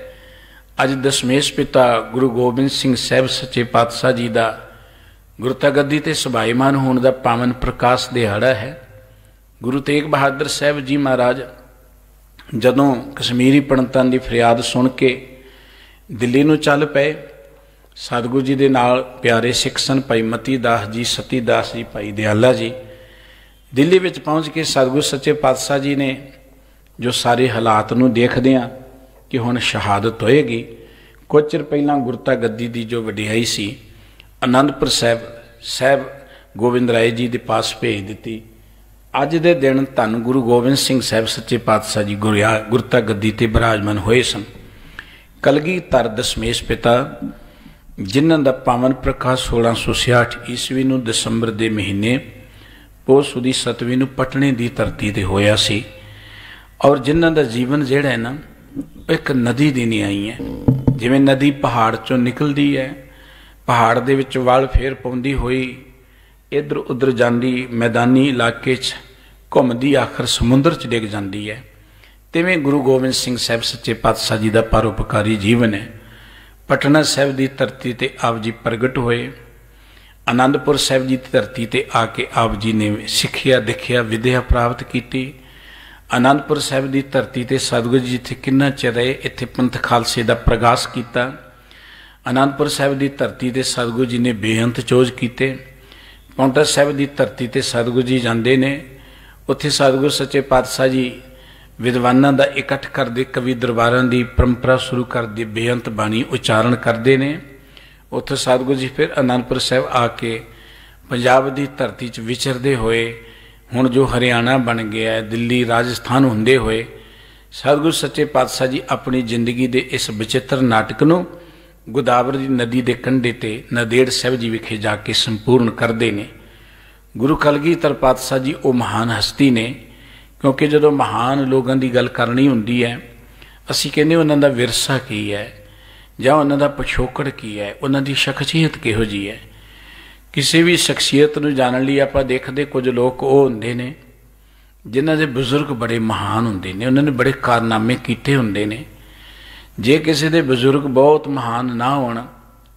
ਅੱਜ ਦਸ਼ਮੇਸ਼ ਪਿਤਾ ਗੁਰੂ ਗੋਬਿੰਦ ਸਿੰਘ ਸਾਹਿਬ ਸੱਚੇ ਪਾਤਸ਼ਾਹ ਜੀ ਦਾ ਗੁਰਤਗੱਦੀ ਤੇ ਸਭਾਇਮਾਨ ਹੋਣ ਦਾ ਪਾਵਨ ਪ੍ਰਕਾਸ਼ ਦਿਹਾੜਾ ਹੈ ਗੁਰੂ ਤੇਗ ਬਹਾਦਰ ਸਾਹਿਬ ਜੀ ਮਹਾਰਾਜ ਜਦੋਂ ਕਸ਼ਮੀਰੀ ਪੰਡਤਾਂ ਦੀ ਫਰਿਆਦ ਸੁਣ ਕੇ ਦਿੱਲੀ ਨੂੰ ਚੱਲ ਪਏ ਸਤਗੁਰੂ ਜੀ ਦੇ ਨਾਲ ਪਿਆਰੇ ਸਿੱਖ ਸਨ ਭਾਈ ਮਤੀ ਦਾਸ ਜੀ ਸਤੀ ਦਾਸ ਜੀ ਭਾਈ ਦਿਆਲਾ ਜੀ ਦਿੱਲੀ ਵਿੱਚ ਪਹੁੰਚ ਕੇ ਸਤਗੁਰ ਸੱਚੇ ਪਾਤਸ਼ਾਹ ਜੀ ਨੇ ਜੋ ਸਾਰੇ ਹਾਲਾਤ ਨੂੰ ਦੇਖਦੇ ਆ ਕਿ ਹੁਣ ਸ਼ਹਾਦਤ ਹੋਏਗੀ ਕੁਝ ਚਿਰ ਪਹਿਲਾਂ ਗੁਰਤਾ ਗੱਦੀ ਦੀ ਜੋ ਵਡਿਆਈ ਸੀ ਆਨੰਦਪੁਰ ਸਾਹਿਬ ਸਾਹਿਬ ਗੋਬਿੰਦ ਰਾਏ ਜੀ ਦੇ ਪਾਸ ਭੇਜ ਦਿੱਤੀ ਅੱਜ ਦੇ ਦਿਨ ਧੰਨ ਗੁਰੂ ਗੋਬਿੰਦ ਸਿੰਘ ਸਾਹਿਬ ਸੱਚੇ ਪਾਤਸ਼ਾਹ ਜੀ ਗੁਰਤਾ ਗੱਦੀ ਤੇ ਬਿਰਾਜਮਾਨ ਹੋਏ ਸਨ ਕਲਗੀ ਤਰ ਦਸ਼ਮੇਸ਼ ਪਿਤਾ ਜਿਨ੍ਹਾਂ ਦਾ ਪਾਵਨ ਪ੍ਰਕਾਸ਼ 1668 ਈਸਵੀ ਨੂੰ ਦਸੰਬਰ ਦੇ ਮਹੀਨੇ ਉਹ ਸੁਦੀ ਸਤਵੀ ਨੂੰ ਪਟਣੇ ਦੀ ਧਰਤੀ ਤੇ ਹੋਇਆ ਸੀ ਔਰ ਜਿਨ੍ਹਾਂ ਦਾ ਜੀਵਨ ਜਿਹੜਾ ਹੈ ਨਾ ਇੱਕ ਨਦੀ ਦੀ ਨਹੀਂ ਆਈ ਹੈ ਜਿਵੇਂ ਨਦੀ ਪਹਾੜ ਚੋਂ ਨਿਕਲਦੀ ਹੈ ਪਹਾੜ ਦੇ ਵਿੱਚ ਵਲ ਫੇਰ ਪਾਉਂਦੀ ਹੋਈ ਇਧਰ ਉਧਰ ਜਾਂਦੀ ਮੈਦਾਨੀ ਇਲਾਕੇ 'ਚ ਘੁੰਮਦੀ ਆਖਰ ਸਮੁੰਦਰ 'ਚ ਡਿੱਗ ਜਾਂਦੀ ਹੈ ਤਿਵੇਂ ਗੁਰੂ ਗੋਬਿੰਦ ਸਿੰਘ ਸਾਹਿਬ ਸੱਚੇ ਪਾਤਸ਼ਾਹ ਜੀ ਦਾ ਪਰਉਪਕਾਰੀ ਜੀਵਨ ਹੈ ਪਟਨਾ ਸਾਹਿਬ ਦੀ ਧਰਤੀ ਤੇ ਆਪ ਜੀ ਪ੍ਰਗਟ ਹੋਏ ਅਨੰਦਪੁਰ ਸਾਹਿਬ ਜੀ ਦੀ ਧਰਤੀ ਤੇ ਆ ਕੇ ਆਪ ਜੀ ਨੇ ਸਿੱਖਿਆ ਦੇਖਿਆ ਵਿਦਿਆ ਪ੍ਰਾਪਤ ਕੀਤੀ ਅਨੰਦਪੁਰ ਸਾਹਿਬ ਦੀ ਧਰਤੀ ਤੇ ਸਤਿਗੁਰੂ ਜੀ ਇੱਥੇ ਕਿੰਨਾ ਚਿਰ ਰਹੇ ਇੱਥੇ ਪੰਥ ਖਾਲਸੇ ਦਾ ਪ੍ਰਗਾਸ ਕੀਤਾ ਅਨੰਦਪੁਰ ਸਾਹਿਬ ਦੀ ਧਰਤੀ ਤੇ ਸਤਿਗੁਰੂ ਜੀ ਨੇ ਬੇਅੰਤ ਚੋਜ ਕੀਤੇ ਪੌਂਟਾ ਸਾਹਿਬ ਦੀ ਧਰਤੀ ਤੇ ਸਤਿਗੁਰੂ ਜੀ ਜਾਂਦੇ ਨੇ ਉੱਥੇ ਸਤਿਗੁਰ ਸੱਚੇ ਪਾਤਸ਼ਾਹ ਜੀ ਵਿਦਵਾਨਾਂ ਦਾ ਇਕੱਠ ਕਰਦੇ ਕਵੀ ਦਰਬਾਰਾਂ ਦੀ ਪਰੰਪਰਾ ਸ਼ੁਰੂ ਕਰਦੇ ਬੇਅੰਤ ਬਾਣੀ ਉਚਾਰਨ ਕਰਦੇ ਨੇ ਉੱਥੇ ਸਤਗੁਰੂ ਜੀ ਫਿਰ ਅਨੰਦਪੁਰ ਸਾਹਿਬ ਆ ਕੇ ਪੰਜਾਬ ਦੀ ਧਰਤੀ 'ਚ ਵਿਚਰਦੇ ਹੋਏ ਹੁਣ ਜੋ ਹਰਿਆਣਾ ਬਣ ਗਿਆ ਹੈ ਦਿੱਲੀ ਰਾਜਸਥਾਨ ਹੁੰਦੇ ਹੋਏ ਸਤਗੁਰ ਸੱਚੇ ਪਾਤਸ਼ਾਹ ਜੀ ਆਪਣੀ ਜ਼ਿੰਦਗੀ ਦੇ ਇਸ ਵਿਚਿੱਤਰ ਨਾਟਕ ਨੂੰ ਗੋਦਾਵਰੀ ਦੀ ਨਦੀ ਦੇ ਕੰਢੇ ਤੇ ਨਦੇੜ ਸਾਹਿਬ ਜੀ ਵਿਖੇ ਜਾ ਕੇ ਸੰਪੂਰਨ ਕਰਦੇ ਨੇ ਗੁਰੂ ਕਲਗੀਧਰ ਪਾਤਸ਼ਾਹ ਜੀ ਉਹ ਮਹਾਨ ਹਸਤੀ ਨੇ ਕਿਉਂਕਿ ਜਦੋਂ ਮਹਾਨ ਲੋਕਾਂ ਦੀ ਗੱਲ ਕਰਨੀ ਹੁੰਦੀ ਹੈ ਅਸੀਂ ਕਹਿੰਦੇ ਉਹਨਾਂ ਦਾ ਵਿਰਸਾ ਕੀ ਹੈ ਜਾਂ ਉਹਨਾਂ ਦਾ ਪਛੋਕੜ ਕੀ ਹੈ ਉਹਨਾਂ ਦੀ ਸ਼ਖਸੀਅਤ ਕਿਹੋ ਜੀ ਹੈ ਕਿਸੇ ਵੀ ਸ਼ਖਸੀਅਤ ਨੂੰ ਜਾਣਨ ਲਈ ਆਪਾਂ ਦੇਖਦੇ ਕੁਝ ਲੋਕ ਉਹ ਹੁੰਦੇ ਨੇ ਜਿਨ੍ਹਾਂ ਦੇ ਬਜ਼ੁਰਗ ਬੜੇ ਮਹਾਨ ਹੁੰਦੇ ਨੇ ਉਹਨਾਂ ਨੇ ਬੜੇ ਕਾਰਨਾਮੇ ਕੀਤੇ ਹੁੰਦੇ ਨੇ ਜੇ ਕਿਸੇ ਦੇ ਬਜ਼ੁਰਗ ਬਹੁਤ ਮਹਾਨ ਨਾ ਹੋਣ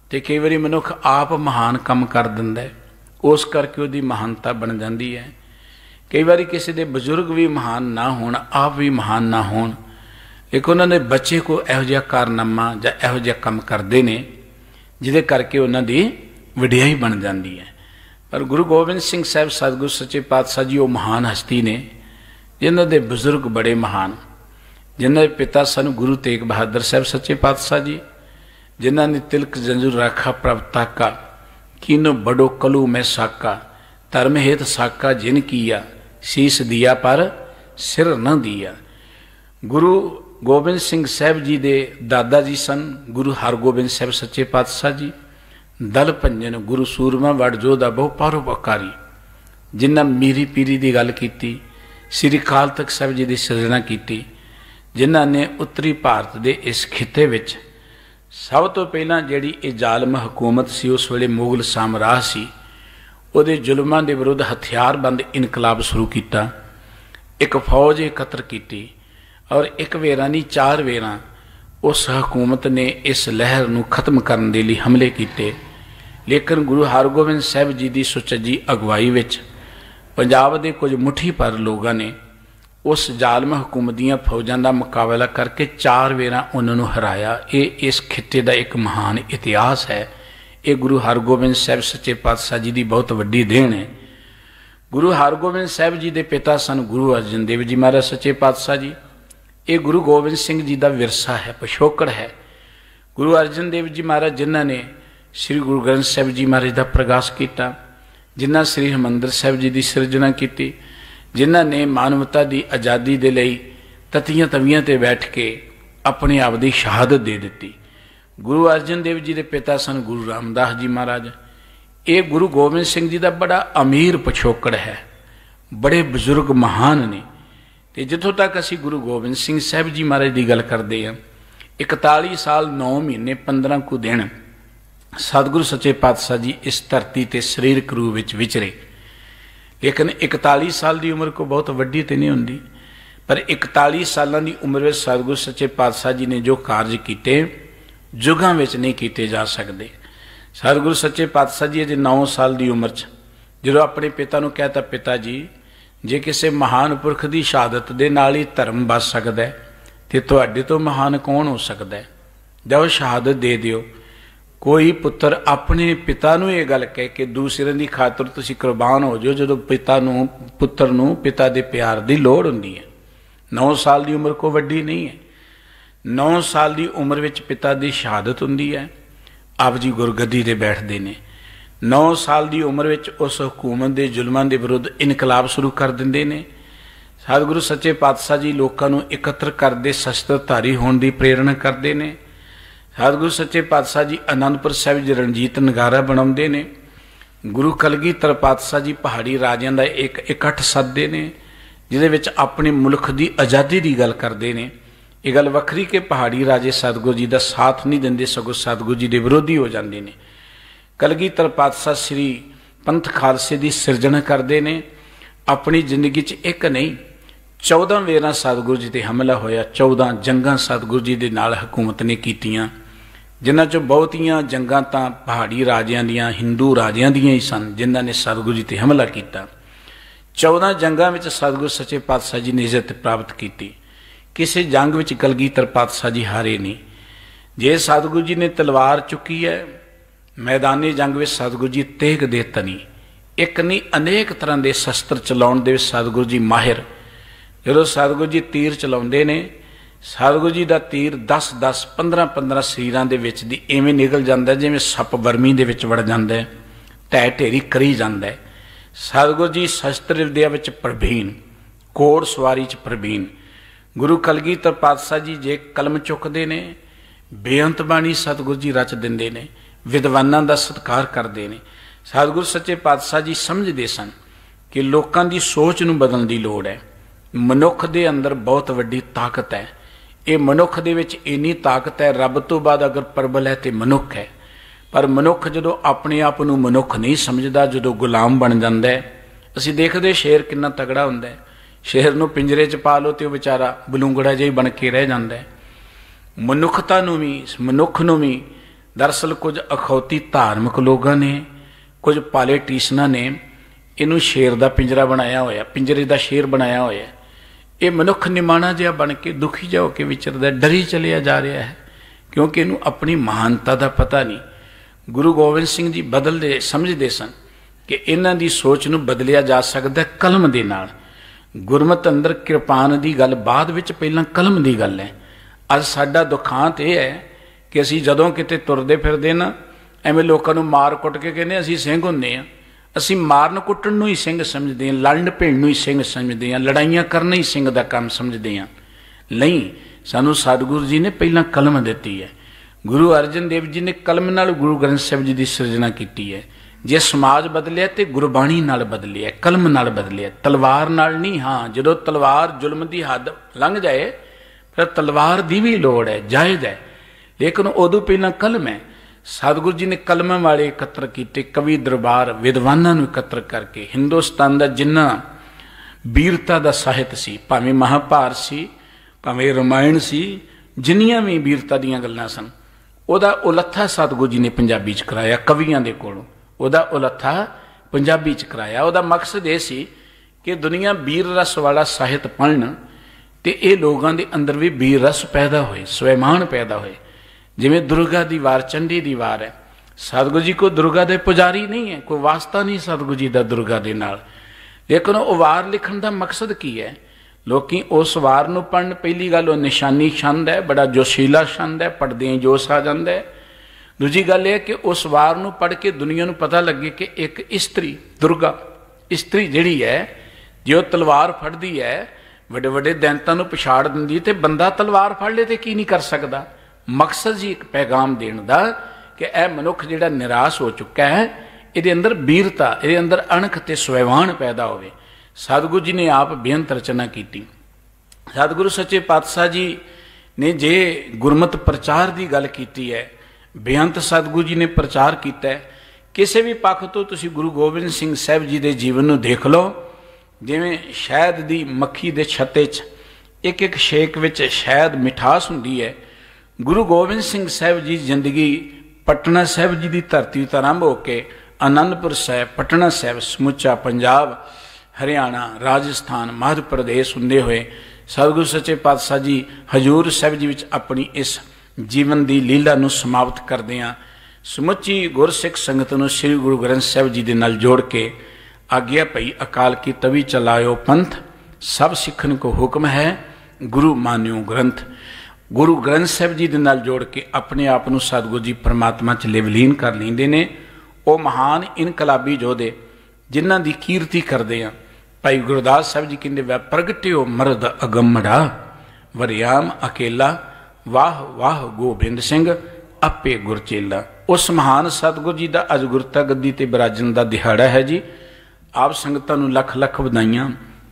ਤੇ ਕਈ ਵਾਰੀ ਮਨੁੱਖ ਆਪ ਮਹਾਨ ਕੰਮ ਕਰ ਦਿੰਦਾ ਹੈ ਉਸ ਕਰਕੇ ਉਹਦੀ ਮਹਾਨਤਾ ਬਣ ਜਾਂਦੀ ਹੈ ਕਈ ਵਾਰੀ ਕਿਸੇ ਦੇ ਬਜ਼ੁਰਗ ਵੀ ਮਹਾਨ ਨਾ ਹੋਣ ਆਪ ਵੀ ਮਹਾਨ ਨਾ ਹੋਣ ਇੱਕ ਉਹਨਾਂ ਦੇ ਬੱਚੇ ਕੋ ਇਹੋ ਜਿਹਾ ਕਾਰਨਾਮਾ ਜਾਂ ਇਹੋ ਜਿਹਾ ਕੰਮ ਕਰਦੇ ਨੇ ਜਿਹਦੇ ਕਰਕੇ ਉਹਨਾਂ ਦੀ ਵਿਡਿਆਈ ਬਣ ਜਾਂਦੀ ਹੈ ਪਰ ਗੁਰੂ ਗੋਬਿੰਦ ਸਿੰਘ ਸਾਹਿਬ ਸਤਿਗੁਰ ਸੱਚੇ ਪਾਤਸ਼ਾਹ ਜੀ ਉਹ ਮਹਾਨ ਹਸਤੀ ਨੇ ਜਿਨ੍ਹਾਂ ਦੇ ਬਜ਼ੁਰਗ ਬੜੇ ਮਹਾਨ ਜਿਨ੍ਹਾਂ ਦੇ ਪਿਤਾ ਸਾਨੂੰ ਗੁਰੂ ਤੇਗ ਬਹਾਦਰ ਸਾਹਿਬ ਸੱਚੇ ਪਾਤਸ਼ਾਹ ਜੀ ਜਿਨ੍ਹਾਂ ਨੇ ਤਿਲਕ ਜੰਜੂ ਰਾਖਾ ਪ੍ਰਭਤਾ ਕਾ ਕਿਨੋ ਬੜੋ ਕਲੂ ਮੈਂ ਸਾਕਾ ਧਰਮ ਹੇਤ ਸਾਕਾ ਜਿਨ ਕੀਆ ਸੀਸ ਦਿਆ ਪਰ ਸਿਰ ਨਾ ਦਿਆ ਗੁਰੂ ਗੋਬਿੰਦ ਸਿੰਘ ਸਾਹਿਬ ਜੀ ਦੇ ਦਾਦਾ ਜੀ ਸਨ ਗੁਰੂ ਹਰਗੋਬਿੰਦ ਸਾਹਿਬ ਸੱਚੇ ਪਾਤਸ਼ਾਹ ਜੀ ਦਲ ਪੰਜਨ ਗੁਰੂ ਸੂਰਮਾ ਵਡਜੋ ਦਾ ਬਹੁ ਪਰਉਪਕਾਰੀ ਜਿਨ੍ਹਾਂ ਮੀਰੀ ਪੀਰੀ ਦੀ ਗੱਲ ਕੀਤੀ ਸ੍ਰੀ ਕਾਲ ਤਖਤ ਸਾਹਿਬ ਜੀ ਦੀ ਸਿਰਜਣਾ ਕੀਤੀ ਜਿਨ੍ਹਾਂ ਨੇ ਉੱਤਰੀ ਭਾਰਤ ਦੇ ਇਸ ਖਿੱਤੇ ਵਿੱਚ ਸਭ ਤੋਂ ਪਹਿਲਾਂ ਜਿਹੜੀ ਇਹ ਜ਼ਾਲਮ ਹਕੂਮਤ ਸੀ ਉਸ ਵੇਲੇ ਮੁਗਲ ਸਾਮਰਾਜ ਸੀ ਉਹਦੇ ਜ਼ੁਲਮਾਂ ਦੇ ਵਿਰੁੱਧ ਹਥਿਆਰਬੰਦ ਇਨਕਲਾਬ ਸ਼ੁਰੂ ਕੀਤਾ ਇੱਕ ਫੌਜ ਇਕੱਤਰ ਕੀਤੀ ਔਰ ਇੱਕ ਵੇਰਾ ਨਹੀਂ ਚਾਰ ਵੇਰਾ ਉਸ ਹਕੂਮਤ ਨੇ ਇਸ ਲਹਿਰ ਨੂੰ ਖਤਮ ਕਰਨ ਦੇ ਲਈ ਹਮਲੇ ਕੀਤੇ ਲੇਕਿਨ ਗੁਰੂ ਹਰਗੋਬਿੰਦ ਸਾਹਿਬ ਜੀ ਦੀ ਸੁਚੱਜੀ ਅਗਵਾਈ ਵਿੱਚ ਪੰਜਾਬ ਦੇ ਕੁਝ ਮੁਠੀ ਪਰ ਲੋਕਾਂ ਨੇ ਉਸ ਜ਼ਾਲਮ ਹਕੂਮਤ ਦੀਆਂ ਫੌਜਾਂ ਦਾ ਮੁਕਾਬਲਾ ਕਰਕੇ ਚਾਰ ਵੇਰਾ ਉਹਨਾਂ ਨੂੰ ਹਰਾਇਆ ਇਹ ਇਸ ਖਿੱਤੇ ਦਾ ਇੱਕ ਮਹਾਨ ਇਤਿਹਾਸ ਹੈ ਇਹ ਗੁਰੂ ਹਰਗੋਬਿੰਦ ਸਾਹਿਬ ਸੱਚੇ ਪਾਤਸ਼ਾਹ ਜੀ ਦੀ ਬਹੁਤ ਵੱਡੀ ਦੇਣ ਹੈ ਗੁਰੂ ਹਰਗੋਬਿੰਦ ਸਾਹਿਬ ਜੀ ਦੇ ਪਿਤਾ ਸਨ ਗੁਰੂ ਅਰਜਨ ਦੇਵ ਜੀ ਮਹਾਰਾਜ ਸੱਚੇ ਪਾਤਸ਼ਾਹ ਜੀ ਇਹ ਗੁਰੂ ਗੋਬਿੰਦ ਸਿੰਘ ਜੀ ਦਾ ਵਿਰਸਾ ਹੈ ਪਸ਼ੋਕੜ ਹੈ ਗੁਰੂ ਅਰਜਨ ਦੇਵ ਜੀ ਮਹਾਰਾਜ ਜਿਨ੍ਹਾਂ ਨੇ ਸ੍ਰੀ ਗੁਰੂ ਗ੍ਰੰਥ ਸਾਹਿਬ ਜੀ ਮਹਾਰਾਜ ਦਾ ਪ੍ਰਕਾਸ਼ ਕੀਤਾ ਜਿਨ੍ਹਾਂ ਸ੍ਰੀ ਹਮੰਦਰ ਸਾਹਿਬ ਜੀ ਦੀ ਸਿਰਜਣਾ ਕੀਤੀ ਜਿਨ੍ਹਾਂ ਨੇ ਮਾਨਵਤਾ ਦੀ ਆਜ਼ਾਦੀ ਦੇ ਲਈ ਤਤੀਆਂ ਤਵੀਆਂ ਤੇ ਬੈਠ ਕੇ ਆਪਣੇ ਆਪ ਦੀ ਸ਼ਹਾਦਤ ਦੇ ਦਿੱਤੀ ਗੁਰੂ ਅਰਜਨ ਦੇਵ ਜੀ ਦੇ ਪਿਤਾ ਸਨ ਗੁਰੂ ਰਾਮਦਾਸ ਜੀ ਮਹਾਰਾਜ ਇਹ ਗੁਰੂ ਗੋਬਿੰਦ ਸਿੰਘ ਜੀ ਦਾ ਬੜਾ ਅਮੀਰ ਪਛੋਕੜ ਹੈ ਬੜੇ ਬਜ਼ੁਰਗ ਮਹਾਨ ਨੇ ਤੇ ਜਿੱਥੋਂ ਤੱਕ ਅਸੀਂ ਗੁਰੂ ਗੋਬਿੰਦ ਸਿੰਘ ਸਾਹਿਬ ਜੀ ਮਹਾਰਾਜ ਦੀ ਗੱਲ ਕਰਦੇ ਆ 41 ਸਾਲ 9 ਮਹੀਨੇ 15 ਕੁ ਦਿਨ ਸਤਿਗੁਰੂ ਸੱਚੇ ਪਾਤਸ਼ਾਹ ਜੀ ਇਸ ਧਰਤੀ ਤੇ ਸਰੀਰਕ ਰੂਪ ਵਿੱਚ ਵਿਚਰੇ ਲੇਕਿਨ 41 ਸਾਲ ਦੀ ਉਮਰ ਕੋ ਬਹੁਤ ਵੱਡੀ ਤੇ ਨਹੀਂ ਹੁੰਦੀ ਪਰ 41 ਸਾਲਾਂ ਦੀ ਉਮਰ ਵਿੱਚ ਸਤਿਗੁਰੂ ਸੱਚੇ ਪਾਤਸ਼ਾਹ ਜੀ ਨੇ ਜੋ ਕਾਰਜ ਕੀਤੇ ਜੁਗਾਂ ਵਿੱਚ ਨਹੀਂ ਕੀਤੇ ਜਾ ਸਕਦੇ ਸਤਿਗੁਰੂ ਸੱਚੇ ਪਾਤਸ਼ਾਹ ਜੀ ਅਜੇ 9 ਸਾਲ ਦੀ ਉਮਰ 'ਚ ਜਦੋਂ ਆਪਣੇ ਪਿਤਾ ਨੂੰ ਕਹਤਾ ਪਿਤਾ ਜੀ ਜੇ ਕਿਸੇ ਮਹਾਨ ਪੁਰਖ ਦੀ ਸ਼ਹਾਦਤ ਦੇ ਨਾਲ ਹੀ ਧਰਮ ਬਚ ਸਕਦਾ ਹੈ ਤੇ ਤੁਹਾਡੇ ਤੋਂ ਮਹਾਨ ਕੌਣ ਹੋ ਸਕਦਾ ਹੈ ਜਦ ਸ਼ਹਾਦਤ ਦੇ ਦਿਓ ਕੋਈ ਪੁੱਤਰ ਆਪਣੇ ਪਿਤਾ ਨੂੰ ਇਹ ਗੱਲ ਕਹਿ ਕੇ ਦੂਸਰੇ ਦੀ ਖਾਤਰ ਤੁਸੀਂ ਕੁਰਬਾਨ ਹੋ ਜਿਓ ਜਦੋਂ ਪਿਤਾ ਨੂੰ ਪੁੱਤਰ ਨੂੰ ਪਿਤਾ ਦੇ ਪਿਆਰ ਦੀ ਲੋੜ ਹੁੰਦੀ ਹੈ 9 ਸਾਲ ਦੀ ਉਮਰ ਕੋ ਵੱਡੀ ਨਹੀਂ ਹੈ 9 ਸਾਲ ਦੀ ਉਮਰ ਵਿੱਚ ਪਿਤਾ ਦੀ ਸ਼ਹਾਦਤ ਹੁੰਦੀ ਹੈ ਆਪ ਜੀ ਗੁਰਗੱਦੀ ਤੇ ਬੈਠਦੇ ਨੇ 9 ਸਾਲ ਦੀ ਉਮਰ ਵਿੱਚ ਉਸ ਹਕੂਮਤ ਦੇ ਜ਼ੁਲਮਾਂ ਦੇ ਵਿਰੁੱਧ ਇਨਕਲਾਬ ਸ਼ੁਰੂ ਕਰ ਦਿੰਦੇ ਨੇ ਸਤਿਗੁਰੂ ਸੱਚੇ ਪਾਤਸ਼ਾਹ ਜੀ ਲੋਕਾਂ ਨੂੰ ਇਕੱਤਰ ਕਰਦੇ ਸ਼ਸਤਰ ਧਾਰੀ ਹੋਣ ਦੀ ਪ੍ਰੇਰਣਾ ਕਰਦੇ ਨੇ ਸਤਿਗੁਰੂ ਸੱਚੇ ਪਾਤਸ਼ਾਹ ਜੀ ਅਨੰਦਪੁਰ ਸਾਹਿਬ ਜੀ ਰਣਜੀਤ ਨਗਾਰਾ ਬਣਾਉਂਦੇ ਨੇ ਗੁਰੂ ਤਰ ਪਾਤਸ਼ਾਹ ਜੀ ਪਹਾੜੀ ਰਾਜਿਆਂ ਦਾ ਇੱਕ ਇਕੱਠ ਸੱਦੇ ਨੇ ਜਿਹਦੇ ਵਿੱਚ ਆਪਣੇ ਮੁਲਕ ਦੀ ਆਜ਼ਾਦੀ ਦੀ ਗੱਲ ਕਰਦੇ ਨੇ ਇਹ ਗੱਲ ਵੱਖਰੀ ਕਿ ਪਹਾੜੀ ਰਾਜੇ ਸਤਗੁਰੂ ਜੀ ਦਾ ਸਾਥ ਨਹੀਂ ਦਿੰਦੇ ਸਗੋਂ ਸਤਗੁਰੂ ਜੀ ਦੇ ਵਿਰੋਧੀ ਹੋ ਜਾਂਦੇ ਨੇ ਕਲਗੀਧਰ ਪਾਤਸ਼ਾਹ ਸ੍ਰੀ ਪੰਥ ਖਾਲਸੇ ਦੀ ਸਿਰਜਣਾ ਕਰਦੇ ਨੇ ਆਪਣੀ ਜ਼ਿੰਦਗੀ 'ਚ ਇੱਕ ਨਹੀਂ 14 ਵੇਰਾਂ ਸਤਿਗੁਰੂ ਜੀ ਤੇ ਹਮਲਾ ਹੋਇਆ 14 ਜੰਗਾਂ ਸਤਿਗੁਰੂ ਜੀ ਦੇ ਨਾਲ ਹਕੂਮਤ ਨੇ ਕੀਤੀਆਂ ਜਿਨ੍ਹਾਂ 'ਚ ਬਹੁਤੀਆਂ ਜੰਗਾਂ ਤਾਂ ਪਹਾੜੀ ਰਾਜਿਆਂ ਦੀਆਂ Hindu ਰਾਜਿਆਂ ਦੀਆਂ ਹੀ ਸਨ ਜਿਨ੍ਹਾਂ ਨੇ ਸਤਿਗੁਰੂ ਜੀ ਤੇ ਹਮਲਾ ਕੀਤਾ 14 ਜੰਗਾਂ ਵਿੱਚ ਸਤਿਗੁਰ ਸੱਚੇ ਪਾਤਸ਼ਾਹ ਜੀ ਨੇ ਇੱਜ਼ਤ ਪ੍ਰਾਪਤ ਕੀਤੀ ਕਿਸੇ ਜੰਗ ਵਿੱਚ ਕਲਗੀਧਰ ਪਾਤਸ਼ਾਹ ਜੀ ਹਾਰੇ ਨਹੀਂ ਜੇ ਸਤਿਗੁਰੂ ਜੀ ਨੇ ਤਲਵਾਰ ਚੁੱਕੀ ਹੈ ਮੈਦਾਨੀ ਜੰਗ ਵਿੱਚ ਸਤਿਗੁਰੂ ਜੀ ਤੇਗ ਦੇ ਤਨੀ ਇੱਕ ਨਹੀਂ ਅਨੇਕ ਤਰ੍ਹਾਂ ਦੇ ਸ਼ਸਤਰ ਚਲਾਉਣ ਦੇ ਵਿੱਚ ਸਤਿਗੁਰੂ ਜੀ ਮਾਹਿਰ ਜਦੋਂ ਸਤਿਗੁਰੂ ਜੀ ਤੀਰ ਚਲਾਉਂਦੇ ਨੇ ਸਤਿਗੁਰੂ ਜੀ ਦਾ ਤੀਰ 10 10 15 15 ਸਰੀਰਾਂ ਦੇ ਵਿੱਚ ਦੀ ਐਵੇਂ ਨਿਕਲ ਜਾਂਦਾ ਜਿਵੇਂ ਸੱਪ ਵਰਮੀ ਦੇ ਵਿੱਚ ਵੜ ਜਾਂਦਾ ਹੈ ਟੈ ਢੇਰੀ ਕਰੀ ਜਾਂਦਾ ਹੈ ਸਤਿਗੁਰੂ ਜੀ ਸ਼ਸਤਰ ਵਿਦਿਆ ਵਿੱਚ ਪ੍ਰਵੀਨ ਕੋੜ ਸਵਾਰੀ 'ਚ ਪ੍ਰਵੀਨ ਗੁਰੂ ਕਲਗੀਧਰ ਪਾਤਸ਼ਾਹ ਜੀ ਜੇ ਕਲਮ ਚੁੱਕਦੇ ਨੇ ਬੇਅੰਤ ਬਾਣੀ ਸਤਿਗੁਰੂ ਜੀ ਰਚ ਦਿੰਦੇ ਨੇ ਵਿਦਵਾਨਾਂ ਦਾ ਸਤਿਕਾਰ ਕਰਦੇ ਨੇ ਸਤਿਗੁਰ ਸੱਚੇ ਪਾਤਸ਼ਾਹ ਜੀ ਸਮਝਦੇ ਸਨ ਕਿ ਲੋਕਾਂ ਦੀ ਸੋਚ ਨੂੰ ਬਦਲਣ ਦੀ ਲੋੜ ਹੈ ਮਨੁੱਖ ਦੇ ਅੰਦਰ ਬਹੁਤ ਵੱਡੀ ਤਾਕਤ ਹੈ ਇਹ ਮਨੁੱਖ ਦੇ ਵਿੱਚ ਇੰਨੀ ਤਾਕਤ ਹੈ ਰੱਬ ਤੋਂ ਬਾਅਦ ਅਗਰ ਪਰਬਲ ਹੈ ਤੇ ਮਨੁੱਖ ਹੈ ਪਰ ਮਨੁੱਖ ਜਦੋਂ ਆਪਣੇ ਆਪ ਨੂੰ ਮਨੁੱਖ ਨਹੀਂ ਸਮਝਦਾ ਜਦੋਂ ਗੁਲਾਮ ਬਣ ਜਾਂਦਾ ਹੈ ਅਸੀਂ ਦੇਖਦੇ ਸ਼ੇਰ ਕਿੰਨਾ ਤਗੜਾ ਹੁੰਦਾ ਹੈ ਸ਼ੇਰ ਨੂੰ ਪਿੰਜਰੇ 'ਚ ਪਾ ਲੋ ਤੇ ਉਹ ਵਿਚਾਰਾ ਬਲੂੰਗੜਾ ਜਿਹਾ ਹੀ ਬਣ ਕੇ ਰਹਿ ਜਾਂਦਾ ਹੈ ਮਨੁੱਖਤਾ ਨੂੰ ਵੀ ਮਨੁੱਖ ਨੂੰ ਵੀ ਦਰਸਲ ਕੁਝ ਅਖੌਤੀ ਧਾਰਮਿਕ ਲੋਕਾਂ ਨੇ ਕੁਝ ਪਾਲੀਟੀਸ਼ਨਾਂ ਨੇ ਇਹਨੂੰ ਸ਼ੇਰ ਦਾ ਪਿੰਜਰਾ ਬਣਾਇਆ ਹੋਇਆ ਪਿੰਜਰੇ ਦਾ ਸ਼ੇਰ ਬਣਾਇਆ ਹੋਇਆ ਇਹ ਮਨੁੱਖ ਨਿਮਾਣਾ ਜਿਹਾ ਬਣ ਕੇ ਦੁਖੀ ਜਾ ਹੋ ਕੇ ਵਿਚਰਦਾ ਡਰੀ ਚਲਿਆ ਜਾ ਰਿਹਾ ਹੈ ਕਿਉਂਕਿ ਇਹਨੂੰ ਆਪਣੀ ਮਹਾਨਤਾ ਦਾ ਪਤਾ ਨਹੀਂ ਗੁਰੂ ਗੋਬਿੰਦ ਸਿੰਘ ਜੀ ਬਦਲਦੇ ਸਮਝਦੇ ਸਨ ਕਿ ਇਹਨਾਂ ਦੀ ਸੋਚ ਨੂੰ ਬਦਲਿਆ ਜਾ ਸਕਦਾ ਕਲਮ ਦੇ ਨਾਲ ਗੁਰਮਤ ਅੰਦਰ ਕਿਰਪਾਨ ਦੀ ਗੱਲ ਬਾਅਦ ਵਿੱਚ ਪਹਿਲਾਂ ਕਲਮ ਦੀ ਗੱਲ ਹੈ ਅੱਜ ਸਾਡਾ ਦੁਖਾਂਤ ਇਹ ਹੈ ਕਿ ਅਸੀਂ ਜਦੋਂ ਕਿਤੇ ਤੁਰਦੇ ਫਿਰਦੇ ਨਾ ਐਵੇਂ ਲੋਕਾਂ ਨੂੰ ਮਾਰ ਕੁੱਟ ਕੇ ਕਹਿੰਦੇ ਅਸੀਂ ਸਿੰਘ ਹੁੰਦੇ ਆ ਅਸੀਂ ਮਾਰਨ ਕੁੱਟਣ ਨੂੰ ਹੀ ਸਿੰਘ ਸਮਝਦੇ ਆ ਲੜਨ ਭਿੜਨ ਨੂੰ ਹੀ ਸਿੰਘ ਸਮਝਦੇ ਆ ਲੜਾਈਆਂ ਕਰਨਾ ਹੀ ਸਿੰਘ ਦਾ ਕੰਮ ਸਮਝਦੇ ਆ ਨਹੀਂ ਸਾਨੂੰ ਸਤਿਗੁਰੂ ਜੀ ਨੇ ਪਹਿਲਾਂ ਕਲਮ ਦਿੱਤੀ ਹੈ ਗੁਰੂ ਅਰਜਨ ਦੇਵ ਜੀ ਨੇ ਕਲਮ ਨਾਲ ਗੁਰੂ ਗ੍ਰੰਥ ਸਾਹਿਬ ਜੀ ਦੀ ਸਿਰਜਣਾ ਕੀਤੀ ਹੈ ਜੇ ਸਮਾਜ ਬਦਲਿਆ ਤੇ ਗੁਰਬਾਣੀ ਨਾਲ ਬਦਲਿਆ ਕਲਮ ਨਾਲ ਬਦਲਿਆ ਤਲਵਾਰ ਨਾਲ ਨਹੀਂ ਹਾਂ ਜਦੋਂ ਤਲਵਾਰ ਜ਼ੁਲਮ ਦੀ ਹੱਦ ਲੰਘ ਜਾਏ ਫਿਰ ਤਲਵਾਰ ਦੀ ਵੀ ਲੋੜ ਹੈ ਜਾਇਜ਼ ਹੈ ਲੇਕਿਨ ਉਦੋਂ ਪਹਿਲਾਂ ਕਲਮ ਹੈ ਸਤਿਗੁਰੂ ਜੀ ਨੇ ਕਲਮਾਂ ਵਾਲੇ ਇਕੱਤਰ ਕੀਤੇ ਕਵੀ ਦਰਬਾਰ ਵਿਦਵਾਨਾਂ ਨੂੰ ਇਕੱਤਰ ਕਰਕੇ ਹਿੰਦੁਸਤਾਨ ਦਾ ਜਿੰਨਾ ਬੀਰਤਾ ਦਾ ਸਾਹਿਤ ਸੀ ਭਾਵੇਂ ਮਹਾਭਾਰਤ ਸੀ ਭਾਵੇਂ ਰਮਾਇਣ ਸੀ ਜਿੰਨੀਆਂ ਵੀ ਬੀਰਤਾ ਦੀਆਂ ਗੱਲਾਂ ਸਨ ਉਹਦਾ ਉਲੱਥਾ ਸਤਿਗੁਰੂ ਜੀ ਨੇ ਪੰਜਾਬੀ ਚ ਕਰਾਇਆ ਕਵੀਆਂ ਦੇ ਕੋਲੋਂ ਉਹਦਾ ਉਲੱਥਾ ਪੰਜਾਬੀ ਚ ਕਰਾਇਆ ਉਹਦਾ ਮਕਸਦ ਇਹ ਸੀ ਕਿ ਦੁਨੀਆ ਬੀਰ ਰਸ ਵਾਲਾ ਸਾਹਿਤ ਪੜਨ ਤੇ ਇਹ ਲੋਕਾਂ ਦੇ ਅੰਦਰ ਵੀ ਬੀਰ ਰਸ ਪੈਦਾ ਹੋਏ ਸਵੈਮਾਨ ਪੈਦਾ ਹੋਏ ਜਿਵੇਂ ਦੁਰਗਾ ਦੀ ਵਾਰ ਚੰਡੀ ਦੀ ਵਾਰ ਹੈ ਸਤਗੁਰੂ ਜੀ ਕੋ ਦੁਰਗਾ ਦੇ ਪੁਜਾਰੀ ਨਹੀਂ ਹੈ ਕੋਈ ਵਾਸਤਾ ਨਹੀਂ ਸਤਗੁਰੂ ਜੀ ਦਾ ਦੁਰਗਾ ਦੇ ਨਾਲ ਲੇਕਿਨ ਉਹ ਵਾਰ ਲਿਖਣ ਦਾ ਮਕਸਦ ਕੀ ਹੈ ਲੋਕੀ ਉਸ ਵਾਰ ਨੂੰ ਪੜਨ ਪਹਿਲੀ ਗੱਲ ਉਹ ਨਿਸ਼ਾਨੀ ਛੰਦ ਹੈ ਬੜਾ ਜੋਸ਼ੀਲਾ ਛੰਦ ਹੈ ਪੜਦੇ ਜੋਸ਼ ਆ ਜਾਂਦਾ ਹੈ ਦੂਜੀ ਗੱਲ ਇਹ ਕਿ ਉਸ ਵਾਰ ਨੂੰ ਪੜ ਕੇ ਦੁਨੀਆ ਨੂੰ ਪਤਾ ਲੱਗੇ ਕਿ ਇੱਕ ਇਸਤਰੀ ਦੁਰਗਾ ਇਸਤਰੀ ਜਿਹੜੀ ਹੈ ਜੇ ਉਹ ਤਲਵਾਰ ਫੜਦੀ ਹੈ ਵੱਡੇ ਵੱਡੇ ਦੈਂਤਾਂ ਨੂੰ ਪਛਾੜ ਦਿੰਦੀ ਤੇ ਬੰਦਾ ਤਲਵਾਰ ਫੜ ਲੇ ਤੇ ਕੀ ਨਹੀਂ ਕਰ ਸਕਦਾ ਮਕਸਦ ਜੀ ਇੱਕ ਪੈਗਾਮ ਦੇਣ ਦਾ ਕਿ ਇਹ ਮਨੁੱਖ ਜਿਹੜਾ ਨਿਰਾਸ਼ ਹੋ ਚੁੱਕਾ ਹੈ ਇਹਦੇ ਅੰਦਰ ਬੀਰਤਾ ਇਹਦੇ ਅੰਦਰ ਅਣਖ ਤੇ ਸਵੈਵਾਨ ਪੈਦਾ ਹੋਵੇ ਸਤਿਗੁਰੂ ਜੀ ਨੇ ਆਪ ਬੇਅੰਤ ਰਚਨਾ ਕੀਤੀ ਸਤਿਗੁਰੂ ਸੱਚੇ ਪਾਤਸ਼ਾਹ ਜੀ ਨੇ ਜੇ ਗੁਰਮਤ ਪ੍ਰਚਾਰ ਦੀ ਗੱਲ ਕੀਤੀ ਹੈ ਬੇਅੰਤ ਸਤਿਗੁਰੂ ਜੀ ਨੇ ਪ੍ਰਚਾਰ ਕੀਤਾ ਕਿਸੇ ਵੀ ਪੱਖ ਤੋਂ ਤੁਸੀਂ ਗੁਰੂ ਗੋਬਿੰਦ ਸਿੰਘ ਸਾਹਿਬ ਜੀ ਦੇ ਜੀਵਨ ਨੂੰ ਦੇਖ ਲਓ ਜਿਵੇਂ ਸ਼ਹਿਦ ਦੀ ਮੱਖੀ ਦੇ ਛੱਤੇ 'ਚ ਇੱਕ ਇੱਕ ਛੇਕ ਵਿੱਚ ਸ਼ਹਿਦ ਮਿਠਾਸ ਹੁੰਦੀ ਹੈ ਗੁਰੂ ਗੋਬਿੰਦ ਸਿੰਘ ਸਾਹਿਬ ਜੀ ਜ਼ਿੰਦਗੀ ਪਟਨਾ ਸਾਹਿਬ ਜੀ ਦੀ ਧਰਤੀ ਤੋਂ ਆਰੰਭ ਹੋ ਕੇ ਆਨੰਦਪੁਰ ਸਾਹਿਬ ਪਟਨਾ ਸਾਹਿਬ ਸਮੁੱਚਾ ਪੰਜਾਬ ਹਰਿਆਣਾ ਰਾਜਸਥਾਨ ਮੱਧ ਪ੍ਰਦੇਸ਼ ਹੁੰਦੇ ਹੋਏ ਸਤਿਗੁਰ ਸੱਚੇ ਪਾਤਸ਼ਾਹ ਜੀ ਹਜੂਰ ਸਾਹਿਬ ਜੀ ਵਿੱਚ ਆਪਣੀ ਇਸ ਜੀਵਨ ਦੀ ਲੀਲਾ ਨੂੰ ਸਮਾਪਤ ਕਰਦੇ ਆ ਸਮੁੱਚੀ ਗੁਰਸਿੱਖ ਸੰਗਤ ਨੂੰ ਸ੍ਰੀ ਗੁਰੂ ਗ੍ਰੰਥ ਸਾਹਿਬ ਜੀ ਦੇ ਨਾਲ ਜੋੜ ਕੇ ਆਗਿਆ ਭਈ ਅਕਾਲ ਕੀ ਤਵੀ ਚਲਾਇਓ ਪੰਥ ਸਭ ਸਿੱਖਣ ਕੋ ਹੁਕਮ ਹੈ ਗੁਰੂ ਮਾਨਿਓ ਗ੍ਰੰਥ ਗੁਰੂ ਗ੍ਰੰਥ ਸਾਹਿਬ ਜੀ ਦੇ ਨਾਲ ਜੋੜ ਕੇ ਆਪਣੇ ਆਪ ਨੂੰ ਸਤਿਗੁਰੂ ਜੀ ਪਰਮਾਤਮਾ 'ਚ ਲਿਵਲੀਨ ਕਰ ਲੈਂਦੇ ਨੇ ਉਹ ਮਹਾਨ ਇਨਕਲਾਬੀ ਜੋਧੇ ਜਿਨ੍ਹਾਂ ਦੀ ਕੀਰਤੀ ਕਰਦੇ ਆ ਭਾਈ ਗੁਰਦਾਸ ਸਾਹਿਬ ਜੀ ਕਹਿੰਦੇ ਵੈ ਪ੍ਰਗਟਿਓ ਮਰਦ ਅਗੰਮੜਾ ਵਰਿਆਮ ਅਕੇਲਾ ਵਾਹ ਵਾਹ ਗੋਬਿੰਦ ਸਿੰਘ ਅੱਪੇ ਗੁਰਚੇਲਾ ਉਸ ਮਹਾਨ ਸਤਿਗੁਰੂ ਜੀ ਦਾ ਅਜ ਗੁਰਤਾ ਗੱਦੀ ਤੇ ਬਿਰਾਜਣ ਦਾ ਦਿਹਾੜਾ ਹੈ ਜੀ ਆਪ ਸੰਗਤਾਂ ਨੂੰ ਲੱਖ ਲੱਖ ਵਧਾਈਆਂ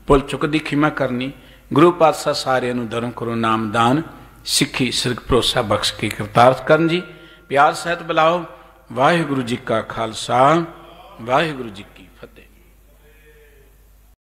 ਪੁੱਲ ਚੁੱਕ ਦੀ ਖਿਮਾ ਕਰਨੀ ਗੁਰੂ ਪਾਤਸ਼ਾਹ ਸਾਰਿਆਂ ਨੂੰ ਦਰਮ ਕਰੋ ਨਾਮਦਾਨ ਸਿੱਖੀ ਸਿਰਕ ਭਰੋਸਾ ਬਖਸ਼ ਕੇ ਕਰਤਾਰਤ ਕਰਨ ਜੀ ਪਿਆਰ ਸਹਿਤ ਬੁਲਾਓ ਵਾਹਿਗੁਰੂ ਜੀ ਕਾ ਖਾਲਸਾ ਵਾਹਿਗੁਰੂ ਜੀ